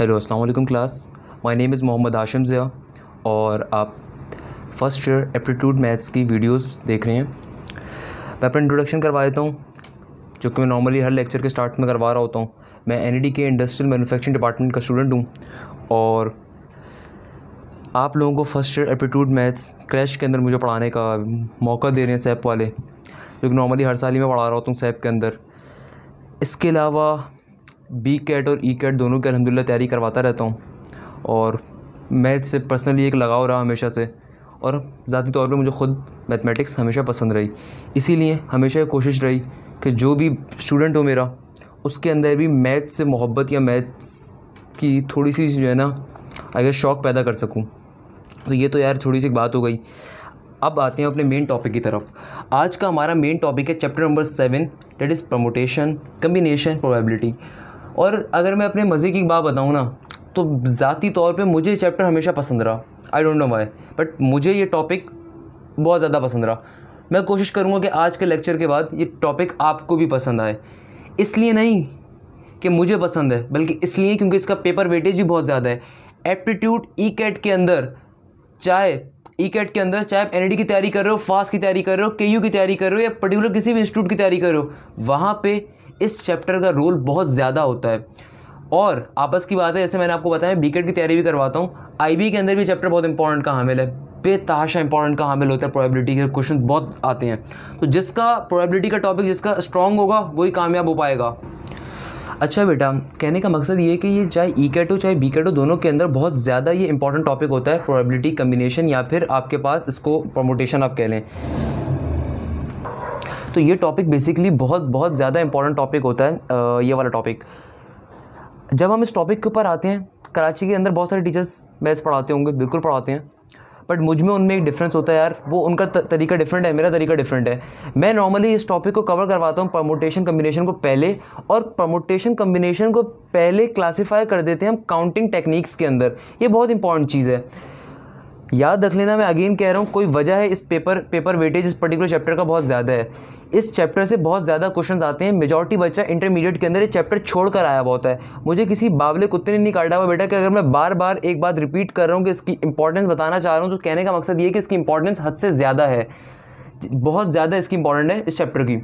Hello अस्सलाम वालेकुम class my name is Mohammad Asham Zia और आप फर्स्ट ईयर एप्टीट्यूड मैथ्स की वीडियोस देख रहे हैं मैं अपना इंट्रोडक्शन करवा देता हूँ जो कि मैं नॉर्मली हर लेक्चर के स्टार्ट में करवा रहा होता हूँ मैं N K industrial manufacturing department का स्टूडेंट हूँ और आप लोगों को first year aptitude maths crash के अंदर मुझे पढ़ाने का मौका दे रहे हैं सैप वाले जो कि नॉर्मली हर साल ही मैं पढ़ा रहा होता हूँ सैप के अंदर इसके अलावा बी कैट और ई e कैट दोनों की अलहमदिल्ला तैयारी करवाता रहता हूँ और मैथ से पर्सनली एक लगाव रहा हमेशा से और ज़ाती तौर पर मुझे ख़ुद मैथमेटिक्स हमेशा पसंद रही इसीलिए हमेशा कोशिश रही कि जो भी स्टूडेंट हो मेरा उसके अंदर भी मैथ से मोहब्बत या मैथ्स की थोड़ी सी जो है ना अगर शौक़ पैदा कर सकूँ तो ये तो यार थोड़ी सी बात हो गई अब आते हैं अपने मेन टॉपिक की तरफ आज का हमारा मेन टॉपिक है chapter number seven that is permutation combination probability और अगर मैं अपने मज़े की बात बताऊँ ना तो ज़ाती तौर पर मुझे चैप्टर हमेशा पसंद रहा I don't know why but मुझे ये टॉपिक बहुत ज़्यादा पसंद रहा मैं कोशिश करूँगा कि आज के लेक्चर के बाद ये टॉपिक आपको भी पसंद आए इसलिए नहीं कि मुझे पसंद है बल्कि इसलिए क्योंकि इसका पेपर वेटेज भी बहुत ज़्यादा है एप्टीट्यूड ई कैट के अंदर चाहे ई कैट के अंदर चाहे आप एन e की तैयारी कर रहे हो फास्ट की तैयारी कर रहे हो के की तैयारी कर रहे हो या पर्टिकुलर किसी भी इंस्टीट्यूट की तैयारी कर रहे हो वहाँ पर इस चैप्टर का रोल बहुत ज़्यादा होता है और आपस की बात है जैसे मैंने आपको बताया बीकेट की तैयारी भी करवाता हूँ आई के अंदर भी चैप्टर बहुत इंपॉर्टेंट का हामिल है बेतहाशा इंपॉर्टेंट का हामिल होता है प्रोबेबिलिटी के क्वेश्चन बहुत आते हैं तो जिसका प्रोबेबिलिटी का टॉपिक जिसका स्ट्रॉन्ग होगा वही कामयाब हो पाएगा अच्छा बेटा कहने का मकसद ये है कि ये चाहे ई e कैट हो चाहे बी कैट हो दोनों के अंदर बहुत ज़्यादा ये इंपॉर्टेंट टॉपिक होता है प्रोबेबिलिटी कम्बिनेशन या फिर आपके पास इसको प्रमोटेशन आप कह लें तो ये टॉपिक बेसिकली बहुत बहुत ज़्यादा इंपॉर्टेंट टॉपिक होता है ये वाला टॉपिक जब हम इस टॉपिक के ऊपर आते हैं कराची के अंदर बहुत सारे टीचर्स मैथ्स पढ़ाते होंगे बिल्कुल पढ़ाते हैं बट मुझ में उनमें एक डिफरेंस होता है यार वो उनका तरीका डिफरेंट है मेरा तरीका डिफरेंट है मैं नॉर्मली इस टॉपिक को कवर करवाता हूँ प्रमोटेशन कम्बिनेशन को पहले और प्रमोटेशन कम्बिनेशन को पहले क्लासीफाई कर देते हैं हम काउंटिंग टेक्निक्स के अंदर ये बहुत इंपॉर्टेंट चीज़ है याद रख लेना मैं अगेन कह रहा हूँ कोई वजह है इस पेपर पेपर वेटेज इस पर्टिकुलर चैप्टर का बहुत ज़्यादा है इस चैप्टर से बहुत ज़्यादा क्वेश्चन आते हैं मेजॉरिटी बच्चा इंटरमीडिएट के अंदर ये चैप्टर छोड़ कर आया बहुत है मुझे किसी बावले कुत्ते ने नहीं काटा हुआ बेटा कि अगर मैं बार बार एक बात रिपीट कर रहा हूँ कि इसकी इंपॉर्टेंस बताना चाह रहा हूँ तो कहने का मकसद ये कि इसकी इंपॉर्टेंस हद से ज़्यादा है बहुत ज़्यादा इसकी इंपॉर्टेंट है इस चैप्टर की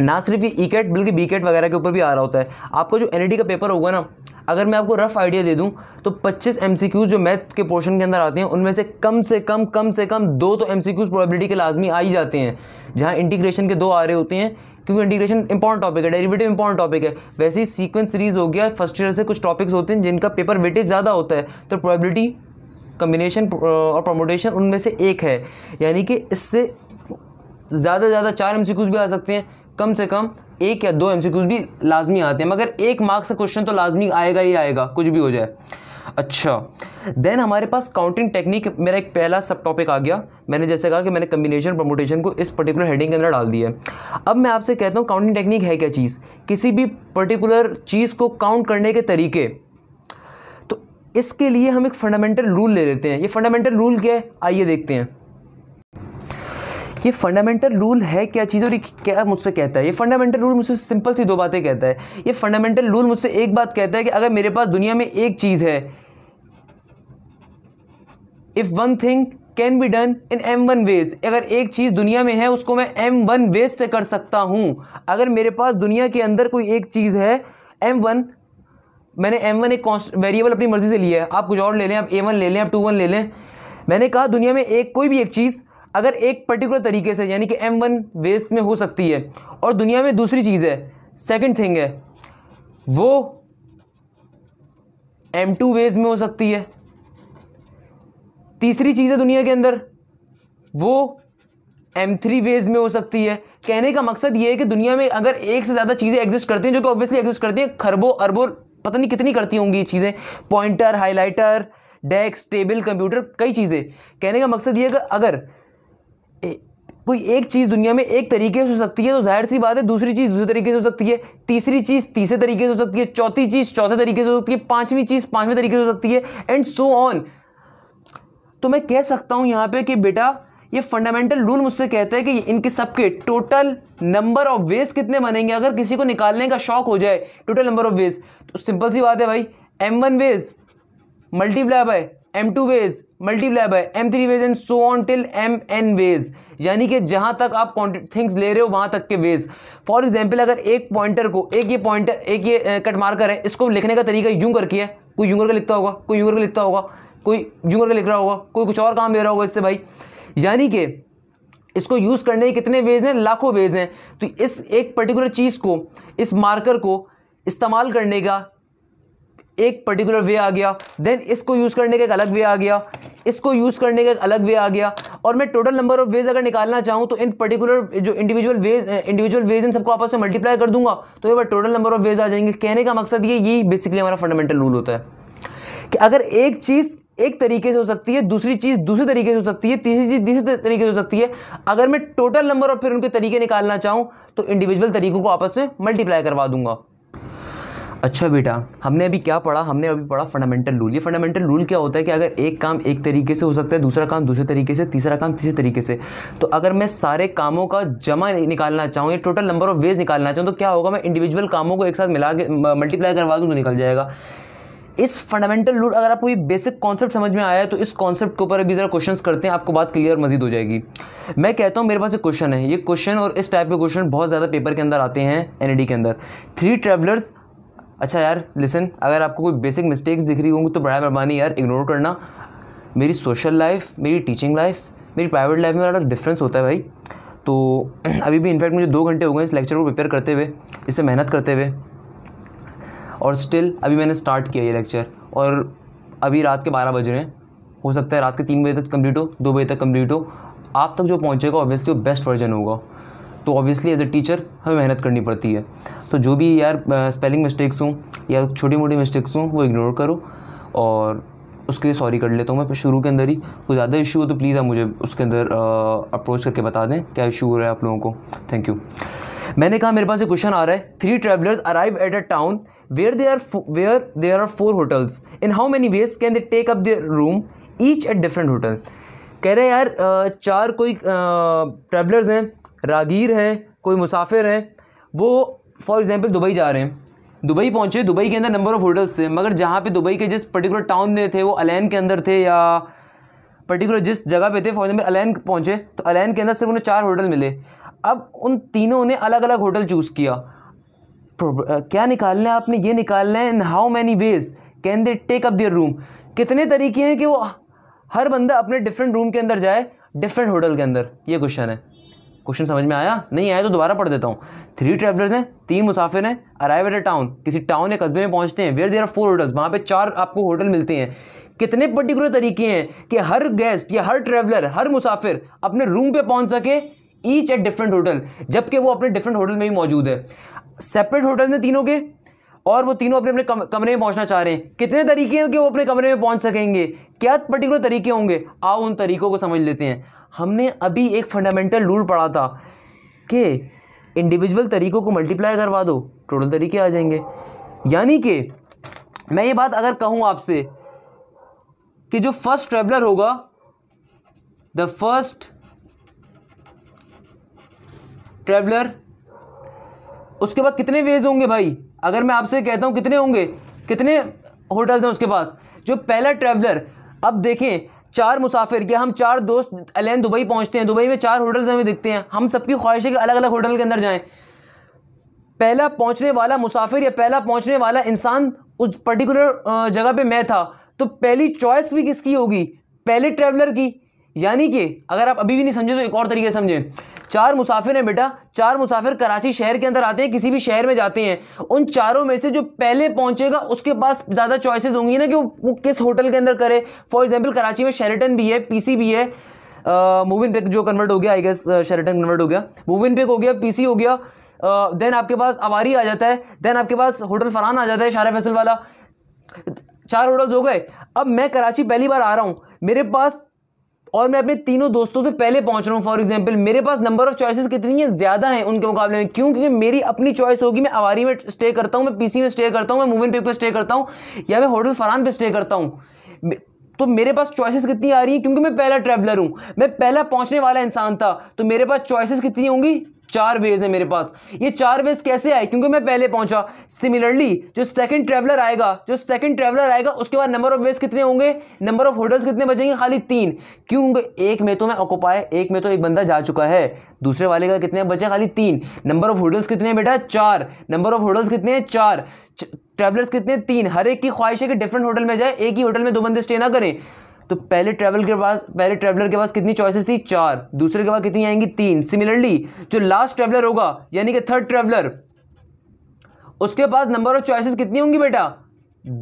ना सिर्फ ये ई कैट बल्कि बी कैट वगैरह के ऊपर भी आ रहा होता है आपका जो एन e का पेपर होगा ना अगर मैं आपको रफ आइडिया दे दूं तो 25 एम जो मैथ के पोर्शन के अंदर आते हैं उनमें से कम से कम कम से कम दो तो एम सी प्रोबेबिलिटी के लाजमी आ ही जाते हैं जहाँ इंटीग्रेशन के दो आ रहे होते हैं क्योंकि इंटीग्रेशन इंपॉर्टेंट टॉपिक है डेरिवेटिव इंपॉर्टेंट टॉपिक है वैसे ही सीक्वेंस सीरीज हो गया फर्स्ट ईयर से कुछ टॉपिक्स होते हैं जिनका पेपर वेटेज ज़्यादा होता है तो प्रॉबिलिटी कम्बिनेशन uh, और प्रोमोटेशन उनमें से एक है यानी कि इससे ज़्यादा से ज़्यादा चार एम भी आ सकते हैं कम से कम एक या दो एम भी लाजमी आते हैं मगर एक मार्क्स का क्वेश्चन तो लाजमी आएगा ही आएगा कुछ भी हो जाए अच्छा देन हमारे पास काउंटिंग टेक्निक मेरा एक पहला सब टॉपिक आ गया मैंने जैसे कहा कि मैंने कम्बिनेशन प्रमोटेशन को इस पर्टिकुलर हेडिंग के अंदर डाल दिया है अब मैं आपसे कहता हूँ काउंटिंग टेक्निक है क्या चीज़ किसी भी पर्टिकुलर चीज़ को काउंट करने के तरीके तो इसके लिए हम एक फंडामेंटल रूल ले लेते हैं ये फंडामेंटल रूल क्या है आइए देखते हैं ये फंडामेंटल रूल है क्या चीज़ और ये क्या मुझसे कहता है ये फंडामेंटल रूल मुझसे सिंपल सी दो बातें कहता है ये फंडामेंटल रूल मुझसे एक बात कहता है कि अगर मेरे पास दुनिया में एक चीज़ है if one thing can be done in M one ways अगर एक चीज़ दुनिया में है उसको मैं एम वन वेज से कर सकता हूँ अगर मेरे पास दुनिया के अंदर कोई एक चीज़ है एम वन मैंने एम वन एक वेरिएबल अपनी मर्ज़ी से लिया है आप कुछ और ले लें आप ए वन ले लें आप टू वन ले लें मैंने कहा दुनिया में एक कोई भी एक चीज़ अगर एक पर्टिकुलर तरीके से यानी कि एम वन वेस्ट में हो सकती है और दुनिया में दूसरी चीज़ है सेकेंड थिंग है वो एम टू वेज में हो सकती है तीसरी चीज़ है दुनिया के अंदर वो एम थ्री वेज में हो सकती है कहने का मकसद ये है कि दुनिया में अगर एक से ज़्यादा चीज़ें एग्जिस्ट करती हैं जो कि ऑब्वियसली एग्जिस्ट करती हैं खरबों अरबों पता नहीं कितनी करती होंगी ये चीज़ें pointer highlighter desk table computer कई चीज़ें कहने का मकसद ये है कि अगर कोई एक चीज़ दुनिया में एक तरीके से हो सकती है तो जाहिर सी बात है दूसरी चीज़ दूसरे तरीके से हो सकती है तीसरी चीज़ तीसरे तरीके से हो सकती है चौथी चीज़ चौथे तरीके से हो सकती है पांचवी चीज़ पांचवें तरीके से हो सकती है एंड सो ऑन तो मैं कह सकता हूँ यहाँ पे कि बेटा ये फंडामेंटल रूल मुझसे कहता है कि इनके सबके टोटल नंबर ऑफ वेज कितने बनेंगे अगर किसी को निकालने का शौक हो जाए टोटल नंबर ऑफ वेज तो सिंपल सी बात है भाई M one ways multiply by M two ways multiply by M three ways and so on till M N ways यानी कि जहाँ तक आप थिंग्स ले रहे हो वहाँ तक के वेज फॉर एग्जाम्पल अगर एक पॉइंटर को एक ये पॉइंटर एक ये कट मार्कर है इसको लिखने का तरीका यूं करके है कोई यूंगर का लिखता होगा कोई यूंगर का लिखता होगा कोई यूंगर का लिख रहा होगा कोई कुछ और काम दे रहा होगा इससे भाई यानी कि इसको यूज़ करने के कितने वेज हैं लाखों वेज हैं तो इस एक पर्टिकुलर चीज़ को इस मार्कर को इस्तेमाल करने का एक पर्टिकुलर वे आ गया देन इसको यूज़ करने का एक अलग वे आ गया इसको यूज़ करने का एक अलग वे आ गया और मैं टोटल नंबर ऑफ वेज अगर निकालना चाहूँ तो इन पर्टिकुलर जो इंडिविजुअल वेज इंडिविजुअल वेज इन सबको आपस में मल्टीप्लाई कर दूंगा तो ये बार टोटल नंबर ऑफ वेज आ जाएंगे कहने का मकसद ये यही बेसिकली हमारा फंडामेंटल रूल होता है कि अगर एक चीज़ एक तरीके से हो सकती है दूसरी चीज़ दूसरे तरीके से हो सकती है तीसरी चीज़ तीसरे तरीके से हो सकती है अगर मैं टोटल नंबर और फिर उनके तरीके निकालना चाहूँ तो इंडिविजुअल तरीकों को आपस में मल्टीप्लाई करवा दूंगा अच्छा बेटा हमने अभी क्या पढ़ा हमने अभी पढ़ा फंडामेंटल रूल ये फंडामेंटल रूल क्या होता है कि अगर एक काम एक तरीके से हो सकता है दूसरा काम दूसरे तरीके से तीसरा काम तीसरे तरीके से तो अगर मैं सारे कामों का जमा निकालना चाहूँ या टोटल नंबर ऑफ वेज निकालना चाहूँ तो क्या होगा मैं इंडिविजुअल कामों को एक साथ मिला के मल्टीप्लाई करवा दूँ तो निकल जाएगा इस फंडामेंटल रूल अगर आपको ये बेसिक कॉन्सेप्ट समझ में आया है तो इस कॉन्सेप्ट के ऊपर अभी ज़रा क्वेश्चंस करते हैं आपको बात क्लियर मजीद हो जाएगी मैं कहता हूँ मेरे पास एक क्वेश्चन है ये क्वेश्चन और इस टाइप के क्वेश्चन बहुत ज़्यादा पेपर के अंदर आते हैं एन e के अंदर थ्री ट्रेवलर्स अच्छा यार लिसन अगर आपको कोई बेसिक मिस्टेक्स दिख रही होंगी तो बड़ा मेहरबानी यार इग्नोर करना मेरी सोशल लाइफ मेरी टीचिंग लाइफ मेरी प्राइवेट लाइफ में बड़ा डिफरेंस होता है भाई तो अभी भी इनफैक्ट मुझे दो घंटे हो गए इस लेक्चर को प्रिपेयर करते हुए इससे मेहनत करते हुए और स्टिल अभी मैंने स्टार्ट किया ये लेक्चर और अभी रात के बारह बज रहे हैं हो सकता है रात के तीन बजे तक कम्प्लीट हो दो बजे तक कम्प्लीट हो आप तक जो पहुँचेगा ऑब्वियसली वो बेस्ट वर्जन होगा तो ऑब्वियसली एज ए टीचर हमें मेहनत करनी पड़ती है तो जो भी यार स्पेलिंग मिस्टेक्स हों या छोटी मोटी मिस्टेक्स हों वो इग्नोर करो और उसके लिए सॉरी कर लेता हूँ मैं शुरू के अंदर ही कोई ज़्यादा इशू हो तो प्लीज़ आप मुझे उसके अंदर अप्रोच करके बता दें क्या इशू हो रहा है आप लोगों को थैंक यू मैंने कहा मेरे पास एक क्वेश्चन आ रहा है three travellers arrive at a town where they are where they are four hotels in how many ways can they take up their room each at different hotel कह रहे हैं यार चार कोई ट्रेवलर्स हैं रागीर हैं कोई मुसाफिर है वो फॉर एग्ज़ाम्पल दुबई जा रहे हैं दुबई पहुँचे दुबई के अंदर नंबर ऑफ़ होटल्स थे मगर जहाँ पे दुबई के जिस पर्टिकुलर टाउन में थे वो अलैन के अंदर थे या पर्टिकुलर जिस जगह पे थे फॉर एग्जाम्पल अलैन पहुँचे तो अलैन के अंदर सिर्फ उन्हें चार होटल मिले अब उन तीनों ने अलग अलग होटल चूज़ किया क्या निकालना है आपने ये निकालना है in how many ways can they take up their room कितने तरीके हैं कि वो हर बंदा अपने डिफरेंट रूम के अंदर जाए डिफरेंट होटल के अंदर ये क्वेश्चन है क्वेश्चन समझ में आया नहीं आया तो दोबारा पढ़ देता हूँ थ्री ट्रेवलर्स हैं तीन मुसाफिर हैं अराइव एट अ टाउन किसी टाउन या कस्बे में पहुँचते हैं where there are four hotels वहाँ पे चार आपको होटल मिलते हैं कितने पर्टिकुलर तरीके हैं कि हर गेस्ट या हर ट्रैवलर हर मुसाफिर अपने रूम पे पहुँच सके ईच एट डिफरेंट होटल जबकि वो अपने डिफरेंट होटल में भी मौजूद है सेपरेट होटल हैं तीनों के और वो तीनों अपने अपने कमरे में पहुंचना चाह रहे हैं कितने तरीके हैं कि वो अपने कमरे में पहुंच सकेंगे क्या पर्टिकुलर तरीके होंगे आओ उन तरीकों को समझ लेते हैं हमने अभी एक फंडामेंटल रूल पढ़ा था कि इंडिविजुअल तरीक़ों को मल्टीप्लाई करवा दो टोटल तरीके आ जाएंगे यानी कि मैं ये बात अगर कहूँ आपसे कि जो फर्स्ट ट्रेवलर होगा द फर्स्ट ट्रेवलर उसके बाद कितने वेज होंगे भाई अगर मैं आपसे कहता हूँ कितने होंगे कितने होटल्स हैं उसके पास जो पहला ट्रेवलर अब देखें चार मुसाफिर के हम चार दोस्त अलैन दुबई पहुंचते हैं दुबई में चार होटल्स हमें दिखते हैं हम सबकी ख्वाहिश है कि अलग अलग होटल के अंदर जाएं पहला पहुंचने वाला मुसाफिर या पहला पहुंचने वाला इंसान उस पर्टिकुलर जगह पे मैं था तो पहली चॉइस भी किसकी होगी पहले ट्रैवलर की यानी कि अगर आप अभी भी नहीं समझे तो एक और तरीके से समझें चार मुसाफिर हैं बेटा चार मुसाफिर कराची शहर के अंदर आते हैं किसी भी शहर में जाते हैं उन चारों में से जो पहले पहुंचेगा उसके पास ज़्यादा चॉइसेस होंगी ना कि वो, वो किस होटल के अंदर करे फॉर एग्जाम्पल कराची में शेरेटन भी है पीसी भी है मूविन पिक जो कन्वर्ट हो गया आई गेस शेरेटन कन्वर्ट हो गया मूविन पिक हो गया पी हो गया देन आपके पास आवारी आ जाता है देन आपके पास होटल फरहान आ जाता है शारा फैसल वाला चार होटल्स हो गए अब मैं कराची पहली बार आ रहा हूँ मेरे पास और मैं अपने तीनों दोस्तों से पहले पहुंच रहा हूँ फॉर एग्जाम्पल मेरे पास नंबर ऑफ चॉइसेस कितनी है ज़्यादा है उनके मुकाबले में क्यों क्योंकि मेरी अपनी चॉइस होगी मैं आवारी में स्टे करता हूँ मैं पीसी में स्टे करता हूँ मैं मूविन पेपर स्टे करता हूँ या मैं होटल फरान पर स्टे करता हूँ तो मेरे पास चॉइसेस कितनी आ रही हैं क्योंकि मैं पहला ट्रेवलर हूँ मैं पहला पहुँचने वाला इंसान था तो मेरे पास चॉइसेस कितनी होंगी चार वेज है मेरे पास ये चार वेज कैसे आए क्योंकि मैं पहले पहुंचा सिमिलरली जो सेकंड ट्रैवलर आएगा जो सेकंड ट्रैवलर आएगा उसके बाद नंबर ऑफ वेज कितने होंगे नंबर ऑफ होटल्स कितने बचेंगे खाली तीन क्योंकि एक में तो मैं ऑकुपाए एक में तो एक बंदा जा चुका है दूसरे वाले का कितने बचे खाली तीन नंबर ऑफ होटल्स कितने बेटा चार नंबर ऑफ होटल्स कितने हैं चार ट्रैवलर्स कितने तीन हर एक की ख्वाहिश है कि डिफरेंट होटल में जाए एक ही होटल में दो बंदे स्टे ना करें तो पहले ट्रैवल के पास पहले ट्रैवलर के पास कितनी चॉइसेस थी चार दूसरे के पास कितनी आएंगी तीन सिमिलरली जो लास्ट ट्रैवलर होगा यानी कि थर्ड ट्रैवलर उसके पास नंबर ऑफ चॉइसेस कितनी होंगी बेटा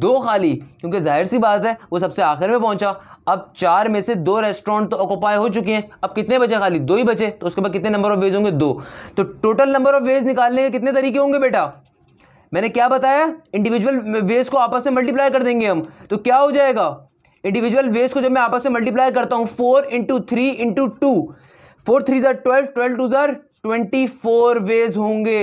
दो खाली क्योंकि जाहिर सी बात है वो सबसे आखिर में पहुंचा अब चार में से दो रेस्टोरेंट तो ऑक्यूपाई हो चुके हैं अब कितने बचे खाली दो ही बचे तो उसके बाद कितने नंबर ऑफ वेज होंगे दो तो टोटल नंबर ऑफ वेज निकालने के कितने तरीके होंगे बेटा मैंने क्या बताया इंडिविजुअल वेज को आपस में मल्टीप्लाई कर देंगे हम तो क्या हो जाएगा इंडिविजुअल वेज को जब मैं आपस में मल्टीप्लाई करता हूं four into three into two four three ज़र ट्वेल्व ट्वेल्व टू ज़र ट्वेंटी फोर वेज होंगे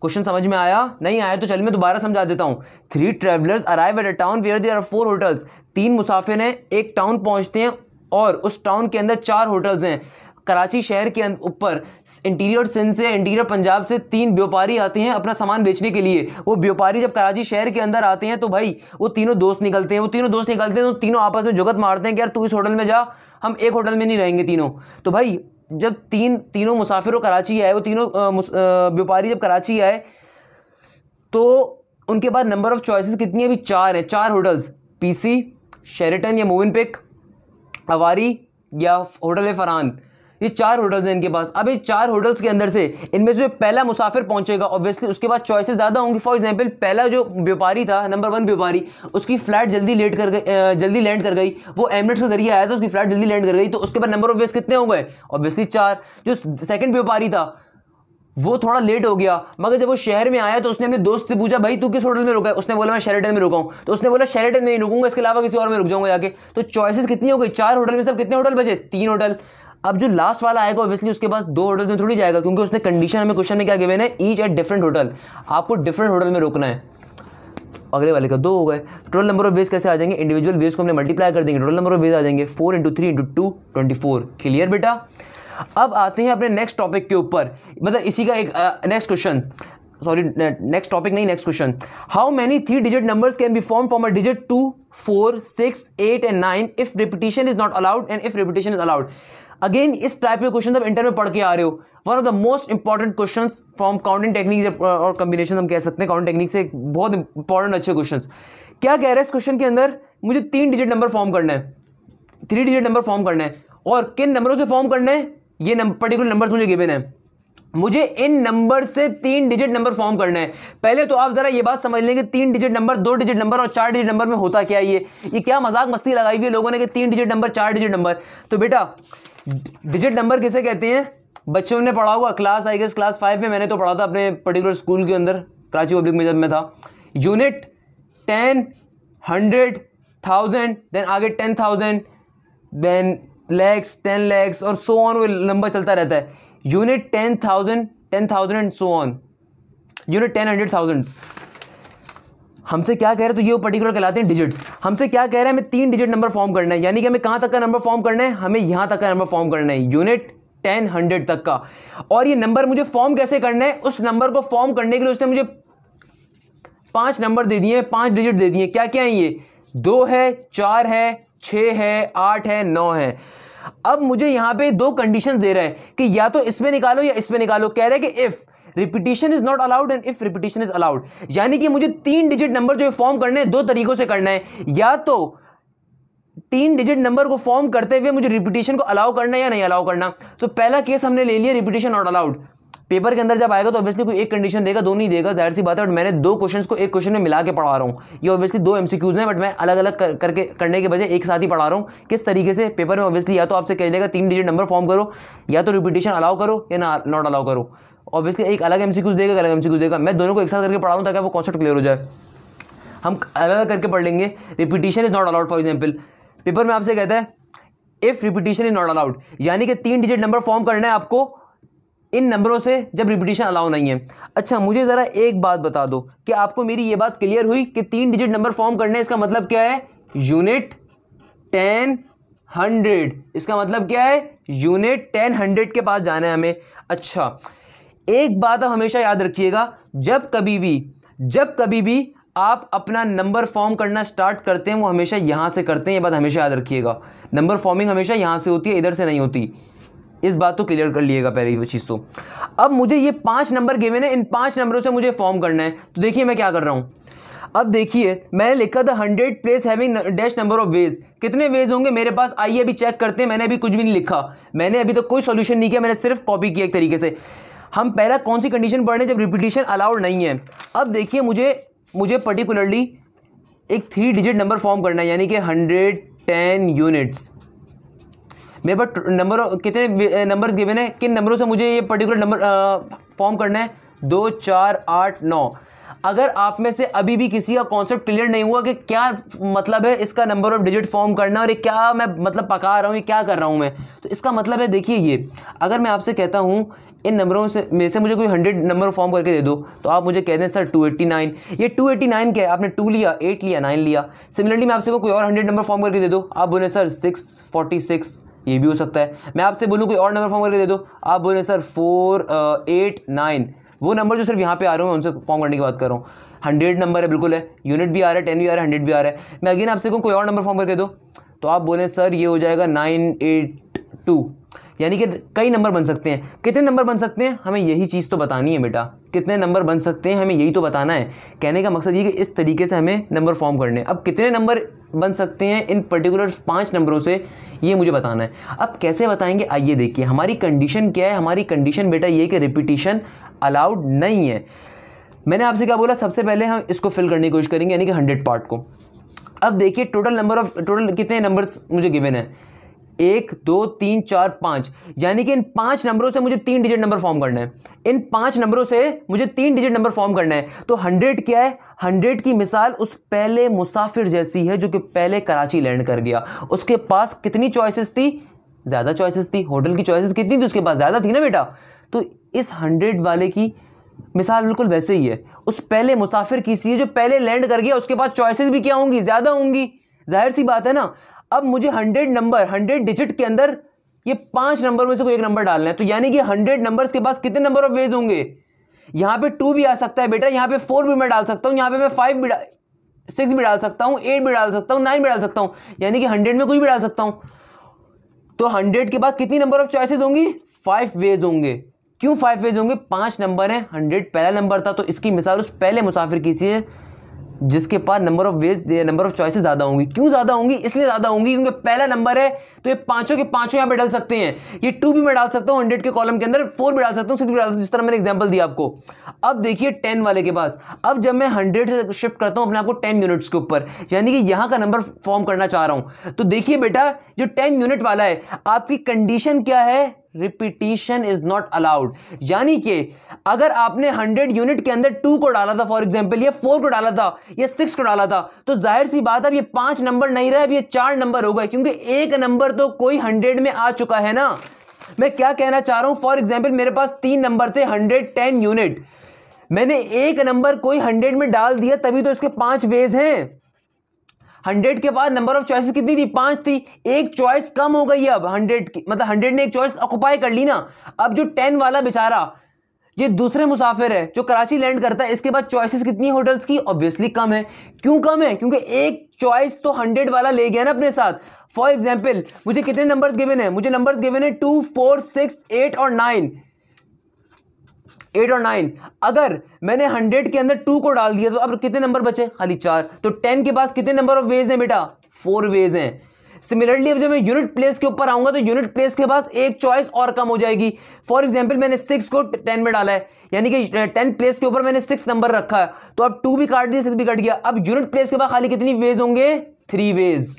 क्वेश्चन समझ में आया नहीं आया तो चल मैं दोबारा समझा देता हूं three travellers arrive at a town where there are four hotels तीन मुसाफिर हैं एक टाउन पहुंचते हैं और उस टाउन के अंदर चार होटल्स हैं कराची शहर के अं-, ऊपर इंटीरियर सिंध से इंटीरियर पंजाब से तीन व्यापारी आते हैं अपना सामान बेचने के लिए वो व्यापारी जब कराची शहर के अंदर आते हैं तो भाई वो तीनों दोस्त निकलते हैं वो तीनों दोस्त निकलते हैं तो तीनों आपस में जुगत मारते हैं कि यार तू इस होटल में जा हम एक होटल में नहीं रहेंगे तीनों तो भाई जब तीन तीनों मुसाफिरों कराची आए वो तीनों व्यापारी जब कराची आए तो उनके बाद नंबर ऑफ़ चॉइसेस कितनी है अभी चार हैं चार होटल्स पीसी शेरिटन या मोविन पिक अवारी या होटल फरहान ये चार होटल्स हैं इनके पास अब ये चार होटल्स के अंदर से इनमें जो पहला मुसाफिर पहुंचेगा ऑब्वियसली उसके बाद चॉइसेस ज़्यादा होंगी फॉर एग्जाम्पल पहला जो व्यापारी था नंबर वन व्यापारी उसकी फ्लाइट जल्दी लेट कर गई जल्दी लैंड कर गई वो एमरेट्स के जरिए आया था उसकी फ्लाइट जल्दी लैंड कर गई तो उसके बाद नंबर ऑफ कितने हो गए ऑब्वियसली चार जो सेकेंड व्यापारी था वो थोड़ा लेट हो गया मगर जब वो शहर में आया तो उसने अपने दोस्त से पूछा भाई तू किस होटल में रुका है उसने बोला मैं शेरेटन में रुका हूँ तो उसने बोला शेरेटन में ही रुकूंगा इसके अलावा किसी और में रुक जाऊंगा जाके तो चॉइसेस कितनी हो गई चार होटल में सब कितने होटल बचे तीन होटल अब जो लास्ट वाला आएगा ऑब्वियसली उसके पास दो होटल्स में थोड़ी जाएगा क्योंकि उसने कंडीशन हमें क्वेश्चन में क्या गिवन है ईच एट डिफरेंट होटल आपको डिफरेंट होटल में रोकना है अगले वाले का दो हो गए टोटल नंबर ऑफ वेज कैसे आ जाएंगे इंडिविजुअल वेज को हमने मल्टीप्लाई कर देंगे टोटल नंबर ऑफ वेज आ जाएंगे four into three into two twenty four clear बेटा अब आते हैं अपने नेक्स्ट टॉपिक के ऊपर मतलब इसी का एक next question sorry next topic नहीं next question how many three digit numbers can be form form a digit two four six eight and nine if repetition is not allowed and if repetition is allowed again इस type के question आप inter में पढ़ के आ रहे हो one of the most important question from counting technique और कम्बिनेशन हम कह सकते हैं काउंटिंग टेक्निक से बहुत इंपॉर्टेंट अच्छे क्वेश्चन क्या कह रहे हैं इस क्वेश्चन के अंदर मुझे तीन डिजिट नंबर फॉर्म करना है थ्री डिजिट नंबर फॉर्म करना है और किन नंबरों से फॉर्म करना है ये पर्टिकुलर नंबर मुझे गिवेन है मुझे इन नंबर से तीन डिजिट नंबर फॉर्म करना है पहले तो आप ज़रा ये बात समझ लें कि तीन डिजिट नंबर दो डिजिट नंबर और चार डिजिट नंबर में होता क्या ये ये क्या मजाक मस्ती लगाई हुई है लोगों ने कि तीन डिजिट नंबर चार डिजिट नंबर तो बेटा डिजिट नंबर किसे कहते हैं बच्चों ने पढ़ा हुआ class I guess class five में मैंने तो पढ़ा था अपने पर्टिकुलर स्कूल के अंदर कराची पब्लिक में जब मैं था unit ten hundred thousand then आगे ten thousand then lakhs ten lakhs और सो ऑन वो नंबर चलता रहता है unit ten thousand ten thousand and so on unit ten hundred thousand हमसे क्या कह रहे हैं तो ये पर्टिकुलर कहलाते हैं डिजिट्स हमसे क्या कह रहे हैं हमें तीन डिजिट नंबर फॉर्म करना है यानी कि हमें कहाँ तक का नंबर फॉर्म करना है हमें यहाँ तक का नंबर फॉर्म करना है यूनिट टेन हंड्रेड तक का और ये नंबर मुझे फॉर्म कैसे करना है उस नंबर को फॉर्म करने के लिए उसने मुझे पांच नंबर दे दिए पांच डिजिट दे दिए क्या क्या है ये दो है चार है छः है आठ है नौ है अब मुझे यहाँ पे दो कंडीशन दे रहा है कि या तो इसमें निकालो या इसमें निकालो कह रहे हैं कि if repetition is not allowed and if repetition is allowed यानी कि मुझे तीन डिजिट नंबर जो है फॉर्म करने हैं दो तरीकों से करना है या तो तीन डिजिट नंबर को फॉर्म करते हुए मुझे रिपीटेशन को अलाउ करना है या नहीं अलाउ करना तो पहला केस हमने ले लिया रिपीटेशन नॉट अलाउड पेपर के अंदर जब आएगा तो ऑब्वियसली कोई एक कंडीशन देगा दो नहीं देगा जाहिर सी बात है बट मैंने दो क्वेश्चन को एक क्वेश्चन में मिला के पढ़ा रहा हूँ ये ऑब्वियसली दो एमसीक्यूज हैं बट मैं अलग अलग कर, करके करने के बजाय एक साथ ही पढ़ा रहा हूँ किस तरीके से पेपर में ऑब्वियसली या तो आपसे कह देगा तीन डिजिट नंबर फॉर्म करो या तो रिपीटेशन अलाउ करो या नॉट अलाउ करो ऑब्वियसली एक अलग एम देगा अलग एम देगा मैं दोनों को एक साथ करके पढ़ाऊँ ताकि वो कॉन्सेप्ट क्लियर हो जाए हम अलग अलग करके पढ़ लेंगे repetition is not allowed for example paper में आपसे कहता है if repetition is not allowed यानी कि तीन डिजिट नंबर फॉर्म करना है आपको इन नंबरों से जब रिपीटिशन अलाउ नहीं है अच्छा मुझे ज़रा एक बात बता दो कि आपको मेरी ये बात क्लियर हुई कि तीन डिजिट नंबर फॉर्म करना है इसका मतलब क्या है यूनिट टेन हंड्रेड इसका मतलब क्या है यूनिट टेन हंड्रेड के पास जाना है हमें अच्छा एक बात आप हमेशा याद रखिएगा जब कभी भी जब कभी भी आप अपना नंबर फॉर्म करना स्टार्ट करते हैं वो हमेशा यहाँ से करते हैं ये बात हमेशा याद रखिएगा नंबर फॉर्मिंग हमेशा यहाँ से होती है इधर से नहीं होती इस बात को क्लियर कर लिएगा पहले चीज़ तो अब मुझे ये पाँच नंबर गिवन है इन पाँच नंबरों से मुझे फॉर्म करना है तो देखिए मैं क्या कर रहा हूँ अब देखिए मैंने लिखा था hundred place having dash number of ways कितने वेज होंगे मेरे पास आइए अभी चेक करते हैं मैंने अभी कुछ भी नहीं लिखा मैंने अभी तक तो कोई सॉल्यूशन नहीं किया मैंने सिर्फ कॉपी किया एक तरीके से हम पहला कौन सी कंडीशन पढ़ रहे हैं जब रिपीटेशन अलाउड नहीं है अब देखिए मुझे मुझे पर्टिकुलरली एक थ्री डिजिट नंबर फॉर्म करना है यानी कि हंड्रेड टेन यूनिट्स मेरे पास नंबर कितने नंबर्स गिवन है किन नंबरों से मुझे ये पर्टिकुलर नंबर फॉर्म करना है दो चार आठ नौ अगर आप में से अभी भी किसी का कॉन्सेप्ट क्लियर नहीं हुआ कि क्या मतलब है इसका नंबर ऑफ डिजिट फॉर्म करना और ये क्या मैं मतलब पका रहा हूँ ये क्या कर रहा हूँ मैं तो इसका मतलब है देखिए ये अगर मैं आपसे कहता हूँ इन नंबरों से मेरे से मुझे कोई हंड्रेड नंबर फॉर्म करके दे दो तो आप मुझे कह दें सर टू एट्टी नाइन ये टू एट्टी नाइन क्या है आपने टू लिया एट लिया नाइन लिया सिमिलरली मैं आपसे को कोई और हंड्रेड नंबर फॉर्म करके दे दो आप बोले सर सिक्स फोर्टी सिक्स ये भी हो सकता है मैं आपसे बोलूँ कोई और नंबर फॉर्म करके दे दो आप बोले सर फोर एट नाइन वो नंबर जो सिर्फ यहाँ पे आ रहे हैं उनसे फॉर्म करने की बात कर रहा हूँ हंड्रेड नंबर है बिल्कुल है यूनिट भी आ रहा है टेन भी आ रहा है हंड्रेड भी आ रहा है मैं अगेन आपसे कहूँ कोई और नंबर फॉर्म करके दो तो आप बोलें सर ये हो जाएगा नाइन एट टू यानी कि कई नंबर बन सकते हैं कितने नंबर बन सकते हैं हमें यही चीज़ तो बतानी है बेटा कितने नंबर बन सकते हैं हमें यही तो बताना है कहने का मकसद ये कि इस तरीके से हमें नंबर फॉर्म करने हैं अब कितने नंबर बन सकते हैं इन पर्टिकुलर पाँच नंबरों से ये मुझे बताना है अब कैसे बताएंगे आइए देखिए हमारी कंडीशन क्या है हमारी कंडीशन बेटा ये कि रिपीटिशन अलाउड नहीं है मैंने आपसे क्या बोला सबसे पहले हम इसको फिल करने की कोशिश करेंगे यानी कि हंड्रेड पार्ट को अब देखिए टोटल नंबर ऑफ टोटल कितने नंबर्स मुझे गिवन है एक दो तीन चार पांच यानी कि इन पांच नंबरों से मुझे तीन डिजिट नंबर फॉर्म करना है इन पांच नंबरों से मुझे तीन डिजिट नंबर फॉर्म करना है तो हंड्रेड क्या है हंड्रेड की मिसाल उस पहले मुसाफिर जैसी है जो कि पहले कराची लैंड कर गया उसके पास कितनी चॉइसेस थी ज़्यादा चॉइसेस थी होटल की चॉइसेस कितनी थी उसके पास ज़्यादा थी ना बेटा तो इस हंड्रेड वाले की मिसाल बिल्कुल वैसे ही है उस पहले मुसाफिर की सी है जो पहले लैंड कर गया उसके पास चॉइसेस भी क्या होंगी ज़्यादा होंगी जाहिर सी बात है ना अब मुझे हंड्रेड नंबर हंड्रेड डिजिट के अंदर ये पांच नंबर में से कोई एक नंबर डालना है तो यानी कि हंड्रेड नंबर्स के पास कितने नंबर ऑफ वेज होंगे यहां पे टू भी आ सकता है बेटा यहां पे फोर भी मैं डाल सकता हूं यहां पे मैं फाइव भी सिक्स भी डाल सकता हूं एट भी डाल सकता हूं नाइन भी डाल सकता हूं यानी कि हंड्रेड में कुछ भी डाल सकता हूं तो हंड्रेड के बाद कितनी नंबर ऑफ चॉइसेस होंगी फाइव वेज होंगे क्यों फाइव वेज होंगे पांच नंबर है हंड्रेड पहला नंबर था तो इसकी मिसाल उस पहले मुसाफिर की सी है जिसके पास number of ways number of choices ज़्यादा होंगी क्यों ज़्यादा होंगी इसलिए ज़्यादा होंगी क्योंकि पहला नंबर है तो ये पांचों के पांचों यहाँ पे डाल सकते हैं ये टू भी मैं डाल सकता हूं हंड्रेड के कॉलम के अंदर फोर भी डाल सकता हूं सिक्स भी डाल सकता हूं जिस तरह मैंने एग्जाम्पल दिया आपको अब देखिए टेन वाले के पास अब जब मैं हंड्रेड से शिफ्ट करता हूं अपने आपको टेन यूनिट्स के ऊपर यानी कि यहां का नंबर फॉर्म करना चाह रहा हूं तो देखिए बेटा जो टेन यूनिट वाला है आपकी कंडीशन क्या है रिपीटिशन इज नॉट अलाउड यानी कि अगर आपने 100 यूनिट के अंदर टू को डाला था फॉर एग्जांपल ये फोर को डाला था ये सिक्स को डाला था तो जाहिर सी बात अब ये पांच नंबर नहीं रहा अब ये चार नंबर होगा क्योंकि एक नंबर तो कोई हंड्रेड में आ चुका है ना मैं क्या कहना चाह रहा हूँ फॉर एग्जाम्पल मेरे पास तीन नंबर थे हंड्रेड टेन यूनिट मैंने एक नंबर कोई हंड्रेड में डाल दिया तभी तो इसके पाँच वेज हैं हंड्रेड के बाद नंबर ऑफ चॉइस कितनी थी पांच थी एक चॉइस कम हो गई अब हंड्रेड की मतलब हंड्रेड ने एक चॉइस ऑक्यूपाई कर ली ना अब जो टेन वाला बेचारा ये दूसरे मुसाफिर है जो कराची लैंड करता है इसके बाद चॉइसेस कितनी होटल्स की ऑब्वियसली कम है क्यों कम है क्योंकि एक चॉइस तो हंड्रेड वाला ले गया ना अपने साथ फॉर एग्जाम्पल मुझे कितने नंबर्स गिवन है मुझे नंबर्स गिवन है टू फोर सिक्स एट और नाइन एट और नाइन अगर मैंने हंड्रेड के अंदर टू को डाल दिया तो अब कितने नंबर बचे खाली चार तो टेन के पास कितने नंबर ऑफ वेज हैं बेटा फोर वेज हैं सिमिलरली अब जब मैं यूनिट प्लेस के ऊपर आऊंगा तो यूनिट प्लेस के पास एक चॉइस और कम हो जाएगी फॉर एग्जाम्पल मैंने सिक्स को टेन में डाला है यानी कि टेन प्लेस के ऊपर मैंने सिक्स नंबर रखा है तो अब टू भी काट दिया सिक्स भी कट गया अब यूनिट प्लेस के पास खाली कितनी वेज होंगे थ्री वेज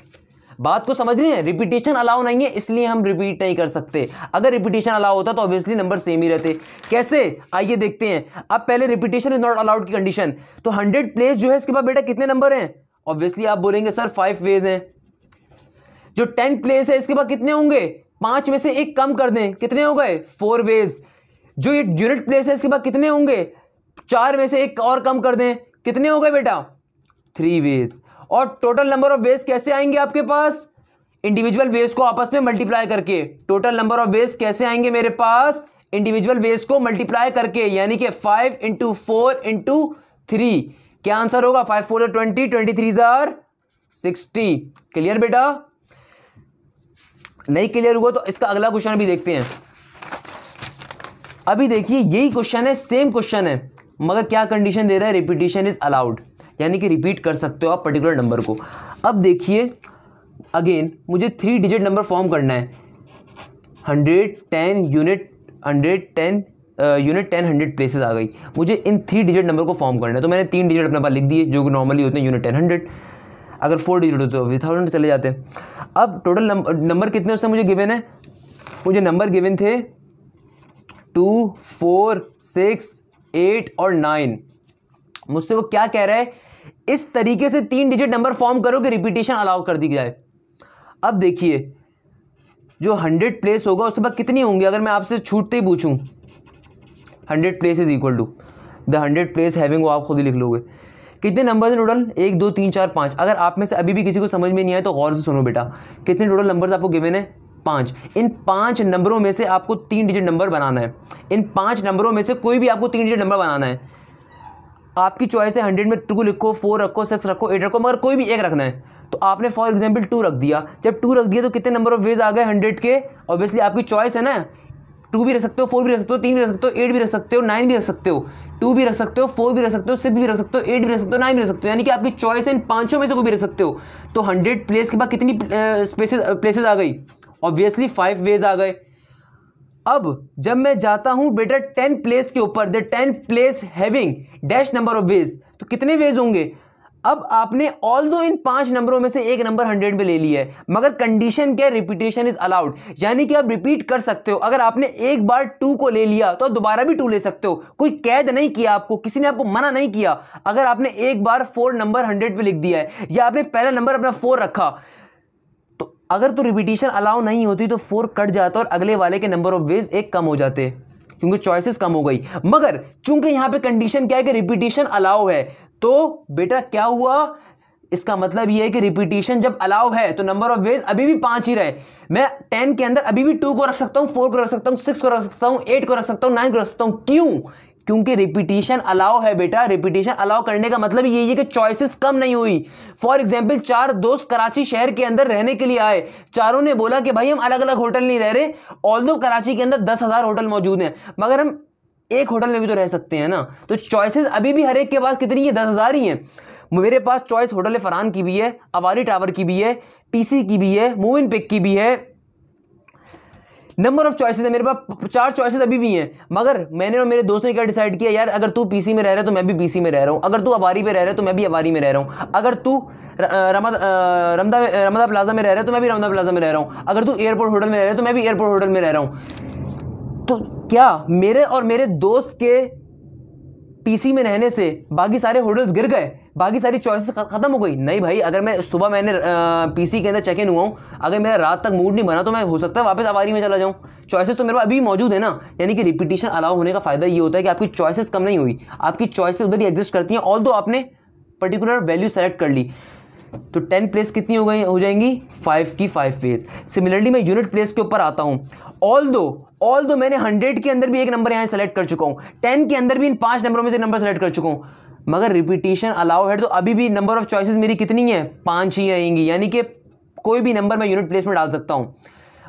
बात को समझ रही है रिपीटेशन अलाउ नहीं है इसलिए हम रिपीट नहीं कर सकते अगर रिपीटेशन अलाउ होता तो ऑब्वियसली नंबर सेम ही रहते कैसे आइए देखते हैं अब पहले रिपीटेशन इज नॉट अलाउड की कंडीशन तो हंड्रेड प्लेस जो है इसके बाद बेटा कितने नंबर हैं ऑब्वियसली आप बोलेंगे सर फाइव वेज हैं जो टेन प्लेस है इसके बाद कितने होंगे पांच में से एक कम कर दें कितने हो गए फोर वेज जो ये यूनिट प्लेस है इसके बाद कितने होंगे चार में से एक और कम कर दें कितने हो गए बेटा थ्री वेज और टोटल नंबर ऑफ वेज कैसे आएंगे आपके पास इंडिविजुअल वेज को आपस में मल्टीप्लाई करके टोटल नंबर ऑफ वेज कैसे आएंगे मेरे पास इंडिविजुअल वेज को मल्टीप्लाई करके यानी कि five into four into three क्या आंसर होगा five four twenty twenty three are sixty clear बेटा नहीं क्लियर हुआ तो इसका अगला क्वेश्चन भी देखते हैं अभी देखिए यही क्वेश्चन है सेम क्वेश्चन है मगर क्या कंडीशन दे रहा है रिपीटिशन इज अलाउड यानी कि रिपीट कर सकते हो आप पर्टिकुलर नंबर को अब देखिए अगेन मुझे थ्री डिजिट नंबर फॉर्म करना है hundred ten unit hundred ten unit ten hundred places आ गई मुझे इन थ्री डिजिट नंबर को फॉर्म करना है तो मैंने तीन डिजिट अपने पास लिख दिए जो नॉर्मली होते हैं यूनिट टेन हंड्रेड अगर फोर डिजिट होते तो वी थाउजेंड चले जाते हैं अब टोटल नंबर नंबर कितने उसने मुझे गिवन है मुझे नंबर गिवन थे टू फोर सिक्स एट और नाइन मुझसे वो क्या कह रहा है इस तरीके से तीन डिजिट नंबर फॉर्म करो कि रिपीटेशन अलाउ कर दी जाए अब देखिए जो हंड्रेड प्लेस होगा उसके बाद कितनी होंगी अगर मैं आपसे छूटते ही पूछूँ hundred place is equal to the hundred place having वो आप खुद ही लिख लोगे कितने नंबर्स हैं टोटल एक दो तीन चार पाँच अगर आप में से अभी भी किसी को समझ में नहीं आए तो गौर से सुनो बेटा कितने टोटल नंबर्स आपको गिवन है पाँच इन पाँच नंबरों में से आपको तीन डिजिट नंबर बनाना है इन पाँच नंबरों में से कोई भी आपको तीन डिजिट नंबर बनाना है आपकी चॉइस है हंड्रेड में टू लिखो फोर रखो सिक्स रखो एट रखो मगर कोई भी एक रखना है तो आपने फॉर एग्जाम्पल टू रख दिया जब टू रख दिया तो कितने नंबर ऑफ वेज आ गए हंड्रेड के ऑब्वियसली आपकी चॉइस है ना टू भी रख सकते हो फोर भी रख सकते हो तीन भी रख सकते हो एट भी रख सकते हो नाइन भी रख सकते हो टू भी रख सकते हो फोर भी रख सकते हो सिक्स भी रख सकते हो एट भी रख सकते हो नाइन भी रख सकते हो यानी कि आपकी चॉइस है इन पांचों में से कोई भी रख सकते हो तो हंड्रेड प्लेस के बाद कितनी प्लेसेज प्लेसेज आ गई ऑब्वियसली फाइव वेज आ गए अब जब मैं जाता हूं बेटा टेन प्लेस के ऊपर the ten place having dash number of ways तो कितने वेज होंगे अब आपने ऑल दो इन पांच नंबरों में से एक नंबर हंड्रेड में ले लिया है मगर कंडीशन क्या रिपीटेशन इज अलाउड यानी कि आप रिपीट कर सकते हो अगर आपने एक बार टू को ले लिया तो दोबारा भी टू ले सकते हो कोई कैद नहीं किया आपको किसी ने आपको मना नहीं किया अगर आपने एक बार फोर नंबर हंड्रेड पे लिख दिया है या आपने पहला नंबर अपना फोर रखा अगर तो रिपीटिशन अलाउ नहीं होती तो फोर कट जाता और अगले वाले के नंबर ऑफ वेज एक कम हो जाते क्योंकि चॉइसेस कम हो गई मगर चूंकि यहां पे कंडीशन क्या है कि रिपीटिशन अलाउ है तो बेटा क्या हुआ इसका मतलब यह है कि रिपीटिशन जब अलाउ है तो नंबर ऑफ वेज अभी भी पांच ही रहे मैं टेन के अंदर अभी भी टू को रख सकता हूं फोर को रख सकता हूं सिक्स को रख सकता हूं एट को रख सकता हूं नाइन को रख सकता हूं क्यों क्योंकि रिपीटेशन अलाउ है बेटा रिपीटेशन अलाउ करने का मतलब यही है कि चॉइसेस कम नहीं हुई फॉर एग्जाम्पल चार दोस्त कराची शहर के अंदर रहने के लिए आए चारों ने बोला कि भाई हम अलग अलग होटल नहीं रह रहे ऑल दो कराची के अंदर दस हज़ार होटल मौजूद हैं मगर हम एक होटल में भी तो रह सकते हैं ना तो चॉइसेस अभी भी हर एक के पास कितनी है दस हज़ार ही हैं मेरे पास चॉइस होटल फरहान की भी है अवारी टावर की भी है पीसी की भी है मोविन पिक की भी है नंबर ऑफ चॉइसेस है मेरे पास चार चॉइसेस अभी भी हैं मगर मैंने और मेरे दोस्त ने क्या डिसाइड किया यार अगर तू पीसी में रह रहा है तो मैं भी पीसी में रह रहा हूँ अगर तू अवारी पे रह रहा है तो मैं भी अवारी में रह रहा हूँ अगर तू रमदा रमदा प्लाजा में रह रहा है तो मैं भी रमदा प्लाजा में रह रहा हूँ अगर तू एयरपोर्ट होटल में रह रहा है तो मैं भी एयरपोर्ट होटल में रह रहा हूँ तो क्या मेरे और मेरे दोस्त के पीसी में रहने से बाकी सारे होटल्स गिर गए बाकी सारी चॉइसेस खत्म हो गई नहीं भाई अगर मैं सुबह मैंने पीसी के अंदर चेक इन हुआ हूँ अगर मेरा रात तक मूड नहीं बना तो मैं हो सकता है वापस आवारी में चला जाऊँ चॉइसेस तो मेरे पास अभी मौजूद है ना यानी कि रिपीटिशन अलाउ होने का फ़ायदा ये होता है कि आपकी चॉइसेस कम नहीं हुई आपकी चॉइसेस उधर ही एग्जिस्ट करती हैं ऑल आपने पर्टिकुलर वैल्यू सेलेक्ट कर ली तो टेन प्लेस कितनी हो गई हो जाएंगी फाइव की फाइव फेज सिमिलरली मैं यूनिट प्लेस के ऊपर आता हूँ ऑल दो ऑल दो मैंने हंड्रेड के अंदर भी एक नंबर यहाँ सेलेक्ट कर चुका हूँ टेन के अंदर भी इन पांच नंबरों में से नंबर सेलेक्ट कर चुका हूँ मगर रिपीटेशन अलाउ है तो अभी भी नंबर ऑफ़ चॉइसेस मेरी कितनी है पांच ही आएंगी यानी कि कोई भी नंबर मैं यूनिट प्लेस में डाल सकता हूँ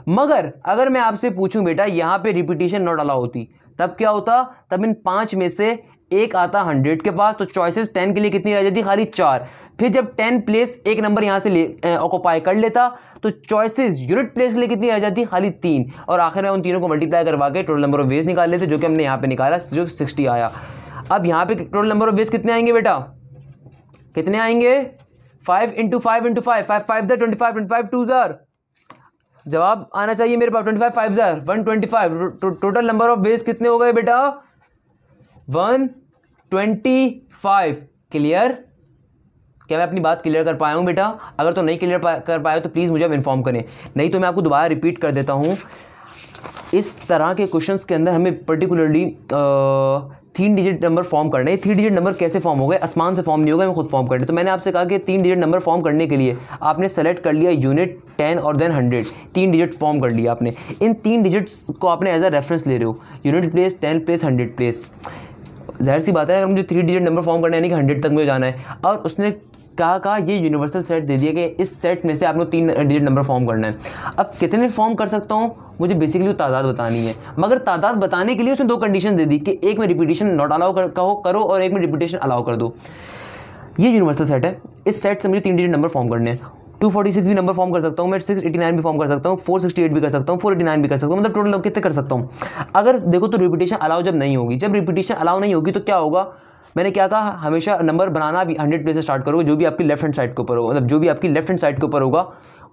मगर अगर मैं आपसे पूछूं बेटा यहाँ पे रिपीटेशन नॉट अलाउ होती तब क्या होता तब इन पांच में से एक आता हंड्रेड के पास तो चॉइसेस टेन के लिए कितनी रह जाती खाली चार फिर जब टेन प्लेस एक नंबर यहाँ से ऑकोपाई कर लेता तो चॉइसेस यूनिट प्लेस के लिए कितनी रह जाती खाली तीन और आखिर में उन तीनों को मल्टीप्लाई करवा के टोटल नंबर ऑफ वेज निकाल लेते जो कि हमने यहाँ पे निकाला जो सिक्सटी आया अब यहाँ पे टोटल नंबर ऑफ वेज कितने आएंगे बेटा कितने आएंगे five into five into five five five are twenty five twenty five two are जवाब आना चाहिए मेरे पास twenty five five are one twenty five total number of ways कितने हो गए बेटा वन ट्वेंटी फाइव क्लियर क्या मैं अपनी बात क्लियर कर पाया हूँ बेटा अगर तो नहीं क्लियर कर पाया तो प्लीज़ मुझे अब इन्फॉर्म करें नहीं तो मैं आपको दोबारा रिपीट कर देता हूँ इस तरह के क्वेश्चंस के अंदर हमें पर्टिकुलरली तीन डिजिट नंबर फॉर्म करने है थ्री डिजिट नंबर कैसे फॉर्म हो गए आसमान से फॉर्म नहीं होगा मैं खुद फॉर्म करना तो मैंने आपसे कहा कि तीन डिजिट नंबर फॉर्म करने के लिए आपने सेलेक्ट कर लिया यूनिट टेन और देन हंड्रेड तीन डिजिट फॉर्म कर लिया आपने इन तीन डिजिट्स को आपने एज अ रेफरेंस ले रहे हो unit place ten place hundred place जाहिर सी बात है अगर मुझे थ्री डिजिट नंबर फॉर्म करना है यानी कि हंड्रेड तक मुझे जाना है और उसने कहा कहा ये यूनिवर्सल सेट दे दिया कि इस सेट में से आपको तीन डिजिट नंबर फॉर्म करना है अब कितने फॉर्म कर सकता हूँ मुझे बेसिकली तादाद बतानी है मगर तादाद बताने के लिए उसने दो कंडीशन दे दी कि एक में रिपीटेशन नॉट अलाउ कर, कहो करो और एक में रिपीटेशन अलाउ कर दो ये यूनिवर्सल सेट है इस सेट से मुझे तीन डिजिट नंबर फॉर्म करने हैं टू फोर्टी सिक्स भी नंबर फॉर्म कर सकता हूँ मैं सिक्स एटी नाइन भी फॉर्म कर सकता हूँ फोर सिक्सटी एट भी कर सकता हूँ फोर एटी नाइन भी कर सकता हूँ मतलब टोटल कितने कर सकता हूँ अगर देखो तो रिपीटेशन अलाउ जब नहीं होगी जब रिपीटेशन अलाउ नहीं होगी तो क्या होगा मैंने क्या कहा हमेशा नंबर बनाना भी हंड्रेड प्लेस से स्टार्ट करोगे जो भी आपकी लेफ्ट हैंड साइड के ऊपर होगा मतलब जो भी आपकी लेफ्ट हैंड साइड के ऊपर होगा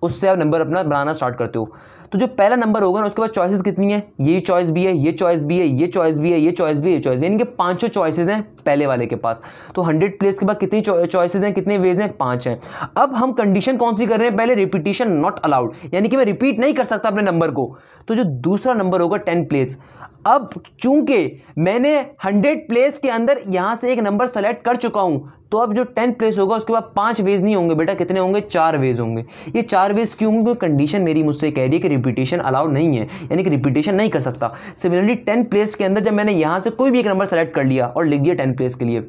उससे आप नंबर अपना बनाना स्टार्ट करते हो तो जो पहला नंबर होगा ना उसके बाद चॉइसेस कितनी है ये चॉइस भी है ये चॉइस भी है ये चॉइस भी है ये चॉइस भी है ये चॉइस भी है इनके पांचों चॉइसेस हैं पहले वाले के पास तो हंड्रेड प्लेस के बाद कितनी चॉइसेस हैं कितने वेज हैं पांच हैं अब हम कंडीशन कौन सी कर रहे हैं पहले रिपीटेशन नॉट अलाउड यानी कि मैं रिपीट नहीं कर सकता अपने नंबर को तो जो दूसरा नंबर होगा टेन प्लेस अब चूंकि मैंने हंड्रेड प्लेस के अंदर यहाँ से एक नंबर सेलेक्ट कर चुका हूं तो अब जो टेन प्लेस होगा उसके बाद पांच वेज नहीं होंगे बेटा कितने होंगे चार वेज होंगे ये चार वेज क्यों होंगे क्योंकि कंडीशन मेरी मुझसे कह रही है कि रिपीटेशन अलाउड नहीं है यानी कि रिपीटेशन नहीं कर सकता सिमिलरली टेन प्लेस के अंदर जब मैंने यहाँ से कोई भी एक नंबर सेलेक्ट कर लिया और लिख दिया टेन प्लेस के लिए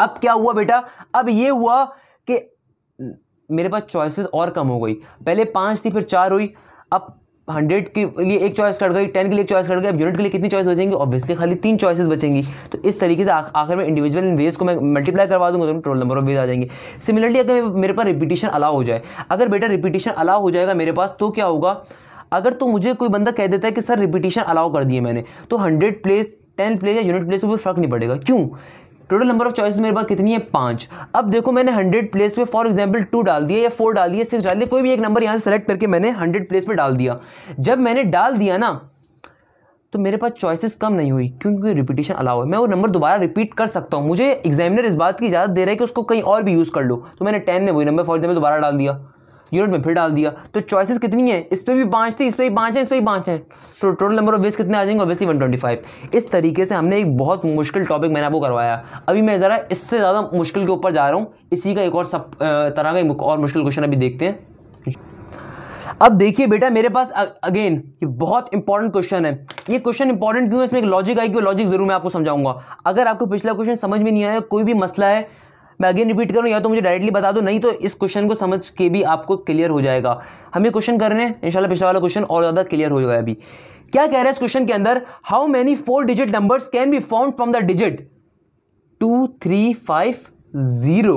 अब क्या हुआ बेटा अब ये हुआ कि मेरे पास चॉइसिस और कम हो गई पहले पाँच थी फिर चार हुई अब हंड्रेड के लिए एक चॉइस कट गई टेन के लिए चॉइस कट गई अब यूनिट के लिए कितनी चॉइस बचेंगी ऑब्वियसली खाली तीन चॉइसेस बचेंगी तो इस तरीके से आखिर में इंडिविजुअल वेज को मैं मल्टीप्लाई करवा दूंगा तो ट्रोल नंबर ऑफ वेज आ जाएंगे सिमिलरली अगर मेरे पास रिपीटेशन अलाउ हो जाए अगर बेटा रिपीटेशन अलाउ हो जाएगा मेरे पास तो क्या होगा अगर तो मुझे कोई बंदा कह देता है कि सर रिपीटेशन अलाउ कर दिए मैंने तो हंड्रेड प्लेस टेन प्लेस या यूनिट प्लेस को फर्क नहीं पड़ेगा क्यों टोटल नंबर ऑफ चॉइस मेरे पास कितनी है पाँच अब देखो मैंने हंड्रेड प्लेस पे फॉर एग्जाम्पल टू डाल दिया या फोर डाल दिया सिक्स डाल दिया कोई भी एक नंबर यहाँ से सेलेक्ट करके मैंने हंड्रेड प्लेस पे डाल दिया जब मैंने डाल दिया ना तो मेरे पास चॉइसेस कम नहीं हुई क्योंकि रिपीटेशन अलाउ है मैं वो नंबर दोबारा रिपीट कर सकता हूँ मुझे एग्जामिनर इस बात की इजाज़त दे रहा है कि उसको कहीं और भी यूज़ कर लो तो मैंने टेन में वही नंबर फॉर एग्जाम्पल दोबारा डाल दिया यूनिट में फिर डाल दिया तो चॉइसेस कितनी है इस पर भी पाँच थी इस पर भी पाँच है इस पर भी पाँच है तो टोटल नंबर ऑफ वेज कितने आ जाएंगे ऑब्वियसली वन ट्वेंटी फाइव इस तरीके से हमने एक बहुत मुश्किल टॉपिक मैंने आपको करवाया अभी मैं ज़रा इससे ज़्यादा मुश्किल के ऊपर जा रहा हूँ इसी का एक और सब तरह का एक और मुश्किल क्वेश्चन अभी देखते हैं अब देखिए बेटा मेरे पास अगेन ये बहुत इंपॉर्टेंट क्वेश्चन है ये क्वेश्चन इंपॉर्टेंट क्यों है इसमें एक लॉजिक आएगी लॉजिक जरूर मैं आपको समझाऊंगा अगर आपको पिछला क्वेश्चन समझ में नहीं आया कोई भी मसला है मैं अगेन रिपीट करूँ या तो मुझे डायरेक्टली बता दो नहीं तो इस क्वेश्चन को समझ के भी आपको क्लियर हो जाएगा हमें क्वेश्चन कर रहे हैं इंशाल्लाह पिछला वाला क्वेश्चन और ज़्यादा क्लियर हो जाएगा अभी क्या कह रहा है इस क्वेश्चन के अंदर how many four digit numbers can be form from the digit two three five zero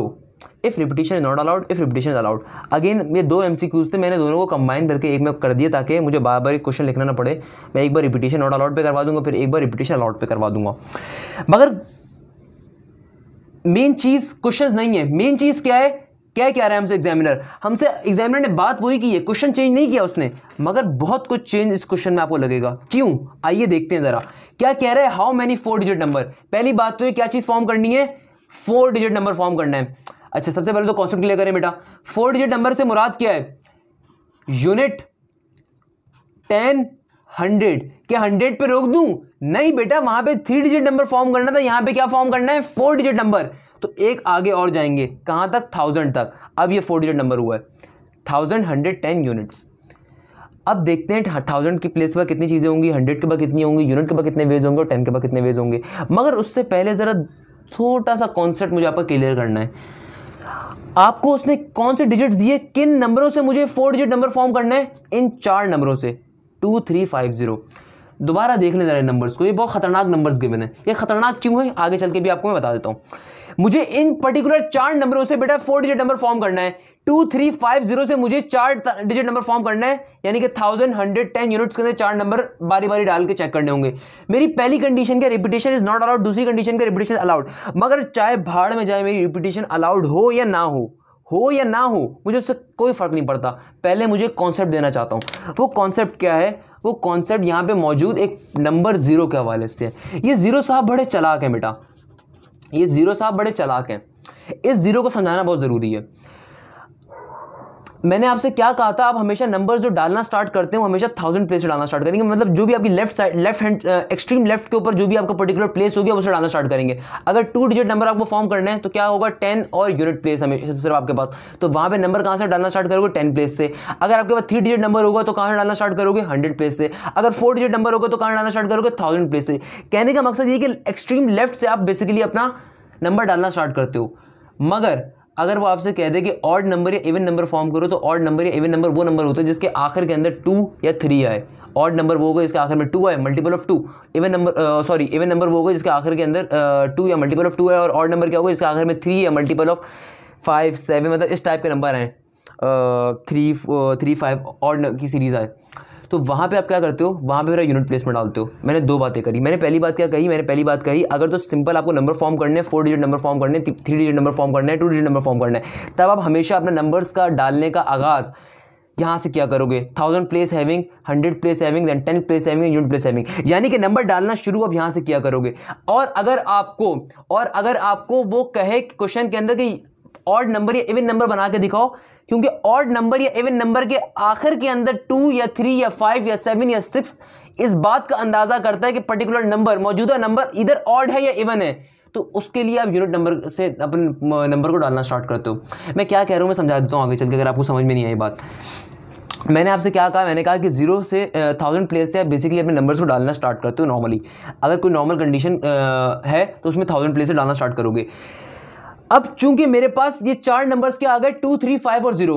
if repetition is not allowed if repetition is allowed again ये दो एम सी क्यूज थे मैंने दोनों को कंबाइन करके एक में कर दिया ताकि मुझे बार बार एक क्वेश्चन लिखना ना पड़े मैं एक बार रिपीटेशन नॉट अलाउड पे करवा दूंगा फिर एक बार रिपीटेशन अलाउड पे करवा दूंगा मगर मेन चीज़ क्वेश्चन नहीं है मेन चीज़ क्या है क्या कह रहा है हमसे एग्जामिनर हमसे एग्जामिनर ने बात वही की है क्वेश्चन चेंज नहीं किया उसने मगर बहुत कुछ चेंज इस क्वेश्चन में आपको लगेगा क्यों आइए देखते हैं ज़रा क्या कह रहा है how many four digit number पहली बात तो क्या चीज़ फॉर्म करनी है फोर डिजिट नंबर फॉर्म करना है अच्छा सबसे पहले तो कॉन्सेप्ट क्लियर करें बेटा फोर डिजिट नंबर से मुराद क्या है यूनिट टेन हंड्रेड क्या हंड्रेड पे रोक दू नहीं बेटा वहां पे थ्री डिजिट नंबर फॉर्म करना था यहाँ पे क्या फॉर्म करना है फोर डिजिट नंबर तो एक आगे और जाएंगे कहां तक थाउजेंड तक अब ये फोर डिजिट नंबर हुआ है थाउजेंड हंड्रेड टेन यूनिट्स अब देखते हैं थाउजेंड की प्लेस पर कितनी चीज़ें होंगी हंड्रेड के बाद कितनी होंगी यूनिट के बाद कितने वेज होंगे और टेन के बाद कितने वेज होंगे मगर उससे पहले ज़रा छोटा सा कॉन्सेप्ट मुझे आपका क्लियर करना है आपको उसने कौन से डिजिट दिए किन नंबरों से मुझे फोर डिजिट नंबर फॉर्म करना है इन चार नंबरों से टू थ्री फाइव ज़ीरो दोबारा देख लें ज़रा नंबर्स को ये बहुत ख़तरनाक नंबर्स गिवन है ये ख़तरनाक क्यों है आगे चल के भी आपको मैं बता देता हूँ मुझे इन पर्टिकुलर चार नंबरों से बेटा फोर डिजिट नंबर फॉर्म करना है टू थ्री फाइव जीरो से मुझे चार डिजिट नंबर फॉर्म करना है यानी कि थाउजेंड हंड्रेड टेन यूनिट्स के अंदर चार नंबर बारी बारी डाल के चेक करने होंगे मेरी पहली कंडीशन के रिपीटेशन इज नॉट अलाउड दूसरी कंडीशन के रिपीटेशन अलाउड मगर चाहे भाड़ में जाए मेरी रिपीटेशन अलाउड हो या ना हो हो या ना हो मुझे उससे कोई फ़र्क नहीं पड़ता पहले मुझे कॉन्सेप्ट देना चाहता हूँ वो कॉन्सेप्ट क्या है वो कॉन्सेप्ट यहाँ पे मौजूद एक नंबर ज़ीरो के हवाले से है ये ज़ीरो साहब बड़े चलाक हैं बेटा ये ज़ीरो साहब बड़े चलाक हैं इस ज़ीरो को समझाना बहुत ज़रूरी है मैंने आपसे क्या कहा था आप हमेशा नंबर जो डालना स्टार्ट करते हो हमेशा थाउजेंड प्लेस से डालना स्टार्ट करेंगे मतलब जो भी आपकी left side left hand extreme left के ऊपर जो भी आपका पर्टिकुलर प्लेस होगी उसे डालना स्टार्ट करेंगे अगर टू डिजिट नंबर आपको फॉर्म करना है तो क्या होगा टेन और यूनिट प्लेस हमेशा सिर्फ आपके पास तो वहाँ पर नंबर कहाँ से डालना स्टार्ट करोगे टेन प्लेस से अगर आपके पास थ्री डिजिट नंबर होगा तो कहाँ डालना स्टार्ट करोगे हंड्रेड प्लेस से अगर फोर डिजिट नंबर होगा तो कहाँ डालना स्टार्ट करोगे थाउजेंड प्लेस से कहने का मकसद ये कि एक्सट्रीम लेफ्ट से आप बेसिकली अपना नंबर डालना स्टार्ट करते हो मगर अगर वो आपसे कह दे कि ऑड नंबर या इवन नंबर फॉर्म करो तो ऑड नंबर या इवन नंबर वो नंबर होता है जिसके आखिर के अंदर टू या थ्री आए ऑड नंबर वो होगा जिसके आखिर में टू आए multiple of two even number sorry even number वो होगा जिसके आखिर के अंदर टू या मल्टीपल ऑफ टू है और ऑड नंबर क्या होगा जिसके आखिर में थ्री या मल्टीपल ऑफ फाइव सेवन मतलब इस टाइप के नंबर आए थ्री थ्री फाइव ऑड की सीरीज़ आए तो वहाँ पे आप क्या करते हो वहाँ पे मेरा यूनिट प्लेस में डालते हो मैंने दो बातें करी मैंने पहली बात क्या कही मैंने पहली बात कही अगर तो सिंपल आपको नंबर फॉर्म करने फोर डिजिट नंबर फॉर्म करने थ्री डिजिट नंबर फॉर्म करना है टू डिजिट नंबर फॉर्म करना है तब आप हमेशा अपने नंबर्स का डालने का आगाज़ यहाँ से क्या करोगे thousand place having hundred place having then ten place having unit place having यानी कि नंबर डालना शुरू अब यहाँ से क्या करोगे और अगर आपको और अगर आपको वो कहे क्वेश्चन के अंदर कि ऑड नंबर या इवन नंबर बना के दिखाओ क्योंकि ऑड नंबर या इवन नंबर के आखिर के अंदर टू या थ्री या फाइव या सेवन या सिक्स इस बात का अंदाजा करता है कि पर्टिकुलर नंबर मौजूदा नंबर इधर ऑड है या इवन है तो उसके लिए आप यूनिट नंबर से अपन नंबर को डालना स्टार्ट करते हो मैं क्या कह रहा हूँ मैं समझा देता हूँ आगे चल के अगर आपको समझ में नहीं आई बात मैंने आपसे क्या कहा मैंने कहा कि जीरो से थाउजेंड प्लेस से आप बेसिकली अपने नंबर्स को डालना स्टार्ट करते हो नॉर्मली अगर कोई नॉर्मल कंडीशन है तो उसमें थाउजेंड प्लेस से डालना स्टार्ट करोगे अब चूंकि मेरे पास ये चार नंबर्स के आ गए टू थ्री फाइव और जीरो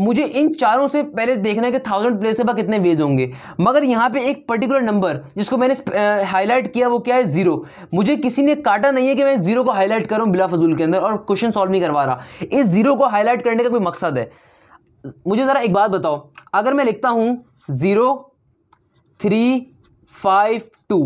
मुझे इन चारों से पहले देखना है कि थाउजेंड प्लेस के बाद कितने वेज होंगे मगर यहाँ पे एक पर्टिकुलर नंबर जिसको मैंने हाईलाइट किया वो क्या है ज़ीरो मुझे किसी ने काटा नहीं है कि मैं ज़ीरो को हाईलाइट करूँ बिला फजूल के अंदर और क्वेश्चन सॉल्व नहीं करवा रहा इस ज़ीरो को हाईलाइट करने का कोई मकसद है मुझे ज़रा एक बात बताओ अगर मैं लिखता हूँ ज़ीरो थ्री फाइव टू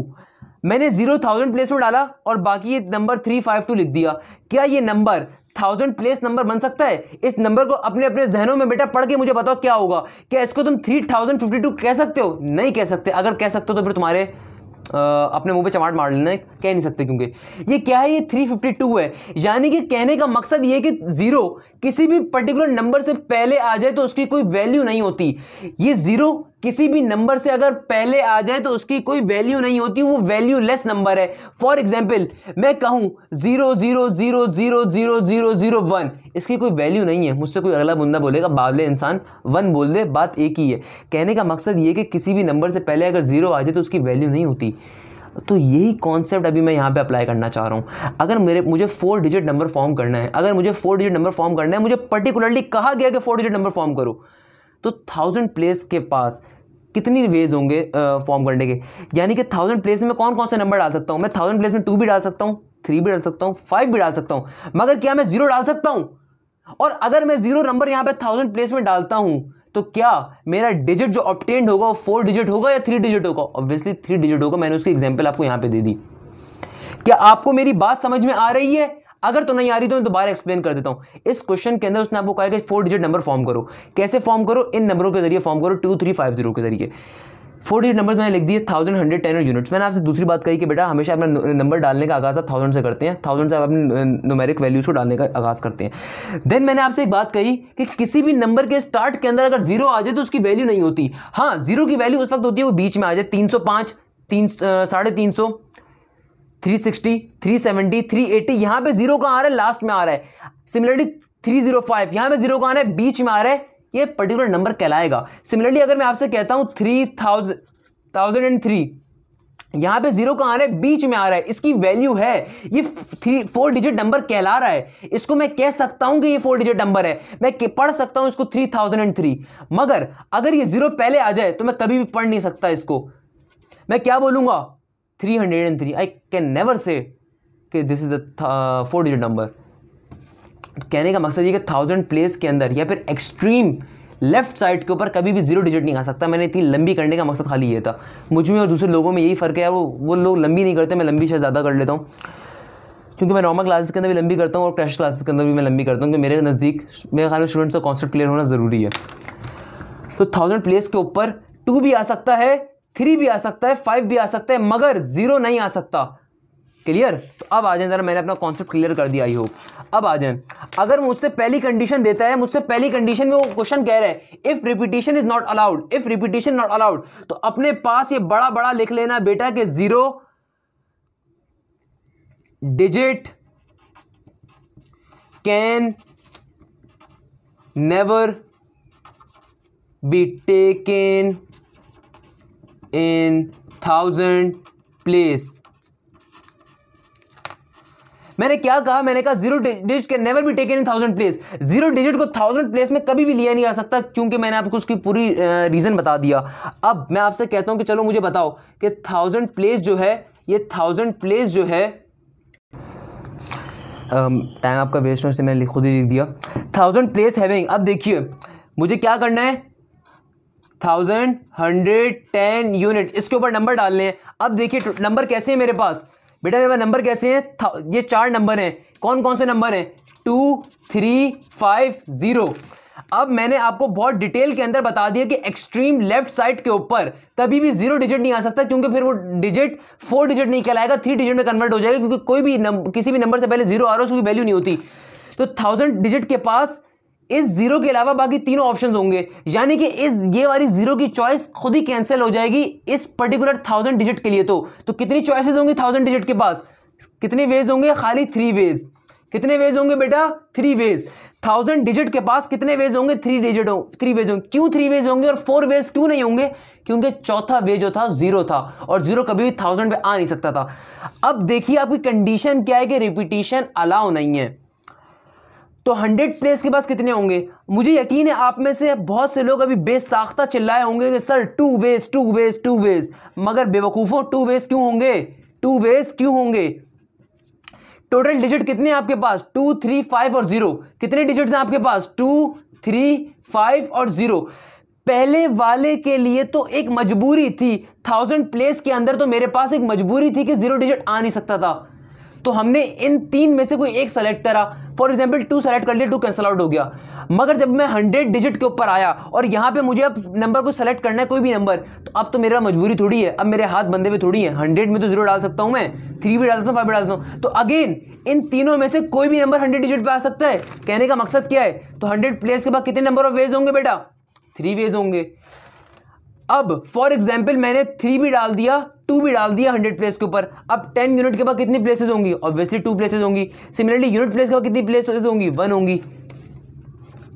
मैंने जीरो थाउजेंड प्लेस में डाला और बाकी ये नंबर थ्री फाइव टू लिख दिया क्या ये नंबर थाउजेंड प्लेस नंबर बन सकता है इस नंबर को अपने अपने जहनों में बेटा पढ़ के मुझे बताओ क्या होगा क्या इसको तुम थ्री थाउजेंड फिफ्टी टू कह सकते हो नहीं कह सकते अगर कह सकते हो तो फिर तुम्हारे आ, अपने मुंह पे चमाट मार लेना कह नहीं सकते क्योंकि ये क्या है ये थ्री फिफ्टी टू है यानी कि कहने का मकसद ये कि ज़ीरो किसी भी पर्टिकुलर नंबर से पहले आ जाए तो उसकी कोई वैल्यू नहीं होती ये ज़ीरो किसी भी नंबर से अगर पहले आ जाए तो उसकी कोई वैल्यू नहीं होती वो वैल्यू लेस नंबर है फॉर एग्जाम्पल मैं कहूँ zero zero zero zero zero zero zero one इसकी कोई वैल्यू नहीं है मुझसे कोई अगला बंदा बोलेगा बावले इंसान वन बोल दे बात एक ही है कहने का मकसद ये कि किसी भी नंबर से पहले अगर ज़ीरो आ जाए तो उसकी वैल्यू नहीं होती तो यही कॉन्सेप्ट अभी मैं यहाँ पे अप्लाई करना चाह रहा हूँ अगर मेरे मुझे फोर डिजिट नंबर फॉर्म करना है अगर मुझे फोर डिजिट नंबर फॉर्म करना है मुझे पर्टिकुलरली कहा गया कि फोर डिजिट नंबर फॉर्म करो तो थाउजेंड प्लेस के पास कितनी वेज होंगे फॉर्म करने के यानी कि थाउजेंड प्लेस में कौन कौन से नंबर डाल सकता हूँ मैं थाउजेंड प्लेस में टू भी डाल सकता हूँ थ्री भी डाल सकता हूँ फाइव भी डाल सकता हूँ मगर क्या मैं जीरो डाल सकता हूँ और अगर मैं जीरो नंबर यहाँ पे थाउजेंड प्लेस में डालता हूँ तो क्या मेरा डिजिट जो ऑप्टेंड होगा वो फोर डिजिट होगा या थ्री डिजिट होगा ऑब्वियसली थ्री डिजिट होगा मैंने उसकी एग्जाम्पल आपको यहाँ पे दे दी क्या आपको मेरी बात समझ में आ रही है अगर तो नहीं आ रही तो मैं दोबारा एक्सप्लेन कर देता हूँ इस क्वेश्चन के अंदर उसने आपको कहा कि फोर डिजिट नंबर फॉर्म करो कैसे फॉर्म करो इन नंबरों के जरिए फॉर्म करो टू थ्री फाइव जीरो के जरिए फोर डिजिट नंबर्स मैंने लिख दिए थाउजेंड हंड्रेड टेन यूनिट्स मैंने आपसे दूसरी बात कही कि बेटा हमेशा अपना नंबर डालने का आगाज़ आप थाउजेंड से करते हैं थाउजेंड से आप अपने नोमेरिक वैल्यूज़ को डालने का आगाज़ करते हैं देन मैंने आपसे एक बात कही कि, कि किसी भी नंबर के स्टार्ट के अंदर अगर जीरो आ जाए तो उसकी वैल्यू नहीं होती हाँ जीरो की वैल्यू उस वक्त होती है वो बीच में आ जाए तीन सौ पाँच तीन साढ़े तीन सौ 360, 370, 380 यहां पे जीरो कहां आ रहा है लास्ट में आ रहा है सिमिलरली 305 जीरो फाइव यहां पर जीरो कहां है बीच में आ रहा है ये पर्टिकुलर नंबर कहलाएगा सिमिलरली अगर मैं आपसे कहता हूं थ्री थाउजेंड एंड थ्री यहां पे जीरो कहां आ रहा है बीच में आ रहा है इसकी वैल्यू है ये थ्री फोर डिजिट नंबर कहला रहा है इसको मैं कह सकता हूं कि ये फोर डिजिट नंबर है मैं पढ़ सकता हूं इसको थ्री थाउजेंड एंड थ्री मगर अगर ये जीरो पहले आ जाए तो मैं कभी भी पढ़ नहीं सकता इसको मैं क्या बोलूंगा three hundred and three I can never say कि this is the four digit number कहने का मकसद ये कि थाउजेंड प्लेस के अंदर या फिर एक्सट्रीम लेफ्ट साइड के ऊपर कभी भी जीरो डिजिट नहीं आ सकता मैंने इतनी लंबी करने का मकसद खाली ये था मुझ में और दूसरे लोगों में यही फ़र्क है वो वो लोग लंबी नहीं करते मैं लंबी शायद ज़्यादा कर लेता हूँ क्योंकि मैं नॉर्मल क्लासेस के अंदर भी लंबी करता हूँ और क्रैश क्लासेस के अंदर भी मैं लंबी करता हूँ क्योंकि मेरे नज़दीक मेरे ख्याल में स्टूडेंट्स का कॉन्सेप्ट क्लियर होना ज़रूरी है तो थाउजेंड प्लेस के ऊपर टू भी आ सकता है थ्री भी आ सकता है फाइव भी आ सकता है मगर ज़ीरो नहीं आ सकता क्लियर तो अब आ जाए ज़रा मैंने अपना कॉन्सेप्ट क्लियर कर दिया आई होप अब आ जाए अगर मुझसे पहली कंडीशन देता है मुझसे पहली कंडीशन में वो क्वेश्चन कह रहा है if repetition is not allowed if repetition not allowed तो अपने पास ये बड़ा बड़ा लिख लेना बेटा के zero digit can never be taken in thousand place मैंने क्या कहा मैंने कहा zero digit can never be taken in thousand place zero digit को थाउजेंड प्लेस में कभी भी लिया नहीं आ सकता क्योंकि मैंने आपको उसकी पूरी रीज़न बता दिया अब मैं आपसे कहता हूं कि चलो मुझे बताओ कि थाउजेंड प्लेस जो है ये थाउजेंड प्लेस जो है टाइम आपका वेस्ट हो मैंने खुद ही लिख दिया थाउजेंड प्लेस हैविंग अब देखिए मुझे क्या करना है थाउजेंड हंड्रेड टेन यूनिट इसके ऊपर नंबर डालने हैं अब देखिए नंबर कैसे हैं मेरे पास बेटा मेरे पास नंबर कैसे हैं ये चार नंबर हैं कौन कौन से नंबर हैं टू थ्री फाइव ज़ीरो अब मैंने आपको बहुत डिटेल के अंदर बता दिया कि एक्सट्रीम लेफ्ट साइड के ऊपर कभी भी जीरो डिजिट नहीं आ सकता क्योंकि फिर वो डिजिट फोर डिजिट नहीं कहलाएगा थ्री डिजिट में कन्वर्ट हो जाएगा क्योंकि कोई भी नंबर किसी भी नंबर से पहले जीरो आ रहा है उसकी वैल्यू नहीं होती तो थाउजेंड डिजिट के पास इस जीरो के अलावा बाकी तीनों ऑप्शन होंगे यानी कि इस ये वाली जीरो की चॉइस खुद ही कैंसिल हो जाएगी इस पर्टिकुलर थाउजेंड डिजिट के लिए तो तो कितनी चॉइसेस होंगी थाउजेंड डिजिट के पास कितने वेज होंगे खाली थ्री वेज कितने वेज होंगे बेटा थ्री वेज थाउजेंड डिजिट के पास कितने वेज होंगे थ्री डिजिट हो थ्री वेज होंगे क्यों थ्री वेज होंगे और फोर वेज क्यों नहीं होंगे क्योंकि चौथा वेज जो था जीरो था और जीरो कभी भी थाउजेंड पे आ नहीं सकता था अब देखिए आपकी कंडीशन क्या है कि रिपीटेशन अलाउ नहीं है तो हंड्रेड प्लेस के पास कितने होंगे मुझे यकीन है आप में से बहुत से लोग अभी बेसाख्ता चिल्लाए होंगे कि sir two ways two ways two ways मगर बेवकूफ़ों टू वेज क्यों होंगे टू वेज क्यों होंगे टोटल डिजिट कितने आपके पास टू थ्री फाइव और ज़ीरो कितने डिजिट हैं आपके पास टू थ्री फाइव और ज़ीरो पहले वाले के लिए तो एक मजबूरी थी थाउजेंड प्लेस के अंदर तो मेरे पास एक मजबूरी थी कि ज़ीरो डिजिट आ नहीं सकता था तो हमने इन तीन में से कोई एक सेलेक्ट करा फॉर एग्जाम्पल टू सेलेक्ट कर लिया टू कैंसल आउट हो गया मगर जब मैं हंड्रेड डिजिट के ऊपर आया और यहाँ पे मुझे अब नंबर को सेलेक्ट करना है कोई भी नंबर तो अब तो मेरा मजबूरी थोड़ी है अब मेरे हाथ बंदे में थोड़ी है हंड्रेड में तो जीरो डाल सकता हूँ मैं थ्री भी डाल सकता हूँ फाइव भी डाल सकता हूँ तो अगेन इन तीनों में से कोई भी नंबर हंड्रेड डिजिट पर आ सकता है कहने का मकसद क्या है तो हंड्रेड प्लेस के बाद कितने नंबर ऑफ वेज होंगे बेटा थ्री वेज होंगे अब फॉर एग्जाम्पल मैंने थ्री भी डाल दिया टू भी डाल दिया हंड्रेड प्लेस के ऊपर अब टेन यूनिट के बाद कितनी प्लेसेज होंगी ऑब्वियसली टू प्लेसेज होंगी सिमिलरली यूनिट प्लेस के बाद कितनी प्लेसेज होंगी वन होंगी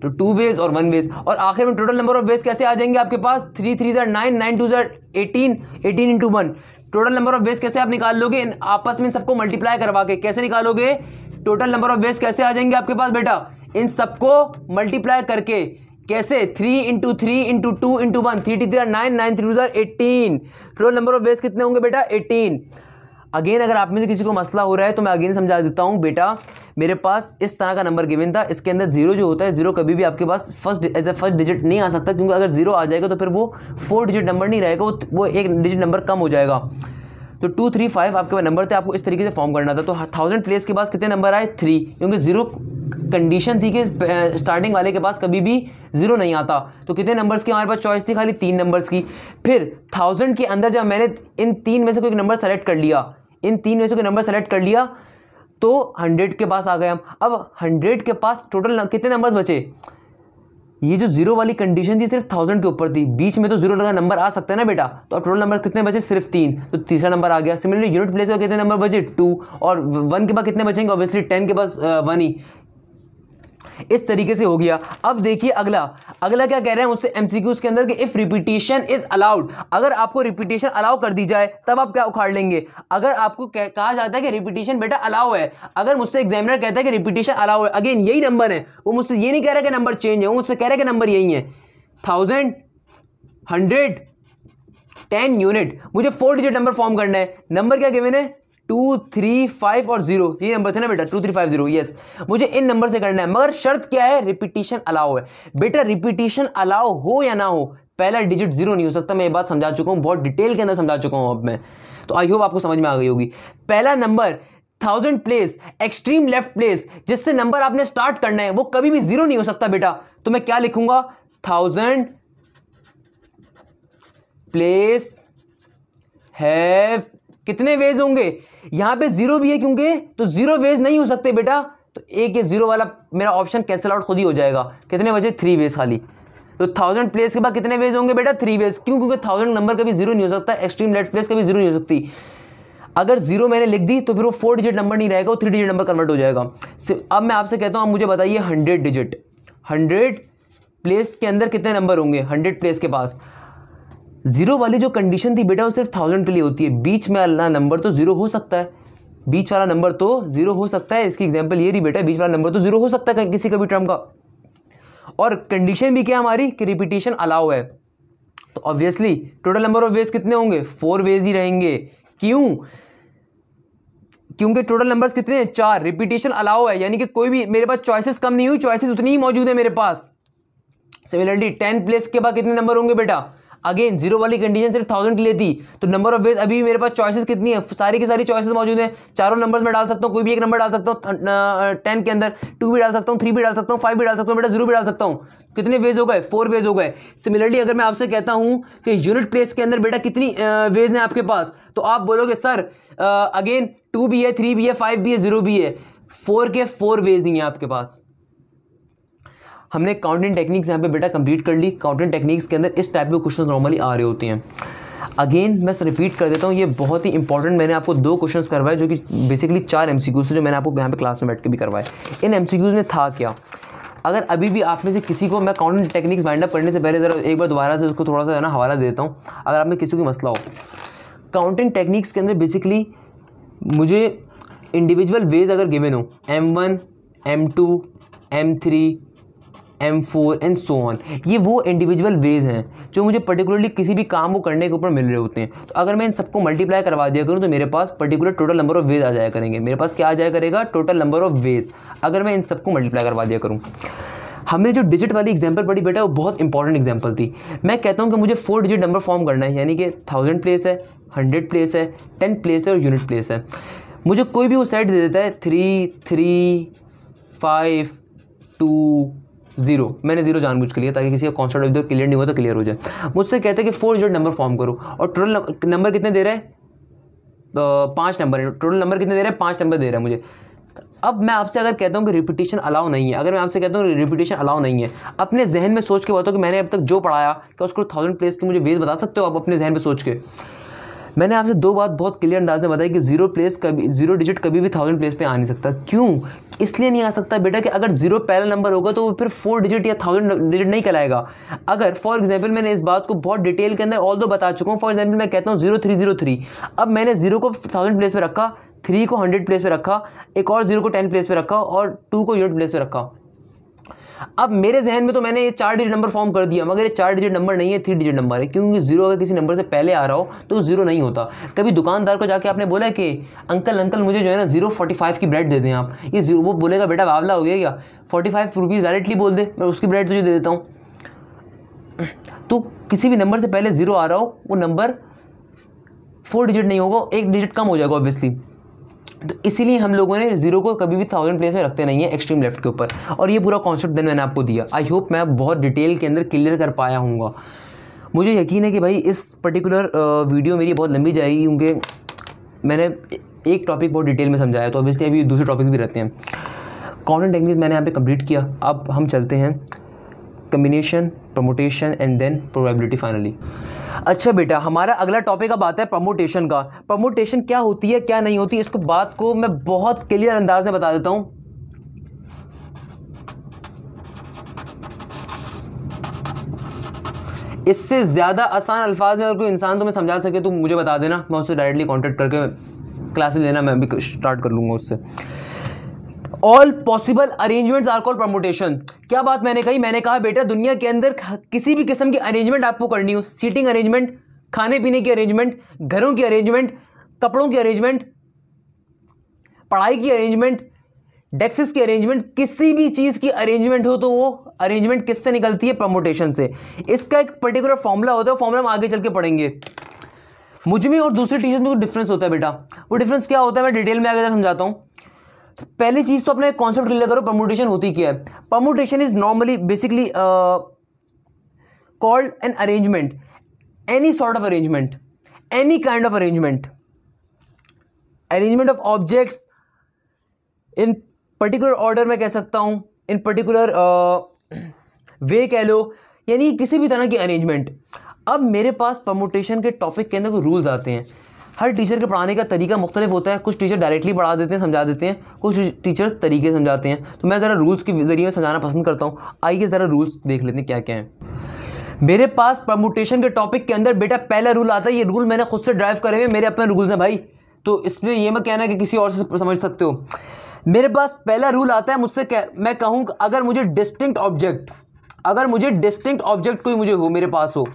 तो टू वेज और वन वेज और आखिर में टोटल नंबर ऑफ वेज कैसे आ जाएंगे आपके पास three three are nine nine two are eighteen eighteen into one total number of ways कैसे आप निकाल लोगे इन आपस में सबको मल्टीप्लाई करवा के कैसे निकालोगे टोटल नंबर ऑफ वेज कैसे आ जाएंगे आपके पास बेटा इन सबको मल्टीप्लाई करके कैसे three into three into two into one three टी three nine nine three two eighteen total number of ways कितने होंगे बेटा एटीन अगेन अगर आप में से किसी को मसला हो रहा है तो मैं अगेन समझा देता हूँ बेटा मेरे पास इस तरह का नंबर गिवन था इसके अंदर जीरो जो होता है जीरो कभी भी आपके पास first as a first digit नहीं आ सकता क्योंकि अगर जीरो आ जाएगा तो फिर वो फोर डिजिट नंबर नहीं रहेगा वो वो एक डिजिट नंबर कम हो जाएगा तो टू थ्री फाइव आपके पास नंबर थे आपको इस तरीके से फॉर्म करना था तो थाउजेंड प्लेस के पास कितने नंबर आए थ्री क्योंकि जीरो कंडीशन थी कि स्टार्टिंग वाले के पास कभी भी जीरो नहीं आता तो कितने नंबर्स की हमारे पास चॉइस थी खाली तीन नंबर्स की फिर थाउजेंड के अंदर जब मैंने इन तीन में से कोई नंबर सेलेक्ट कर लिया इन तीन में से कोई नंबर सेलेक्ट कर लिया तो हंड्रेड के पास आ गए हम अब हंड्रेड के पास टोटल कितने नंबर्स बचे ये जो जीरो वाली कंडीशन थी सिर्फ थाउजेंड के ऊपर थी बीच में तो जीरो लगा नंबर आ सकता है ना बेटा तो अब टोटल नंबर कितने बचे सिर्फ तीन तो तीसरा नंबर आ गया सिमिलरली यूनिट प्लेस का कितने नंबर बचे टू और वन के बाद कितने बचेंगे ऑब्वियसली टेन के पास वन ही इस तरीके से हो गया अब देखिए अगला अगला क्या कह रहे हैं उससे एमसीक्यूज के अंदर कि इफ़ रिपीटेशन इज़ अलाउड अगर आपको रिपीटेशन अलाउ कर दी जाए तब आप क्या उखाड़ लेंगे अगर आपको कहा जाता है कि रिपीटेशन बेटा अलाउ है अगर मुझसे एग्जामिनर कहता है कि रिपीटेशन अलाउ है अगेन यही नंबर है वो मुझसे ये नहीं कह रहा कि नंबर चेंज है वो मुझसे कह रहा है कि नंबर यही है थाउजेंड हंड्रेड टेन यूनिट मुझे फोर डिजिट नंबर फॉर्म करना है नंबर क्या गिवेन है टू थ्री फाइव और जीरो ये नंबर थे ना बेटा two three five zero yes मुझे इन नंबर से करना है मगर शर्त क्या है रिपीटेशन अलाउ है बेटा रिपीटेशन अलाउ हो या ना हो पहला डिजिट जीरो नहीं हो सकता मैं ये बात समझा चुका हूँ बहुत डिटेल के अंदर समझा चुका हूँ अब मैं तो आई होप आपको समझ में आ गई होगी पहला number thousand place extreme left place जिससे नंबर आपने स्टार्ट करना है वो कभी भी जीरो नहीं हो सकता बेटा तो मैं क्या लिखूंगा थाउजेंड प्लेस हैव कितने वेज होंगे यहां पे जीरो भी है क्योंकि तो जीरो वेज नहीं हो सकते बेटा तो एक ये जीरो वाला मेरा ऑप्शन कैंसिल आउट खुद ही हो जाएगा कितने बजे थ्री वेज खाली तो थाउजेंड प्लेस के बाद कितने वेज होंगे बेटा थ्री वेज क्यों क्योंकि थाउजेंड नंबर कभी जीरो नहीं हो सकता एक्सट्रीम लेट प्लेस कभी जीरो नहीं हो सकती अगर जीरो मैंने लिख दी तो फिर वो फोर डिजिट नंबर नहीं रहेगा वो थ्री डिजिट नंबर कन्वर्ट हो जाएगा अब मैं आपसे कहता हूँ आप मुझे बताइए हंड्रेड डिजिट हंड्रेड प्लेस के अंदर कितने नंबर होंगे हंड्रेड प्लेस के पास जीरो वाली जो कंडीशन थी बेटा वो सिर्फ थाउजेंड के लिए होती है बीच में वाला नंबर तो जीरो हो सकता है बीच वाला नंबर तो जीरो हो सकता है इसकी एग्जाम्पल ये रही बेटा बीच वाला नंबर तो जीरो हो सकता है किसी का भी टर्म का और कंडीशन भी क्या हमारी कि रिपीटेशन अलाउ है तो obviously total number of ways कितने होंगे फोर वेज ही रहेंगे क्यों क्योंकि टोटल नंबर्स कितने हैं चार रिपीटेशन अलाउ है यानी कि कोई भी मेरे पास चॉइसेस कम नहीं हुई चॉइसेस उतनी ही मौजूद है मेरे पास सिमिलरली टेन प्लेस के बाद कितने नंबर होंगे बेटा अगेन जीरो वाली कंडीशन सिर्फ थाउजेंड की लेती तो नंबर ऑफ वेज अभी मेरे पास चॉइसेस कितनी है सारी की सारी चॉइसेस मौजूद है चारों नंबर्स में डाल सकता हूँ कोई भी एक नंबर डाल सकता हूँ टेन अं, अं, के अंदर टू भी डाल सकता हूँ थ्री भी डाल सकता हूँ फाइव भी डाल सकता हूँ बेटा जीरो भी डाल सकता हूँ कितने वेज हो गए फोर वेज हो गए सिमिलरली अगर मैं आपसे कहता हूँ कि यूनिट प्लेस के अंदर बेटा कितनी वेज है आपके पास तो आप बोलोगे सर अगेन टू भी है थ्री भी है फाइव भी है जीरो भी है फोर के फोर वेज ही हैं आपके पास हमने काउंटिंग टेक्निक्स यहाँ पे बेटा कंप्लीट कर ली काउंटिंग टेक्निक्स के अंदर इस टाइप के क्वेश्चन नॉर्मली आ रहे होते हैं अगेन मैं सर रिपीट कर देता हूँ ये बहुत ही इंपॉर्टेंट मैंने आपको दो क्वेश्चन करवाए जो कि बेसिकली चार एम सी जो मैंने आपको यहाँ पे क्लास में बैठ के भी करवाए इन एम सी में था क्या अगर अभी भी आप में से किसी को मैं काउंटिंग टेक्निक्स वाइंड अप करने से पहले ज़रा एक बार दोबारा से उसको थोड़ा सा है ना हवाला देता हूँ अगर आप में किसी को मसला हो काउंटिंग टेक्निक्स के अंदर बेसिकली मुझे इंडिविजुअल वेज अगर गिवेन हो M one M two M three M four and so on ये वो इंडिविजुअल वेज हैं जो मुझे पर्टिकुलरली किसी भी काम को करने के ऊपर मिल रहे होते हैं तो अगर मैं इन सबको मल्टीप्लाई करवा दिया करूँ तो मेरे पास particular total number of ways आ जाया करेंगे मेरे पास क्या आ जाया करेगा टोटल नंबर ऑफ वेज अगर मैं इन सबको मल्टीप्लाई करवा दिया करूँ हमने जो डिजिट वाली एग्जाम्पल पढ़ी बेटा वो बहुत इंपॉर्टेंट एग्जाम्पल थी मैं कहता हूँ कि मुझे फोर डिजिट नंबर फॉर्म करना है यानी कि थाउजेंड प्लेस है हंड्रेड प्लेस है टेन प्लेस है और यूनिट प्लेस है मुझे कोई भी वो सेट दे देता है three three five two zero मैंने जीरो जानबूझ के लिया ताकि किसी का कॉन्सेप्ट ऑफ क्लियर नहीं हुआ तो क्लियर हो जाए मुझसे कहते हैं कि फोर डिजिट नंबर फॉर्म करो और टोटल नंबर कितने दे रहे हैं पाँच नंबर टोटल नंबर कितने दे रहे हैं पाँच नंबर दे रहे हैं मुझे अब मैं आपसे अगर कहता हूँ कि रिपीटेशन अलाउ नहीं है अगर मैं आपसे कहता हूँ रिपीटेशन अलाउ नहीं है अपने जहन में सोच के बताओ कि मैंने अब तक जो पढ़ाया क्या उसको थाउजेंड प्लेस की मुझे वेज बता सकते हो आप अपने जहन में सोच के मैंने आपसे दो बात बहुत क्लियर अंदाज में बताई कि जीरो प्लेस कभी जीरो डिजिट कभी भी थाउजेंड प्लेस पे आ नहीं सकता क्यों इसलिए नहीं आ सकता बेटा कि अगर जीरो पहला नंबर होगा तो फिर फोर डिजिट या थाउजेंड डिजिट नहीं कहलाएगा अगर फॉर एग्जाम्पल मैंने इस बात को बहुत डिटेल के अंदर ऑल दो बता चुका हूँ फॉर एग्जाम्पल मैं कहता हूँ जीरो थ्री जीरो थ्री अब मैंने जीरो को थाउजेंड प्लेस पर रखा थ्री को हंड्रेड प्लेस पर रखा एक और जीरो को टेन प्लेस पर रखा और टू को यूनिट प्लेस पर रखा अब मेरे जहन में तो मैंने ये चार डिजिट नंबर फॉर्म कर दिया मगर ये चार डिजिट नंबर नहीं है थ्री डिजिट नंबर है क्योंकि जीरो अगर किसी नंबर से पहले आ रहा हो तो जीरो नहीं होता कभी दुकानदार को जाके आपने बोला कि अंकल अंकल मुझे जो है ना जीरो फोर्टी फाइव की ब्रेड दे दें आप ये जीरो वो बोलेगा बेटा बावला हो गया क्या फोर्टी फाइव रुपीज़ डायरेक्टली बोल दे मैं उसकी ब्रेड तुझे दे देता हूँ तो किसी भी नंबर से पहले ज़ीरो आ रहा हो वो नंबर फोर डिजिट नहीं होगा एक डिजिट कम हो जाएगा ऑब्वियसली तो इसीलिए हम लोगों ने जीरो को कभी भी थाउजेंड प्लेस में रखते नहीं है एक्सट्रीम लेफ्ट के ऊपर और ये पूरा कॉन्सेप्ट देन मैंने आपको दिया आई होप मैं बहुत डिटेल के अंदर क्लियर कर पाया हूँ मुझे यकीन है कि भाई इस पर्टिकुलर वीडियो मेरी बहुत लंबी जाएगी क्योंकि मैंने एक टॉपिक बहुत डिटेल में समझाया तो ऑब्वियसली अभी दूसरे टॉपिक भी रहते हैं कॉन्टेंट टेक्निक मैंने यहाँ पे कंप्लीट किया अब हम चलते हैं combination permutation and then probability finally अच्छा बेटा हमारा अगला टॉपिक अब आता है प्रमोटेशन का प्रमोटेशन क्या होती है क्या नहीं होती इसको बात को मैं बहुत क्लियर अंदाज में बता देता हूं इससे ज़्यादा आसान अल्फाज में अगर कोई इंसान तुम्हें समझा सके तो मुझे बता देना मैं उससे डायरेक्टली कॉन्टेक्ट करके क्लासेस लेना मैं भी स्टार्ट कर लूंगा उससे all possible arrangement are called permutation क्या बात मैंने कही मैंने कहा बेटा दुनिया के अंदर किसी भी किस्म की अरेंजमेंट आपको करनी हो सीटिंग अरेंजमेंट खाने पीने की अरेंजमेंट घरों की अरेंजमेंट कपड़ों की अरेंजमेंट पढ़ाई की अरेंजमेंट डेक्सिस की अरेंजमेंट किसी भी चीज़ की अरेंजमेंट हो तो वो अरेंजमेंट किससे निकलती है प्रमोटेशन से इसका एक पर्टिकुलर फॉर्मूला होता है फॉर्मूला हम आगे चल के पढ़ेंगे मुझ में और दूसरे टीचर्स में कुछ तो डिफरेंस होता है बेटा वो डिफरेंस क्या होता है मैं डिटेल में आगे समझाता हूँ पहली चीज़ तो अपने कॉन्सेप्ट क्लियर करो परमोटेशन होती क्या है permutation is normally basically called an arrangement any sort of arrangement any kind of arrangement arrangement of objects in particular order में कह सकता हूं इन पर्टिकुलर वे कह लो यानी किसी भी तरह की अरेंजमेंट अब मेरे पास परमोटेशन के टॉपिक के अंदर कोई रूल्स आते हैं हर टीचर के पढ़ाने का तरीका मुख्तलिफ होता है कुछ टीचर डायरेक्टली पढ़ा देते हैं समझा देते हैं कुछ टीचर्स तरीके समझाते हैं तो मैं ज़रा रूल्स के ज़रिए समझाना पसंद करता हूँ आइए ज़रा रूल्स देख लेते हैं क्या क्या है मेरे पास परमोटेशन के टॉपिक के अंदर बेटा पहला रूल आता है ये रूल मैंने खुद से ड्राइव करे हुए मेरे अपने रूल्स हैं भाई तो इसमें यह मैं कहना है कि किसी और से समझ सकते हो मेरे पास पहला रूल आता है मुझसे कह, मैं कहूँ अगर मुझे डिस्टिंक्ट ऑब्जेक्ट अगर मुझे डिस्टिंक्ट ऑब्जेक्ट कोई मुझे हो मेरे पास हो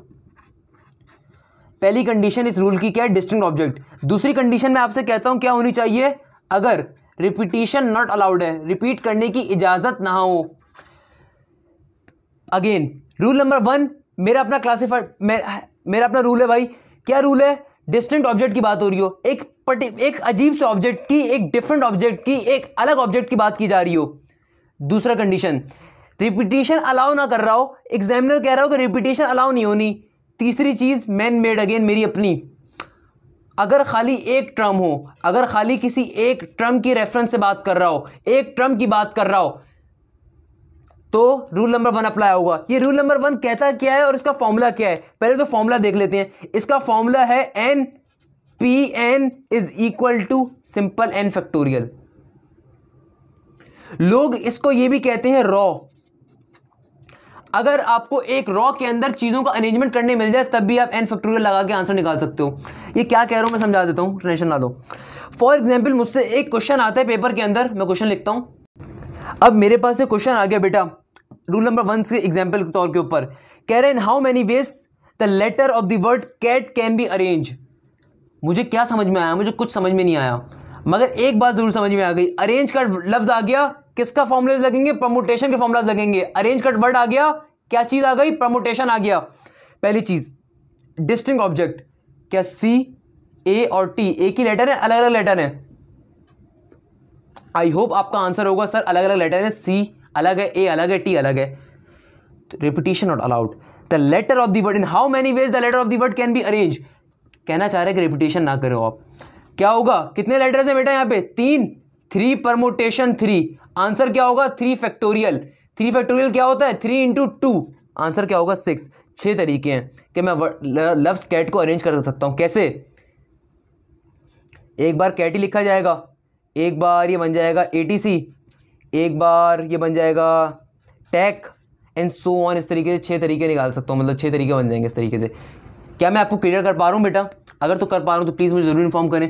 पहली कंडीशन इस रूल की क्या है डिस्टिंक्ट ऑब्जेक्ट दूसरी कंडीशन मैं आपसे कहता हूं क्या होनी चाहिए अगर रिपीटिशन नॉट अलाउड है रिपीट करने की इजाज़त ना हो अगेन रूल नंबर वन मेरा अपना क्लासीफाइड मे, मेरा अपना रूल है भाई क्या रूल है डिस्टेंट ऑब्जेक्ट की बात हो रही हो एक पटी एक अजीब से ऑब्जेक्ट की एक डिफरेंट ऑब्जेक्ट की एक अलग ऑब्जेक्ट की बात की जा रही हो दूसरा कंडीशन रिपीटेशन अलाउ ना कर रहा हो एग्जामिनर कह रहा हो कि रिपीटेशन अलाउ नहीं होनी तीसरी चीज़ मैन मेड अगेन मेरी अपनी अगर खाली एक टर्म हो अगर खाली किसी एक टर्म की रेफरेंस से बात कर रहा हो एक टर्म की बात कर रहा हो तो रूल नंबर वन अप्लाई होगा ये रूल नंबर वन कहता क्या है और इसका फॉर्मूला क्या है पहले तो फॉर्मूला देख लेते हैं इसका फॉर्मूला है n P n is equal to simple n factorial लोग इसको ये भी कहते हैं रॉ अगर आपको एक रॉ के अंदर चीज़ों का अरेंजमेंट करने मिल जाए तब भी आप एन फैक्टोरियल लगा के आंसर निकाल सकते हो ये क्या कह रहा हूँ मैं समझा देता हूँ टेंशन ना लो फॉर एग्जाम्पल मुझसे एक क्वेश्चन आता है पेपर के अंदर मैं क्वेश्चन लिखता हूँ अब मेरे पास एक क्वेश्चन आ गया बेटा रूल नंबर वन के एग्जाम्पल के तौर के ऊपर कह रहे हैं how many ways the letter of the word cat can be arrange मुझे क्या समझ में आया मुझे कुछ समझ में नहीं आया मगर एक बात ज़रूर समझ में आ गई अरेंज का लफ्ज़ आ गया किसका फॉर्मुलेज लगेंगे प्रमोटेशन के फॉर्मुलाज लगेंगे अरेंज कट वर्ड आ गया क्या चीज़ आ गई प्रमोटेशन आ गया पहली चीज़ डिस्टिंग ऑब्जेक्ट क्या सी ए और टी एक ही लेटर है अलग अलग लेटर है आई होप आपका आंसर होगा सर अलग अलग लेटर है सी अलग है ए अलग है टी अलग है repetition not allowed the letter of the word in how many ways the letter of the word can be arrange कहना चाह रहे हैं कि रिपीटेशन ना करो आप क्या होगा कितने लेटर्स हैं बेटा यहाँ पे तीन थ्री परमोटेशन थ्री आंसर क्या होगा थ्री फैक्टोरियल थ्री फैक्टोरियल क्या होता है थ्री इंटू टू आंसर क्या होगा सिक्स छः तरीके हैं कि मैं लफ्स कैट को अरेंज कर सकता हूँ कैसे एक बार कैट ही लिखा जाएगा एक बार ये बन जाएगा सी एक बार ये बन जाएगा टैक एंड सो ऑन इस तरीके से छः तरीके निकाल सकता हूँ मतलब छः तरीके बन जाएंगे इस तरीके से क्या मैं आपको क्लियर कर पा रहा हूँ बेटा अगर तो कर पा रहा हूँ तो प्लीज़ मुझे ज़रूर इन्फॉर्म करें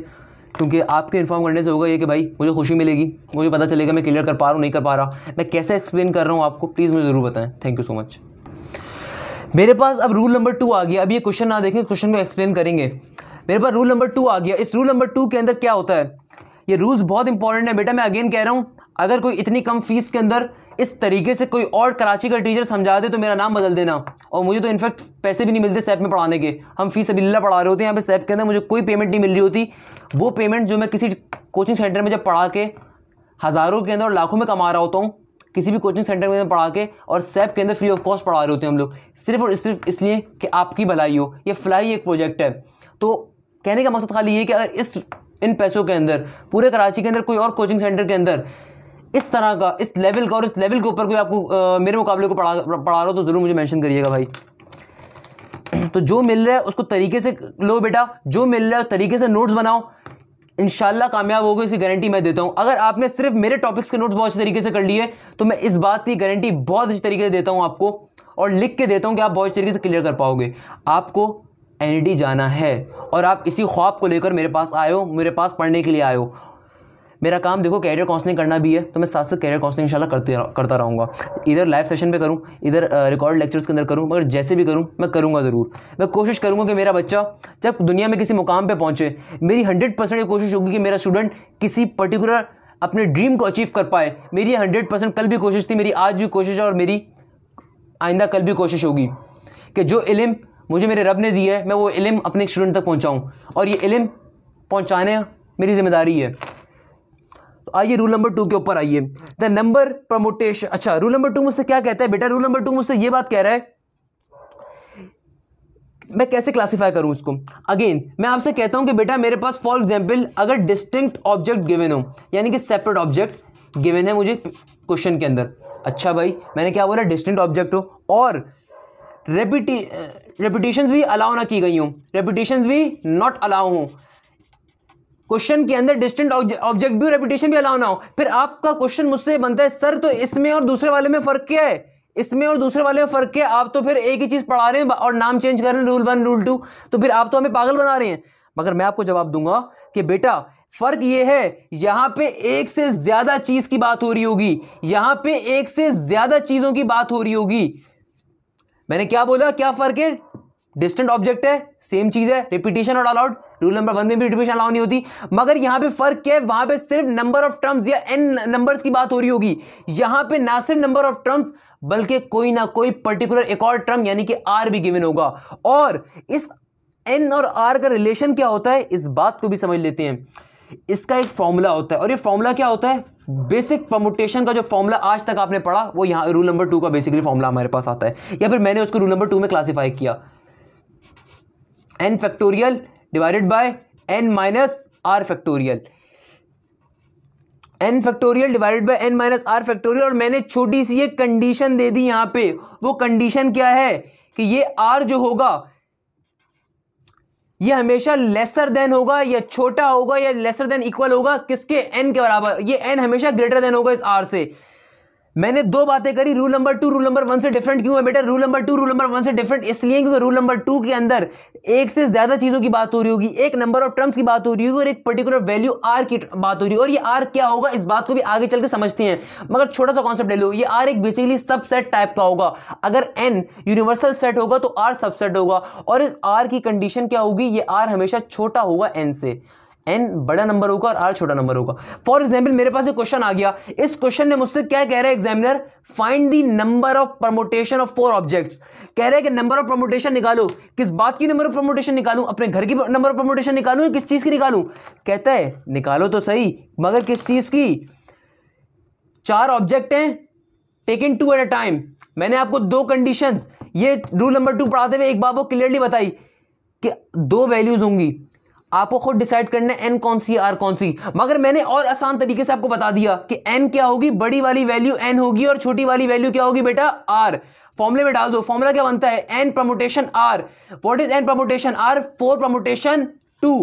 क्योंकि आपके इन्फॉर्म करने से होगा ये कि भाई मुझे खुशी मिलेगी मुझे पता चलेगा मैं क्लियर कर पा रहा हूँ नहीं कर पा रहा मैं कैसे एक्सप्लेन कर रहा हूँ आपको प्लीज़ मुझे ज़रूर बताएं थैंक यू सो मच मेरे पास अब रूल नंबर टू आ गया अब ये क्वेश्चन ना देखें क्वेश्चन को एक्सप्लेन करेंगे मेरे पास रूल नंबर टू आ गया इस रूल नंबर टू के अंदर क्या होता है ये रूल्स बहुत इंपॉर्टेंट है बेटा मैं अगेन कह रहा हूँ अगर कोई इतनी कम फीस के अंदर इस तरीके से कोई और कराची का टीचर समझा दे तो मेरा नाम बदल देना और मुझे तो इनफैक्ट पैसे भी नहीं मिलते सैप में पढ़ाने के हम फीस अबिल्ला पढ़ा रहे होते हैं यहाँ पे सैप के अंदर मुझे कोई पेमेंट नहीं मिल रही होती वो पेमेंट जो मैं किसी कोचिंग सेंटर में जब पढ़ा के हज़ारों के अंदर और लाखों में कमा रहा होता हूँ किसी भी कोचिंग सेंटर में पढ़ा के और सैप के अंदर फ्री ऑफ कॉस्ट पढ़ा रहे होते हैं हम लोग सिर्फ और सिर्फ इसलिए कि आपकी भलाई हो ये फ्लाई एक प्रोजेक्ट है तो कहने का मकसद खाली ये कि अगर इस इन पैसों के अंदर पूरे कराची के अंदर कोई और कोचिंग सेंटर के अंदर इस तरह का इस लेवल का और इस लेवल के ऊपर कोई आपको आ, मेरे मुकाबले को पढ़ा पढ़ा रहा हो तो ज़रूर मुझे मेंशन करिएगा भाई तो जो मिल रहा है उसको तरीके से लो बेटा जो मिल रहा है तरीके से नोट्स बनाओ इन कामयाब होगी इसकी गारंटी मैं देता हूँ अगर आपने सिर्फ मेरे टॉपिक्स के नोट्स बहुत अच्छे तरीके से कर लिए तो मैं इस बात की गारंटी बहुत अच्छे तरीके से देता हूँ आपको और लिख के देता हूँ कि आप बहुत अच्छे तरीके से क्लियर कर पाओगे आपको एन जाना है और आप इसी ख्वाब को लेकर मेरे पास आए हो मेरे पास पढ़ने के लिए आए हो मेरा काम देखो कैरियर काउंसलिंग करना भी है तो मैं साथ साथ कैरियर काउंसलिंग इंशाल्लाह करते करता रहूँगा इधर लाइव सेशन पे करूँ इधर रिकॉर्ड लेक्चर्स के अंदर करूँ मगर जैसे भी करूँ मैं करूँगा ज़रूर मैं कोशिश करूँगा कि मेरा बच्चा जब दुनिया में किसी मुकाम पर पहुँचे मेरी हंड्रेड परसेंट कोशिश होगी कि मेरा स्टूडेंट किसी पर्टिकुलर अपने ड्रीम को अचीव कर पाए मेरी हंड्रेड परसेंट कल भी कोशिश थी मेरी आज भी कोशिश है और मेरी आइंदा कल भी कोशिश होगी कि जो इलम मुझे मेरे रब ने दिया है मैं वो इलम अपने स्टूडेंट तक पहुँचाऊँ और ये इलम पहुँचाने मेरी जिम्मेदारी है आइए रूल नंबर टू के ऊपर आइए द नंबर प्रमोटेशन अच्छा रूल नंबर टू मुझसे क्या कहता है बेटा रूल नंबर टू मुझसे ये बात कह रहा है मैं कैसे क्लासिफाई करूं उसको अगेन मैं आपसे कहता हूं कि बेटा मेरे पास फॉर एग्जाम्पल अगर डिस्टिंक्ट ऑब्जेक्ट गिवेन हो यानी कि सेपरेट ऑब्जेक्ट गिवेन है मुझे क्वेश्चन के अंदर अच्छा भाई मैंने क्या बोला डिस्टिंक्ट ऑब्जेक्ट हो और रेपिटी रेपिटेशन भी अलाउ ना की गई हूँ रेपिटेशन भी नॉट अलाउ हूँ क्वेश्चन के अंदर डिस्टेंट ऑब्जेक्ट भी रेपिटेशन भी अलाउ ना हो फिर आपका क्वेश्चन मुझसे बनता है सर तो इसमें और दूसरे वाले में फर्क क्या है इसमें और दूसरे वाले में फर्क क्या है आप तो फिर एक ही चीज़ पढ़ा रहे हैं और नाम चेंज कर रहे हैं रूल वन रूल टू तो फिर आप तो हमें पागल बना रहे हैं मगर मैं आपको जवाब दूंगा कि बेटा फर्क ये है यहां पे एक से ज्यादा चीज की बात हो रही होगी यहां पे एक से ज्यादा चीजों की बात हो रही होगी मैंने क्या बोला क्या फर्क है डिस्टेंट ऑब्जेक्ट है सेम चीज है रिपीटेशन और अलाउड रूल नंबर वन में भी डिविजन अलाउ नहीं होती मगर यहां पे फर्क क्या है वहां पे सिर्फ नंबर ऑफ टर्म्स या एन नंबर्स की बात हो रही होगी यहां पे ना सिर्फ नंबर ऑफ टर्म्स बल्कि कोई ना कोई पर्टिकुलर एक और टर्म यानी कि आर भी गिवन होगा और इस एन और आर का रिलेशन क्या होता है इस बात को भी समझ लेते हैं इसका एक फॉर्मूला होता है और ये फॉर्मूला क्या होता है बेसिक परमुटेशन का जो फॉर्मूला आज तक आपने पढ़ा वो यहां रूल नंबर टू का बेसिकली फॉर्मूला हमारे पास आता है या फिर मैंने उसको रूल नंबर टू में क्लासीफाई किया n factorial divided by n minus r factorial n factorial divided by n minus r factorial और मैंने छोटी सी एक कंडीशन दे दी यहां पे वो कंडीशन क्या है कि ये आर जो होगा ये हमेशा लेसर देन होगा या छोटा होगा या लेसर देन इक्वल होगा किसके एन के बराबर ये एन हमेशा ग्रेटर देन होगा इस आर से मैंने दो बातें करी rule number two rule number one से डिफरेंट क्यों है बेटा rule number two rule number one से डिफरेंट इसलिए क्योंकि रूल नंबर टू के अंदर एक से ज्यादा चीजों की बात हो रही होगी एक नंबर ऑफ टर्म्स की बात हो रही होगी और एक पर्टिकुलर वैल्यू आर की बात हो रही है और ये आर क्या होगा इस बात को भी आगे चल के समझते हैं मगर छोटा सा कॉन्सेप्ट ले लो ये आर एक बेसिकली सबसेट टाइप का होगा अगर एन यूनिवर्सल सेट होगा तो आर सबसेट होगा और इस आर की कंडीशन क्या होगी ये आर हमेशा छोटा होगा एन से एन बड़ा नंबर होगा और आर छोटा नंबर होगा फॉर एग्जाम्पल मेरे पास एक क्वेश्चन आ गया इस क्वेश्चन ने मुझसे क्या कह रहा है examiner find the number of permutation of four objects कह रहे हैं कि नंबर ऑफ प्रमोटेशन निकालो किस बात की नंबर ऑफ प्रमोटेशन निकालू अपने घर की नंबर ऑफ प्रमोटेशन निकालू किस चीज़ की निकालू कहता है निकालो तो सही मगर किस चीज़ की चार ऑब्जेक्ट हैं taken two at a time मैंने आपको दो कंडीशंस ये रूल नंबर टू पढ़ाते हुए एक बात वो क्लियरली बताई कि दो वैल्यूज़ होंगी आपको खुद डिसाइड करना है एन कौन सी आर कौन सी मगर मैंने और आसान तरीके से आपको बता दिया कि एन क्या होगी बड़ी वाली वैल्यू एन होगी और छोटी वाली वैल्यू क्या होगी बेटा आर फॉर्मुले में डाल दो फॉर्मुला क्या बनता है n permutation r what is n permutation r four permutation two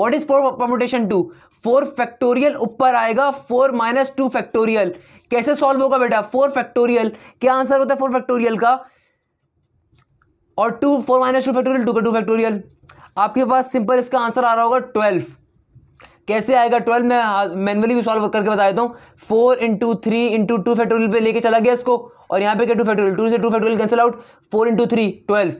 what is four permutation two four factorial ऊपर आएगा फोर माइनस टू फैक्टोरियल कैसे सॉल्व होगा बेटा फोर फैक्टोरियल क्या आंसर होता है फोर फैक्टोरियल का और two four minus two factorial two का टू फैक्टोरियल आपके पास सिंपल इसका आंसर आ रहा होगा ट्वेल्व कैसे आएगा ट्वेल्व मैं मैनुअली हाँ, भी सॉल्व करके बता देता हूँ four into three into two factorial पे लेके चला गया इसको और यहाँ पे क्या टू फैक्टोरियल टू से two factorial cancel out four into three twelve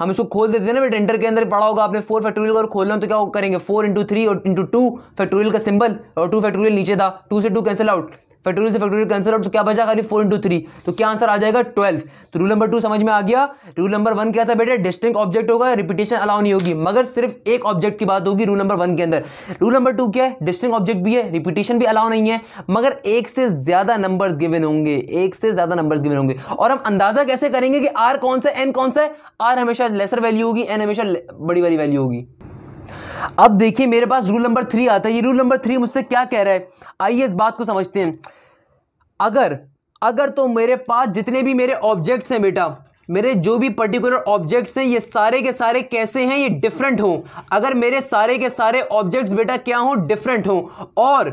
हम इसको खोल देते हैं ना बेटा इंटर के अंदर पढ़ा होगा आपने फोर फैक्टोरियल अगर खोल लो तो क्या करेंगे फोर इंटू थ्री और इंटू टू फैक्टोरियल का सिंबल और टू फैक्टोरियल नीचे था टू से टू कैंसिल आउट फैक्टोरियल से फैक्टोरियल कैंसिल आउट तो क्या बचा खाली फोर इंटू थ्री तो क्या आंसर आ जाएगा ट्वेल्व तो रूल नंबर टू समझ में आ गया रूल नंबर वन क्या था बेटे डिस्टिंग ऑब्जेक्ट होगा रिपीटेशन अलाउ नहीं होगी मगर सिर्फ एक ऑब्जेक्ट की बात होगी रूल नंबर वन के अंदर रूल नंबर टू क्या है डिस्टिंग ऑब्जेक्ट भी है रिपीटेशन भी अलाउ नहीं है मगर एक से ज्यादा नंबर गिवन होंगे एक से ज्यादा नंबर गिवन होंगे और हम अंदाजा कैसे करेंगे कि आर कौन सा एन कौन सा है आर हमेशा लेसर वैल्यू होगी एन हमेशा बड़ी वाली वैल्यू होगी अब देखिए मेरे पास रूल नंबर थ्री आता है ये रूल नंबर थ्री मुझसे क्या कह रहा है आइए इस बात को समझते हैं अगर अगर तो मेरे पास जितने भी मेरे ऑब्जेक्ट्स हैं बेटा मेरे जो भी पर्टिकुलर ऑब्जेक्ट्स हैं ये सारे के सारे कैसे हैं ये डिफरेंट हों अगर मेरे सारे के सारे ऑब्जेक्ट्स बेटा क्या हों डिफरेंट हों और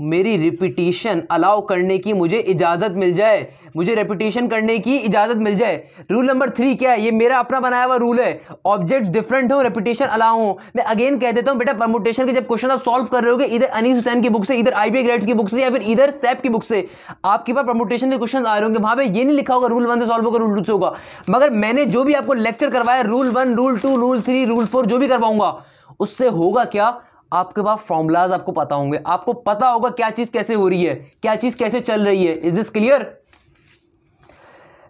मेरी रिपीटेशन अलाउ करने की मुझे इजाज़त मिल जाए मुझे रिपीटेशन करने की इजाज़त मिल जाए रूल नंबर थ्री क्या है ये मेरा अपना बनाया हुआ रूल है ऑब्जेक्ट्स डिफरेंट हो रिपीटेशन अलाउ हो मैं अगेन कह देता हूँ बेटा परमुटेशन के जब क्वेश्चन आप सॉल्व कर रहे हो इधर अनीस हुसैन की बुक से इधर आई ग्रेड्स की बुक से या फिर इधर सेप की बुक से आपके पास परमुटेशन के क्वेश्चन आ रहे होंगे वहाँ पर ये नहीं लिखा होगा रूल वन से सॉल्व होगा रूल टू से होगा मगर मैंने जो भी आपको लेक्चर करवाया rule one rule two rule three rule four जो भी करवाऊंगा उससे होगा क्या आपके पास फॉर्मूलाज आपको पता होंगे आपको पता होगा क्या चीज़ कैसे हो रही है क्या चीज़ कैसे चल रही है is this clear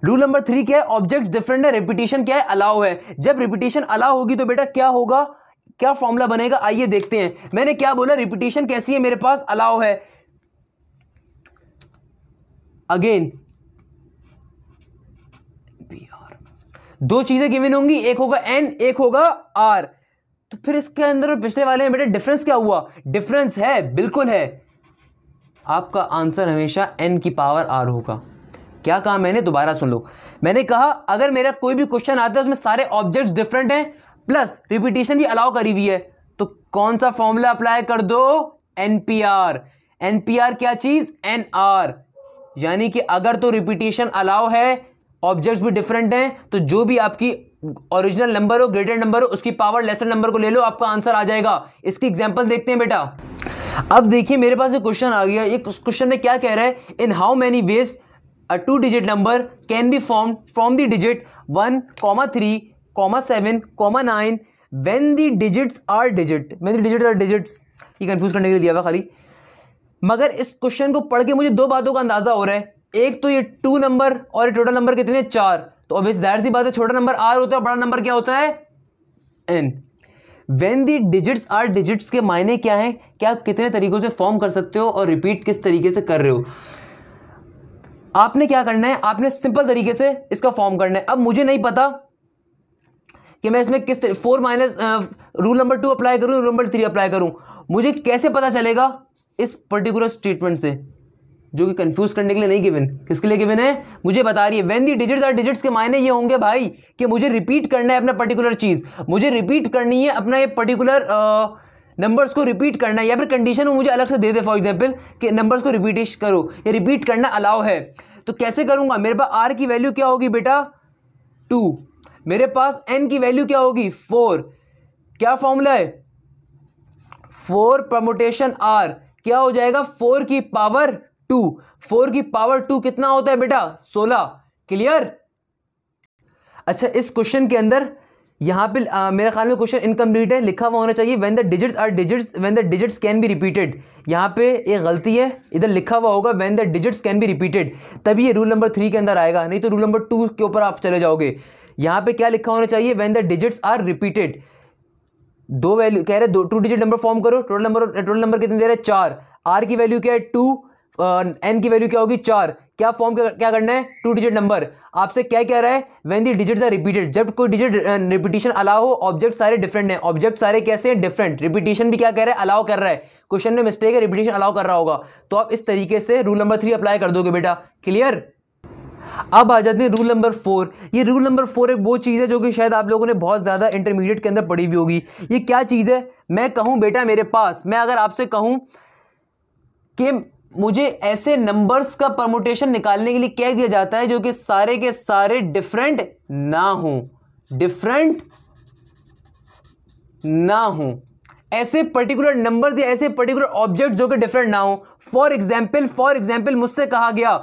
rule number three क्या है ऑब्जेक्ट डिफरेंट है रिपीटेशन क्या है अलाउ है जब रिपीटेशन अलाउ होगी तो बेटा क्या होगा क्या फॉर्मूला बनेगा आइए देखते हैं मैंने क्या बोला रिपीटेशन कैसी है मेरे पास अलाउ है अगेन दो चीजें गिवन होंगी एक होगा एन एक होगा आर तो फिर इसके अंदर पिछले वाले में बेटा डिफरेंस क्या हुआ डिफरेंस है बिल्कुल है आपका आंसर हमेशा एन की पावर आर होगा क्या कहा मैंने दोबारा सुन लो मैंने कहा अगर मेरा कोई भी क्वेश्चन आता है उसमें सारे ऑब्जेक्ट डिफरेंट हैं प्लस रिपीटेशन भी अलाउ करी हुई है तो कौन सा फॉर्मूला अप्लाई कर दो n P r n P r क्या चीज़ एन आर यानी कि अगर तो रिपीटेशन अलाउ है ऑब्जेक्ट्स भी डिफरेंट हैं तो जो भी आपकी ओरिजिनल नंबर हो ग्रेटर नंबर हो उसकी पावर लेसर नंबर को ले लो आपका आंसर आ जाएगा इसकी एग्जाम्पल देखते हैं बेटा अब देखिए मेरे पास एक क्वेश्चन आ गया एक क्वेश्चन में क्या कह रहा है in how many ways a two digit number can be form from the digit one comma three comma seven comma nine when the digits are digit when the digit are digits ये कन्फ्यूज़ करने के लिए दिया हुआ खाली मगर इस क्वेश्चन को पढ़ के मुझे दो बातों का अंदाज़ा हो रहा है एक तो ये टू नंबर और ये टोटल नंबर कितने चार तो अब इस जाहिर सी बात है छोटा नंबर आर होता है बड़ा नंबर क्या होता है n when the digits are digits के मायने क्या है क्या आप कितने तरीक़ों से फॉर्म कर सकते हो और रिपीट किस तरीके से कर रहे हो आपने क्या करना है आपने सिंपल तरीके से इसका फॉर्म करना है अब मुझे नहीं पता कि मैं इसमें किस four minus rule number two apply करूं रूल नंबर थ्री अप्लाई करूं मुझे कैसे पता चलेगा इस पर्टिकुलर स्टेटमेंट से जो कि कंफ्यूज करने के लिए नहीं गिवन किसके लिए गिवन है मुझे बता रही है when the digits are digits के मायने ये होंगे भाई कि मुझे रिपीट करना है अपना पर्टिकुलर चीज़ मुझे रिपीट करनी है अपना ये पर्टिकुलर नंबर्स को रिपीट करना है या फिर कंडीशन वो मुझे अलग से दे दे फॉर एग्जाम्पल कि नंबर्स को रिपीटिश करो या रिपीट करना अलाउ है तो कैसे करूंगा मेरे पास आर की वैल्यू क्या होगी बेटा टू मेरे पास एन की वैल्यू क्या होगी फोर क्या फॉर्मूला है फोर प्रमोटेशन आर क्या हो जाएगा फोर की पावर टू फोर की पावर टू कितना होता है बेटा सोलह क्लियर अच्छा इस क्वेश्चन के अंदर यहां पे आ, मेरे ख्याल में क्वेश्चन इनकम्प्लीट है लिखा हुआ होना चाहिए when the digits are digits when the digits can be repeated यहां पे एक गलती है इधर लिखा हुआ होगा when the digits can be repeated तभी ये रूल नंबर थ्री के अंदर आएगा नहीं तो रूल नंबर टू के ऊपर आप चले जाओगे यहां पे क्या लिखा होना चाहिए when the digits are repeated दो वैल्यू कह रहे दो टू डिजिट नंबर फॉर्म करो टोटल नंबर टोटल नंबर कितने दे रहे हैं चार आर की वैल्यू क्या है टू एन की वैल्यू क्या होगी चार क्या फॉर्म क्या करना है टू डिजिट नंबर आपसे क्या कह रहा है when the digit are repeated जब कोई डिजिट रिपीटेशन अलाउ हो ऑब्जेक्ट सारे डिफरेंट हैं ऑब्जेक्ट सारे कैसे हैं डिफरेंट रिपीटेशन भी क्या कह रहा है अलाउ कर रहा है क्वेश्चन में मिस्टेक है रिपीटेशन अलाउ कर रहा होगा तो आप इस तरीके से रूल नंबर थ्री अप्लाई कर दोगे बेटा क्लियर अब आ जाते हैं रूल नंबर फोर ये रूल नंबर फोर एक वो चीज़ है जो कि शायद आप लोगों ने बहुत ज़्यादा इंटरमीडिएट के अंदर पढ़ी भी होगी ये क्या चीज़ है मैं कहूँ बेटा मेरे पास मैं अगर आपसे कहूँ कि मुझे ऐसे नंबर्स का परमोटेशन निकालने के लिए कह दिया जाता है जो कि सारे के सारे डिफरेंट ना हो डिफरेंट ना हो ऐसे पर्टिकुलर नंबर्स या ऐसे पर्टिकुलर ऑब्जेक्ट जो कि डिफरेंट ना हो फॉर एग्जाम्पल फॉर एग्जाम्पल मुझसे कहा गया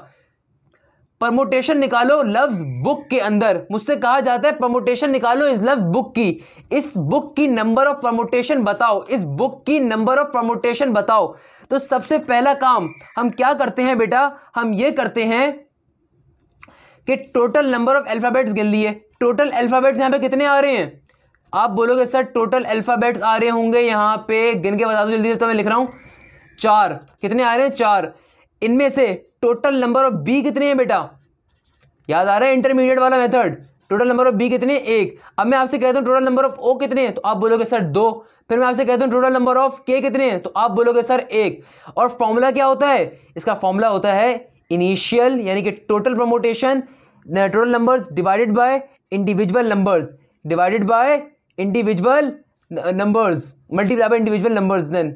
परमोटेशन निकालो लव्स बुक के अंदर मुझसे कहा जाता है परमोटेशन निकालो इस लव बुक की इस बुक की नंबर ऑफ परमोटेशन बताओ इस बुक की नंबर ऑफ परमोटेशन बताओ तो सबसे पहला काम हम क्या करते हैं बेटा हम ये करते हैं कि टोटल नंबर ऑफ अल्फ़ाबेट्स गिन लिए टोटल अल्फ़ाबेट्स यहाँ पे कितने आ रहे हैं आप बोलोगे सर टोटल अल्फ़ाबेट्स आ रहे होंगे यहाँ पे गिन के बता दो जल्दी से तो मैं लिख रहा हूँ चार कितने आ रहे हैं चार इनमें से टोटल नंबर ऑफ बी कितने हैं बेटा याद आ रहा है इंटरमीडिएट वाला method total number of B कितने एक अब मैं आपसे कहता हूँ टोटल नंबर ऑफ ओ कितने हैं तो आप बोलोगे सर दो फिर मैं आपसे कहता हूँ टोटल नंबर ऑफ के कितने हैं तो आप बोलोगे सर एक और फॉर्मूला क्या होता है इसका फॉर्मूला होता है इनिशियल यानी कि total permutation total numbers divided by individual numbers divided by individual numbers multiply by individual numbers then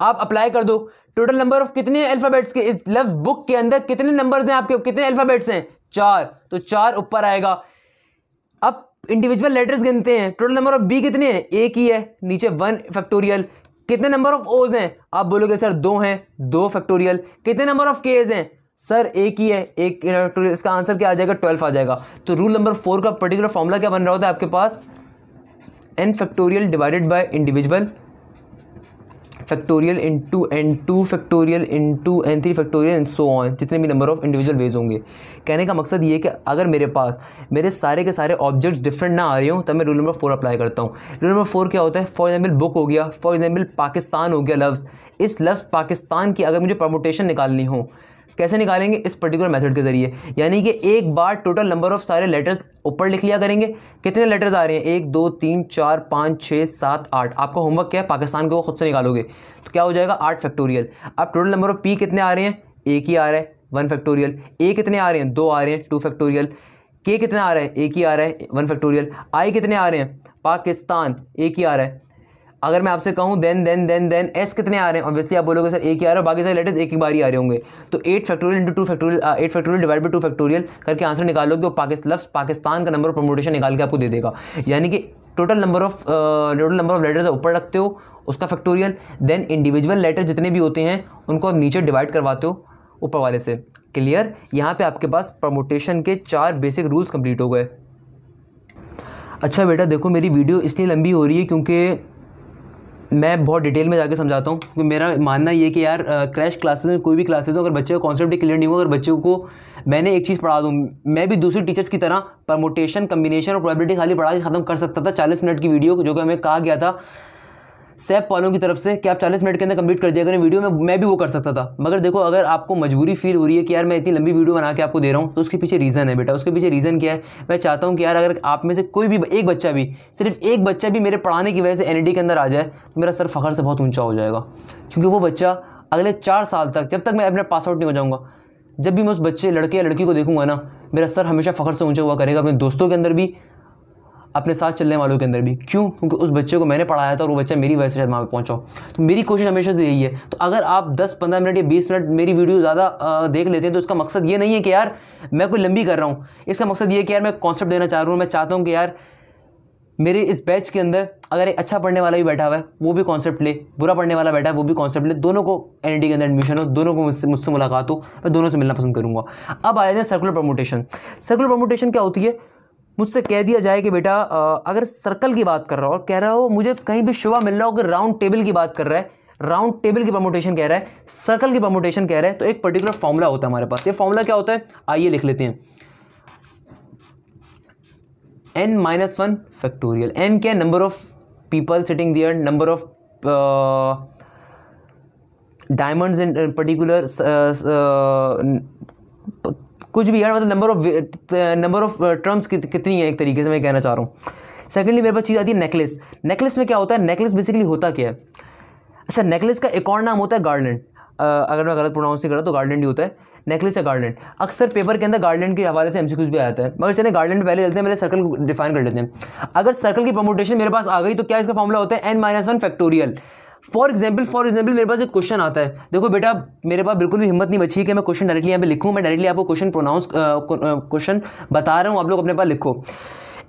आप अप्लाई कर दो टोटल नंबर ऑफ कितने अल्फ़ाबेट्स के इस लव बुक के अंदर कितने नंबर्स हैं आपके कितने अल्फ़ाबेट्स हैं चार तो चार ऊपर आएगा अब इंडिविजुअल लेटर्स गिनते हैं टोटल नंबर ऑफ बी कितने हैं एक ही है नीचे वन फैक्टोरियल कितने नंबर ऑफ ओज हैं आप बोलोगे सर दो हैं दो फैक्टोरियल कितने नंबर ऑफ केज हैं सर एक ही है एक फैक्टोरियल इसका आंसर क्या आ जाएगा ट्वेल्व आ जाएगा तो रूल नंबर फोर का पर्टिकुलर फॉर्मूला क्या बन रहा होता है आपके पास n factorial divided by individual factorial into n two factorial in two n three factorial and so on जितने भी नंबर ऑफ इंडिविजुअल वेज होंगे कहने का मकसद ये कि अगर मेरे पास मेरे सारे के सारे ऑब्जेक्ट्स डिफरेंट ना आ रहे हों तब मैं रूल नंबर फोर अप्लाई करता हूँ रूल नंबर फोर क्या होता है फॉर एग्जाम्पल बुक हो गया फॉर एग्जाम्पल पाकिस्तान हो गया लफ्ज़ इस लफ्ज़ पाकिस्तान की अगर मुझे प्रमोटेशन निकालनी हो कैसे निकालेंगे इस पर्टिकुलर मेथड के ज़रिए यानी कि एक बार टोटल नंबर ऑफ़ सारे लेटर्स ऊपर लिख लिया करेंगे कितने लेटर्स आ रहे हैं एक दो तीन चार पाँच छः सात आठ आपका होमवर्क क्या है पाकिस्तान को खुद से निकालोगे तो क्या हो जाएगा आठ फैक्टोरियल अब टोटल नंबर ऑफ़ पी कितने आ रहे हैं एक ही आ रहा है वन फैक्टोरियल ए कितने आ रहे हैं दो आ रहे हैं टू फैक्टोरियल के कितने आ रहे हैं एक ही आ रहा है वन फैक्टोरियल आई कितने आ रहे हैं पाकिस्तान एक ही आ रहा है अगर मैं आपसे कहूँ then then then then S कितने आ रहे हैं ऑब्वियसली आप बोलोगे सर एक ही आ रहा है बाकी सारे लेटर्स एक ही बार ही आ रहे होंगे तो eight factorial into two factorial eight factorial divide by two factorial करके आंसर निकालोगे और पाकिस्तान पाकिस्तान का नंबर ऑफ प्रमोटेशन निकाल के आपको दे देगा यानी कि total number of total number of letters ऊपर रखते हो उसका फैक्टोरियल देन इंडिविजुअल लेटर जितने भी होते हैं उनको आप नीचे डिवाइड करवाते हो ऊपर वाले से क्लियर यहाँ पे आपके पास प्रमोटेशन के चार बेसिक रूल्स कंप्लीट हो गए अच्छा बेटा देखो मेरी वीडियो इसलिए लंबी हो रही है क्योंकि मैं बहुत डिटेल में जाकर समझाता हूँ क्योंकि मेरा मानना ये कि यार क्रैश क्लासेस में कोई भी क्लासेस हो अगर बच्चे का कॉन्सेप्ट क्लियर नहीं हो अगर बच्चों को मैंने एक चीज़ पढ़ा दूँ मैं भी दूसरे टीचर्स की तरह परमोटेशन कम्बिनेशन और प्रोबेबिलिटी खाली पढ़ा के ख़त्म कर सकता था चालीस मिनट की वीडियो जो कि हमें कहा गया था सैप पॉलों की तरफ से कि आप 40 मिनट के अंदर कंप्लीट कर दिया करें वीडियो में मैं भी वो कर सकता था मगर देखो अगर आपको मजबूरी फील हो रही है कि यार मैं इतनी लंबी वीडियो बना के आपको दे रहा हूँ तो उसके पीछे रीज़न है बेटा उसके पीछे रीज़न क्या है मैं चाहता हूँ कि यार अगर आप में से कोई भी एक बच्चा भी सिर्फ एक बच्चा भी मेरे पढ़ाने की वजह से एन के अंदर आ जाए तो मेरा सर फ़खर से बहुत ऊँचा हो जाएगा क्योंकि वो बच्चा अगले चार साल तक जब तक मैं अपना पास आउट नहीं हो जाऊँगा जब भी मैं उस बच्चे लड़के या लड़की को देखूंगा ना मेरा सर हमेशा फ़खर से ऊँचा हुआ करेगा अपने दोस्तों के अंदर भी अपने साथ चलने वालों के अंदर भी क्यों क्योंकि उस बच्चे को मैंने पढ़ाया था और वो बच्चा मेरी वजह से शायद वहाँ पर पहुँचा तो मेरी कोशिश हमेशा से यही है तो अगर आप दस पंद्रह मिनट या बीस मिनट मेरी वीडियो ज़्यादा देख लेते हैं तो उसका मकसद ये नहीं है कि यार मैं कोई लंबी कर रहा हूँ इसका मकसद ये है कि यार मैं कॉन्सेप्ट देना चाह रहा हूँ मैं चाहता हूँ कि यार मेरे इस बैच के अंदर अगर एक अच्छा पढ़ने वाला भी बैठा हुआ है वो भी कॉन्सेप्ट ले बुरा पढ़ने वाला बैठा है वो भी कॉन्सेप्ट ले दोनों को एन के अंदर एडमिशन हो दोनों को मुझसे मुझसे मुलाकात हो मैं दोनों से मिलना पसंद करूँगा अब आ हैं सर्कुलर प्रमोटेशन सर्कुलर प्रमोटेशन क्या होती है मुझसे कह दिया जाए कि बेटा अगर सर्कल की बात कर रहा हो और कह रहा हो मुझे कहीं भी शुभा मिल रहा हो कि राउंड टेबल की बात कर रहा है राउंड टेबल की प्रमोटेशन कह रहा है सर्कल की प्रमोटेशन कह रहा है तो एक पर्टिकुलर फॉर्मूला होता है हमारे पास ये फॉर्मूला क्या होता है आइए लिख लेते हैं n minus one factorial n क्या number of people sitting there number of diamonds in particular कुछ भी यार मतलब number of number of terms कितनी है एक तरीके से मैं कहना चाह रहा हूँ सेकेंडली मेरे पास चीज़ आती है नेकलेस नेकलेस में क्या होता है नेकलेस बेसिकली होता क्या है अच्छा नेकलेस का एक और नाम होता है गार्डेंट uh, अगर मैं गलत प्रोनाउंस नहीं कर रहा तो गार्डेंट ही होता है नेकलेस या गार्डेंट अक्सर पेपर के अंदर गार्डेंट के हवाले से एम भी आता है मगर चले गार्डेंट पहले चलते हैं मेरे सर्कल को डिफाइन कर लेते हैं अगर सर्कल की प्रमोटेशन मेरे पास आ गई तो क्या इसका फॉर्मूला होता है n minus one factorial for example for example मेरे पास एक क्वेश्चन आता है देखो बेटा मेरे पास बिल्कुल भी हिम्मत नहीं बची कि मैं क्वेश्चन डायरेक्टली यहाँ पे लिखूँ मैं डायरेक्टली आपको क्वेश्चन प्रोनाउंस क्वेश्चन बता रहा हूँ आप लोग अपने पास लिखो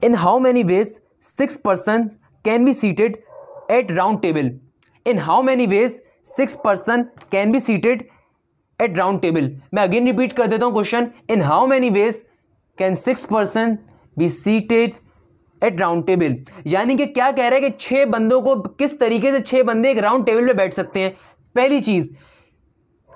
in how many ways six person can be seated at round table in how many ways six person can be seated at round table मैं अगेन रिपीट कर देता हूँ question in how many ways can six person be seated at round table यानी कि क्या कह रहे हैं कि छह बंदों को किस तरीके से छह बंदे एक राउंड टेबल पे बैठ सकते हैं पहली चीज़